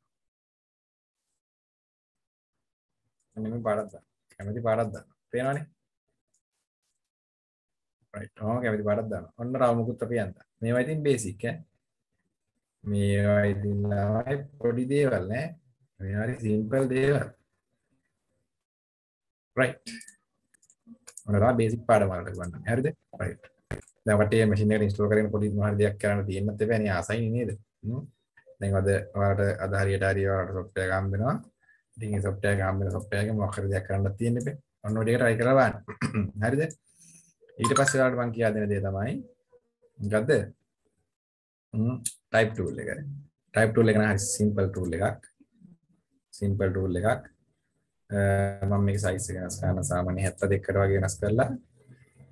අන්න මේ පාටක් දානවා. කැමති පාටක් දානවා. පේනවනේ? right. ඕක කැමති පාටක් දානවා. ඔන්න රවුමකුත් අපි යන්දා. මේවා ඉතින් බේසික් ඈ. මේවා ඉතින් ලාවයි පොඩි දේවල් ඈ. මේවා හරි සිම්පල් දේවල්. right. ඔන්නලා බේසික් පාඩම වලට ගන්න. හරිද? right. දැන් වටේ මැෂින් එකට ඉන්ස්ටෝල් කරගෙන පොඩි මොන හරි දෙයක් කරන්න තියෙන්නත් එපා නේ ආසයි නේද? හ්ම්. දැන් අද ඔයාලට අද හරියට හරි ඔයාලට software එකක් හම්බෙනවා. ඉතින් මේ software එක හම්බෙන software එකේ මොකක් හරි දෙයක් කරන්න තියෙන්න ඉතින් ඔන්න ඔය ටික try කරලා බලන්න. හරිද? ඊට පස්සේ ඔයාලට මම කියා දෙන දේ තමයි මොකද්ද? හ්ම් type tool එක. type tool එක නම් හරි simple tool එකක්. simple tool එකක්. මම මේක size එක වෙනස් කරන සාමාන්‍ය 72කට වගේ වෙනස් කරලා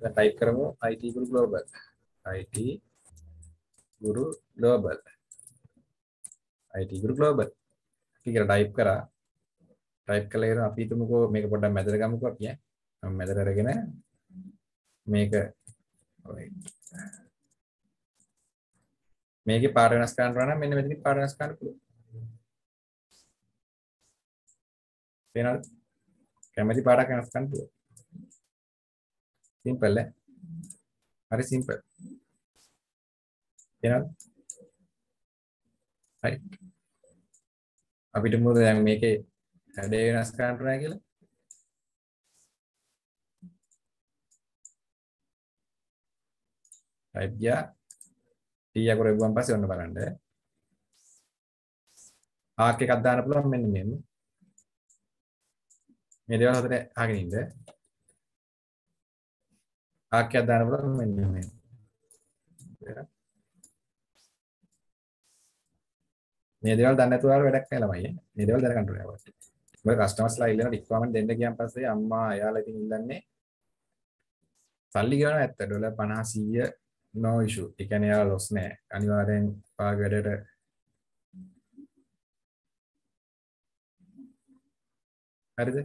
දැන් type කරමු IT Guru Global. IT Guru Global. IT Guru Global. අපි කියලා ටයිප් කරා. ටයිප් කළේ ඉතින් අපි හිතමුකෝ මේක පොඩ්ඩක් මැදට ගමුකෝ අපි ඈ. මම මැදට අරගෙන මේක මේකේ පාට වෙනස් කරන්න ඕන නම් මෙන්න මෙතනින් පාට වෙනස් කරන්න පුළුවන්. පේනවද? කැමැති පාටක් වෙනස් කරන්න පුළුවන්. සිම්පල් ඈ. හරි සිම්පල්. පේනවද? හරි. අපිට මොකද දැන් මේකේ වැඩේ වෙනස් කරන්න ඕන කියලා ටයිප් ගියා ටී අකුර එවුවන් පස්සේ ඔන්න බලන්න ආක් එකක් දාන්න පුළුවන් මෙන්න මෙන්න මේ දේවල් හතර අහගෙන ඉන්න ආක්කයක් දාන්න පුළුවන් මෙන්න මෙන්න මේ දේවල් දන්නේ නැතුව වැඩක් නැහැ ළමයි. මේ දේවල් දැනගන්න ඕනේ අපිට. මොකද කස්ටමර්ස්ලා ඉල්ලන රික්වයර්මන්ට් දෙන්න ගියන් පස්සේ අම්මා එයාලා ඉතින් ඉල්ලන්නේ සල්ලි ගෙවනවා ඇත්ත ඩොලර් 50 100 no issue. ඒ කියන්නේ එයාලා loss නැහැ. අනිවාර්යෙන් ඔයාගේ වැඩට හරිද?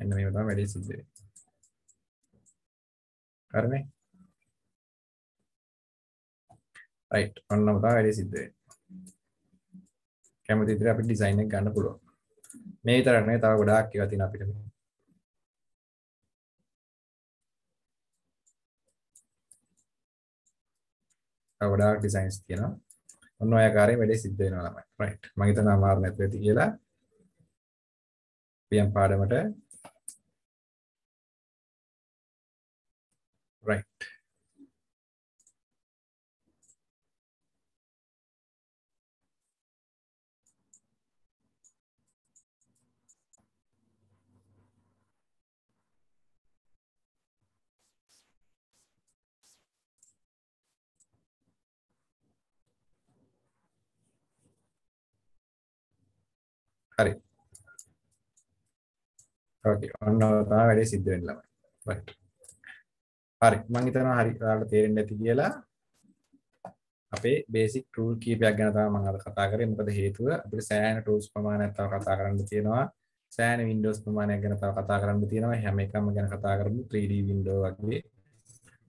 එන්න මේව තමයි වැඩේ සිද්ධ වෙන්නේ. හරිනේ? රයිට් ඔන්න මතම වැඩේ සිද්ධ වෙන්නේ කැමති විදිහට අපි ඩිසයින් එක ගන්න පුළුවන් මේ විතරක් නෙවෙයි තව ගොඩාක් ඒවා තියෙන අපිට මේ ගොඩාක් ඩිසයින්ස් තියෙනවා. ඔන්න ඔය ආකාරයෙන් වැඩේ සිද්ධ වෙනවා ළමයි. රයිට්. මම හිතන අමාරු නැතුව ඇති කියලා. PM පාඩමට රයිට්. හරි. ඔකේ ඔන්න තමයි වැඩේ සිද්ධ වෙන්නේ ළමයි. බට්. හරි මම හිතනවා හරි ඔයාලට තේරෙන්න ඇති කියලා අපේ බේසික් රූල් කීපයක් ගැන තමයි මම අද කතා කරේ. මොකද හේතුව අපිට සෑහෙන tools ප්‍රමාණයක් තව කතා කරන්න තියෙනවා. සෑහෙන Windows ප්‍රමාණයක් ගැන තව කතා කරන්න තියෙනවා. හැම එකම ගැන කතා කරමු 3D window වගේ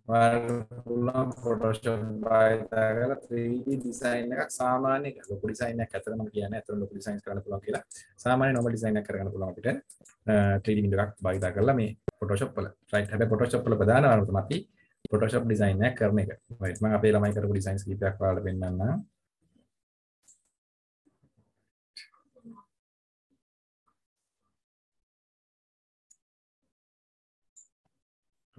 ඔයාලට පුළුවන් Photoshop භාවිතා කරලා 3D design එකක් සාමාන්‍ය ලොකු design එකක් අතරම කියන්නේ අතන ලොකු designs කරන්න පුළුවන් කියලා සාමාන්‍ය normal design එකක් කරගන්න පුළුවන් අපිට 3D window එකක් භාවිතා කරලා මේ Photoshop වල right හැබැයි Photoshop වල ප්‍රධාන වරම තමයි Photoshop design එකක් කරන එක right මම අපේ ළමයි කරපු designs කීපයක් ඔයාලට පෙන්නන්නම්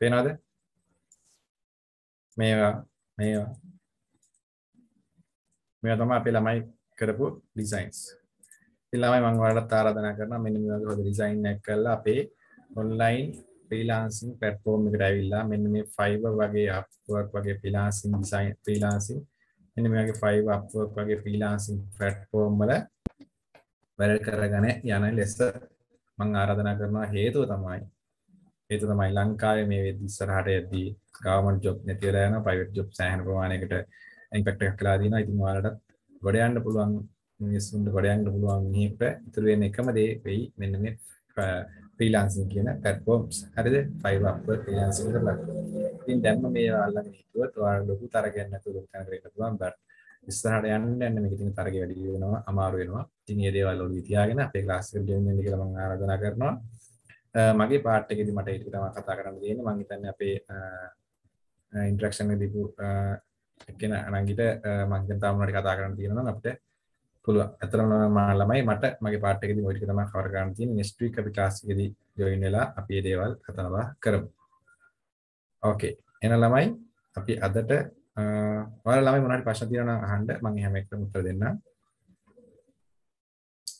පේනවද? මේවා මේවා මේවා තමයි අපේ ළමයි කරපු ඩිසයින්ස්. ඉතින් ළමයි මම ඔයාලට ආරාධනා කරනවා මෙන්න මේ වගේ හොඳ ඩිසයින් එකක් කරලා අපේ ඔන්ලයින් ෆ්‍රීලාන්සින් ප්ලැට්ෆෝම් එකට ඇවිල්ලා මෙන්න මේ Fiverr වගේ Upwork වගේ ෆ්‍රීලාන්සින් ඩිසයින් ෆ්‍රීලාන්සින් මෙන්න මේ වගේ Fiverr Upwork වගේ ෆ්‍රීලාන්සින් ප්ලැට්ෆෝම් වල වැඩ කරගෙන යන ලෙස මම ආරාධනා කරනවා හේතුව තමයි ඒක තමයි ලංකාවේ මේ වෙද්දි ඉස්සරහට යද්දී ගවර්න්මන්ට් ජොබ් නැති වෙලා යනවා ප්‍රයිවට් ජොබ් සෑහෙන ප්‍රමාණයකට ඉම්පැක්ට් එකක් කළා දිනවා. ඉතින් ඔයාලටත් ගොඩ යන්න පුළුවන් මිනිස්සුන්ට ගොඩ යන්න පුළුවන් මිනිහෙක්ට ඉතුරු වෙන එකම දේ වෙයි මෙන්න මේ ෆ්‍රීලාන්සින් කියන platforms. හරිද? Fiverr Upwork ෆ්‍රීලාන්සින් කරලා. ඉතින් දැන්ම මේ අල්ලගෙන හිටියොත් ඔයාලා ලොකු තරගයක් නැතුව ලොකු තැනකට එන්න පුළුවන්. but ඉස්සරහට යන්න යන්න මේක ඉතින් තරගය වැඩි වෙනවා, අමාරු වෙනවා. ඉතින් මේ දේවල් ඔළුවේ තියාගෙන අපේ ක්ලාස් එකට join වෙන්න කියලා මම ආරාධනා කරනවා. මගේ පාට් එකේදී මට ඒක තමයි කතා කරන්න තියෙන්නේ මම හිතන්නේ අපේ ඉන්ටරැක්ෂන් එක දීපු එක්කෙන අනංගිට මම හිතන තාම උනාට කතා කරන්න තියෙනවා නම් අපිට පුළුවන් ඇත්තටම මම ළමයි මට මගේ පාට් එකේදී ওই ටික තමයි කවර කරන්න තියෙන්නේ next week අපි ක්ලාස් එකේදී join වෙලා අපි මේ දේවල් කතා බහ කරමු ඕකේ එන ළමයි අපි අදට ඔයාලා ළමයි මොනවාරි ප්‍රශ්න තියෙනවා නම් අහන්න මම හැම එකටම උත්තර දෙන්නම්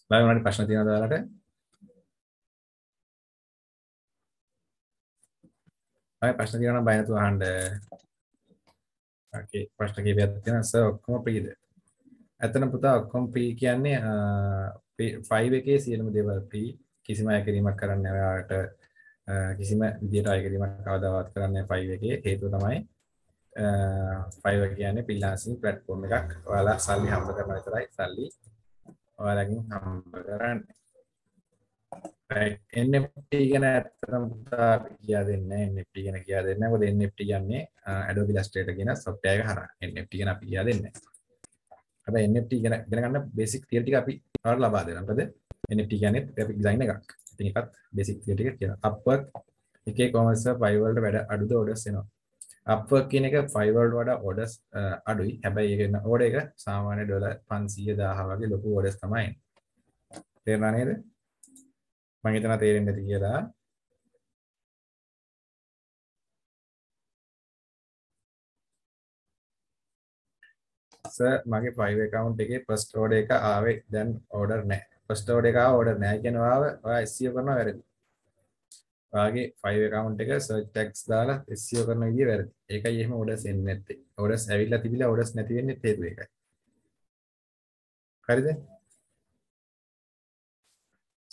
ළමයි මොනවාරි ප්‍රශ්න තියෙනවද ඔයාලට ඔය ප්‍රශ්න තියෙනවා නම් බය නැතුව අහන්න. ඔකේ ප්‍රශ්න කීපයක් තියෙනවා සර් ඔක්කොම ප්‍රීද. ඇත්තන පුතා ඔක්කොම ප්‍රී කියන්නේ 5 එකේ සියලුම දේවල් ප්‍රී කිසිම අය කිරීමක් කරන්න ඔයාට කිසිම විදියට අය කිරීමක් කවදාවත් කරන්න 5 එකේ හේතුව තමයි ෆයිව කියන්නේ පිල්ලාසින් පලට්ෆෝර්ම් එකක් ඔයාලා සල්ලි හම්බ කරන විතරයි සල්ලි ඔයාලගෙන් හම්බ කරන්නේ NFT ගැන ඇත්තටම පුතා කියා දෙන්නේ NFT ගැන කියා දෙන්නේ මොකද NFT කියන්නේ Adobe Illustrator කියන software එක හරහා NFT ගැන අපි කියා දෙන්නේ හැබැයි NFT ගැන ඉගෙන ගන්න basic theory ටික අපි ඔයාලට ලබා දෙනවා මොකද NFT කියන්නේ graphic design එකක් ඉතින් ඒකත් basic theory ටික කියලා Upwork එකේ commerce five වලට වැඩ අඩුද orders එනවා Upwork කියන එක five වලට වඩා orders අඩුයි හැබැයි ඒක order එක සාමාන්‍ය ඩොලර් 500 1000 වගේ ලොකු orders තමයි එන්නේ තේරුණා නේද මම හිතනවා තේරෙන්නේ නැති කියලා. සර් මගේ 5 account එකේ first order එක ආවේ දැන් order නැහැ. first order එක ආව order නැහැ කියනවා ඔයා SEO කරනවා වැරදි. ඔයාගේ 5 account එක search tags දාලා SEO කරන විදිය වැරදි. ඒකයි එහෙම orders එන්නේ නැත්තේ. orders ඇවිල්ලා තිබිලා orders නැති වෙන්නේ හේතුව ඒකයි. හරිද?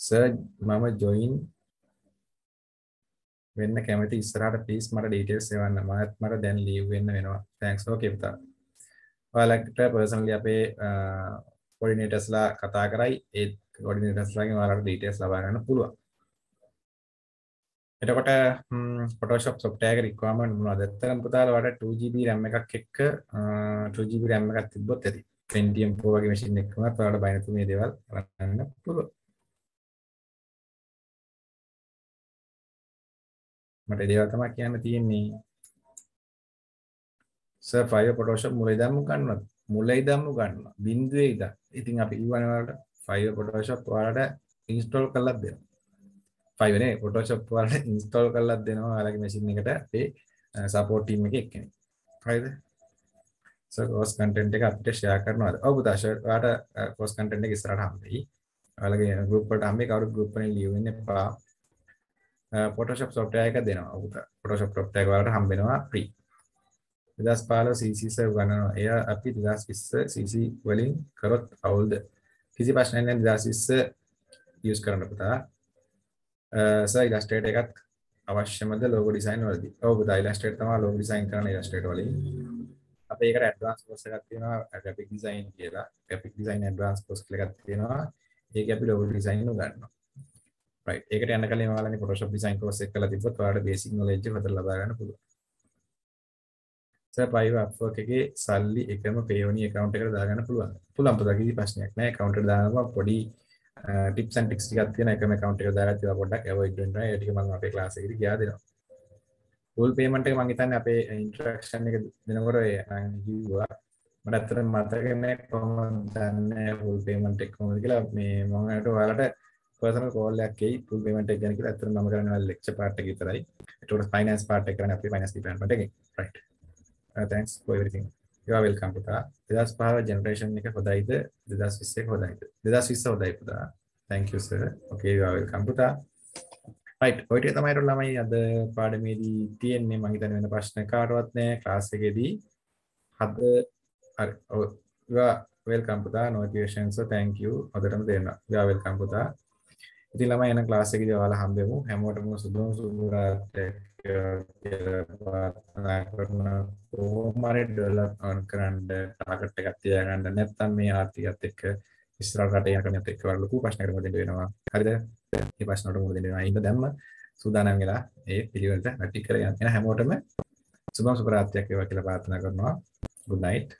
සර් මම ජොයින් වෙන්න කැමති ඉස්සරහට ප්ලීස් මට ඩීටේල්ස් එවන්න මමත් මට දැන් ලීව් වෙන්න වෙනවා තෑන්ක්ස් ඕකේ පුතා ඔයාලට පර්සනලි අපේ කොඩිනේටර්ස්ලා කතා කරයි ඒ කොඩිනේටර්ස්ලාගෙන් ඔයාලට ඩීටේල්ස් ලබා ගන්න පුළුවන් එතකොට පොටෝෂොප් සොෆ්ට්වෙයාර් එක රික්වයර්මන්ට් මොනවද? ඇත්තටම පුතාලා වඩා 2GB RAM එකක් එක්ක 2GB RAM එකක් තිබ්බොත් ඇති. Pentium Pro වගේ මැෂින් එකකවත් ඔයාලට බයිනතුමේ දේවල් කරන්න පුළුවන්. මට දේවල් තමයි කියන්න තියෙන්නේ සර් ෆයිබර් ෆොටෝෂොප් මුල ඉඳන්ම ගන්නවා මුල ඉඳන්ම ගන්නවා බිඳුවේ ඉඳන් ඉතින් අපි ඊවන වලට ෆයිබර් ෆොටෝෂොප් වලට ඉන්ස්ටෝල් කරලා දෙනවා ෆයිබරේ ෆොටෝෂොප් වලට ඉන්ස්ටෝල් කරලා දෙනවා ඔයාලගේ මැෂින් එකට අපේ සපෝට් ටීම් එකේ එක්කෙනෙක් හරිද සර් කෝස් කන්ටෙන්ට් එක අපිට ෂෙයා කරනවාද ඔව් පුතා ෂර් ඔයාට කෝස් කන්ටෙන්ට් එක ඉස්සරහට හම්බෙයි ඔයාලගේ ගෲප් වලට හම්බෙයි කවුරුත් ගෲප් වලින් ලියවෙන්න එපා Photoshop software එක දෙනවා. උත Photoshop software එක වලට හම්බ වෙනවා free. 2015 CC sir ගණනවා. එය අපි 2020 CC වලින් කරොත් අවුල්ද? කිසි ප්‍රශ්නයක් නැහැ 2020 use කරන්න පුතා. සර් Illustrator එකත් අවශ්‍යමද logo design වලදී? ඔව් පුතා Illustrator තමයි logo design කරන Illustrator වලින්. අපේ එකට ඇඩ්වාන්ස් කෝස් එකක් තියෙනවා graphic design කියලා. graphic design advanced course කියලා එකක් තියෙනවා. ඒක අපි logo design උගන්වනවා. right ඒකට යන්න කලින් ඔයාලානේ Photoshop design course එක කරලා තිබ්බොත් ඔයාලට basic knowledge එක හතර ලබා ගන්න පුළුවන් සර් පයිව අප්වර්ක් එකේ සල්ලි එකම පේවනි account එකට දාගන්න පුළුවන් පුළුවන් පුතා කිසි ප්‍රශ්නයක් නැහැ account එකට දානවා පොඩි ටිප්ස් ඇන් ටික්ස් ටිකක් තියෙන එකම account එකට දාලා තියලා පොඩ්ඩක් avoid වෙන්න ඒ ටික මම අපේ class එකේදී කියා දෙනවා ෆුල් පේමන්ට් එක මං හිතන්නේ අපේ ඉන්ට්‍රැක්ෂන් එක දෙනකොට ඒ කිව්වා මට ඇත්තටම මතක නැහැ කොහොමද දන්නේ ෆුල් පේමන්ට් එක කොහොමද කියලා මේ මම හිතුවා ඔයාලට පර්සනල් කෝල් එකක් එයි ෆුල් පේමන්ට් එක ගැන කියලා අතන මම කරන්නේ ලෙක්චර් පාර්ට් එක විතරයි. ඒකට ෆයිනෑන්ස් පාර්ට් එක කරන්නේ අපි ෆයිනෑන්ස් ඩිපාර්ට්මන්ට් එකේ. right. Uh, thanks for everything. you are welcome පුතා. 2005 ජෙනරේෂන් එක හොඳයිද? 2020 එක හොඳයිද? 2020 හොඳයි පුතා. thank you sir. okay you are welcome පුතා. right. ඔය ටික තමයි ළමයි අද පාඩමේදී තියෙන්නේ. මම හිතන්නේ වෙන ප්‍රශ්න කාටවත් නැහැ. class එකේදී අද හරි. ඔව්. you are welcome පුතා. notifications so thank you. අදටම දෙන්න. you are welcome පුතා. ඉතින් ළමයි එන ක්ලාස් එකේදී ඔයාලා හම්බෙමු. හැමෝටම සුබම සුබ රාත්‍රියක් කියලා ප්‍රාර්ථනා කරනවා. කොහොම හරි ඩෙවලොප් කරන්න ටාගට් එකක් තියාගන්න නැත්නම් මේ ආර්ථිකයත් එක්ක ඉස්සරහට රට යන කෙනෙක් එක්ක වල ලොකු ප්‍රශ්නකට මුහුණ දෙන්න වෙනවා. හරිද? මේ ප්‍රශ්නකට මුහුණ දෙන්න වෙනවා. ඉන්න දැම්ම සූදානම් වෙලා ඒ පිළිවෙලට වැටි කර යන හැමෝටම සුබම සුබ රාත්‍රියක් වේවා කියලා ප්‍රාර්ථනා කරනවා. good night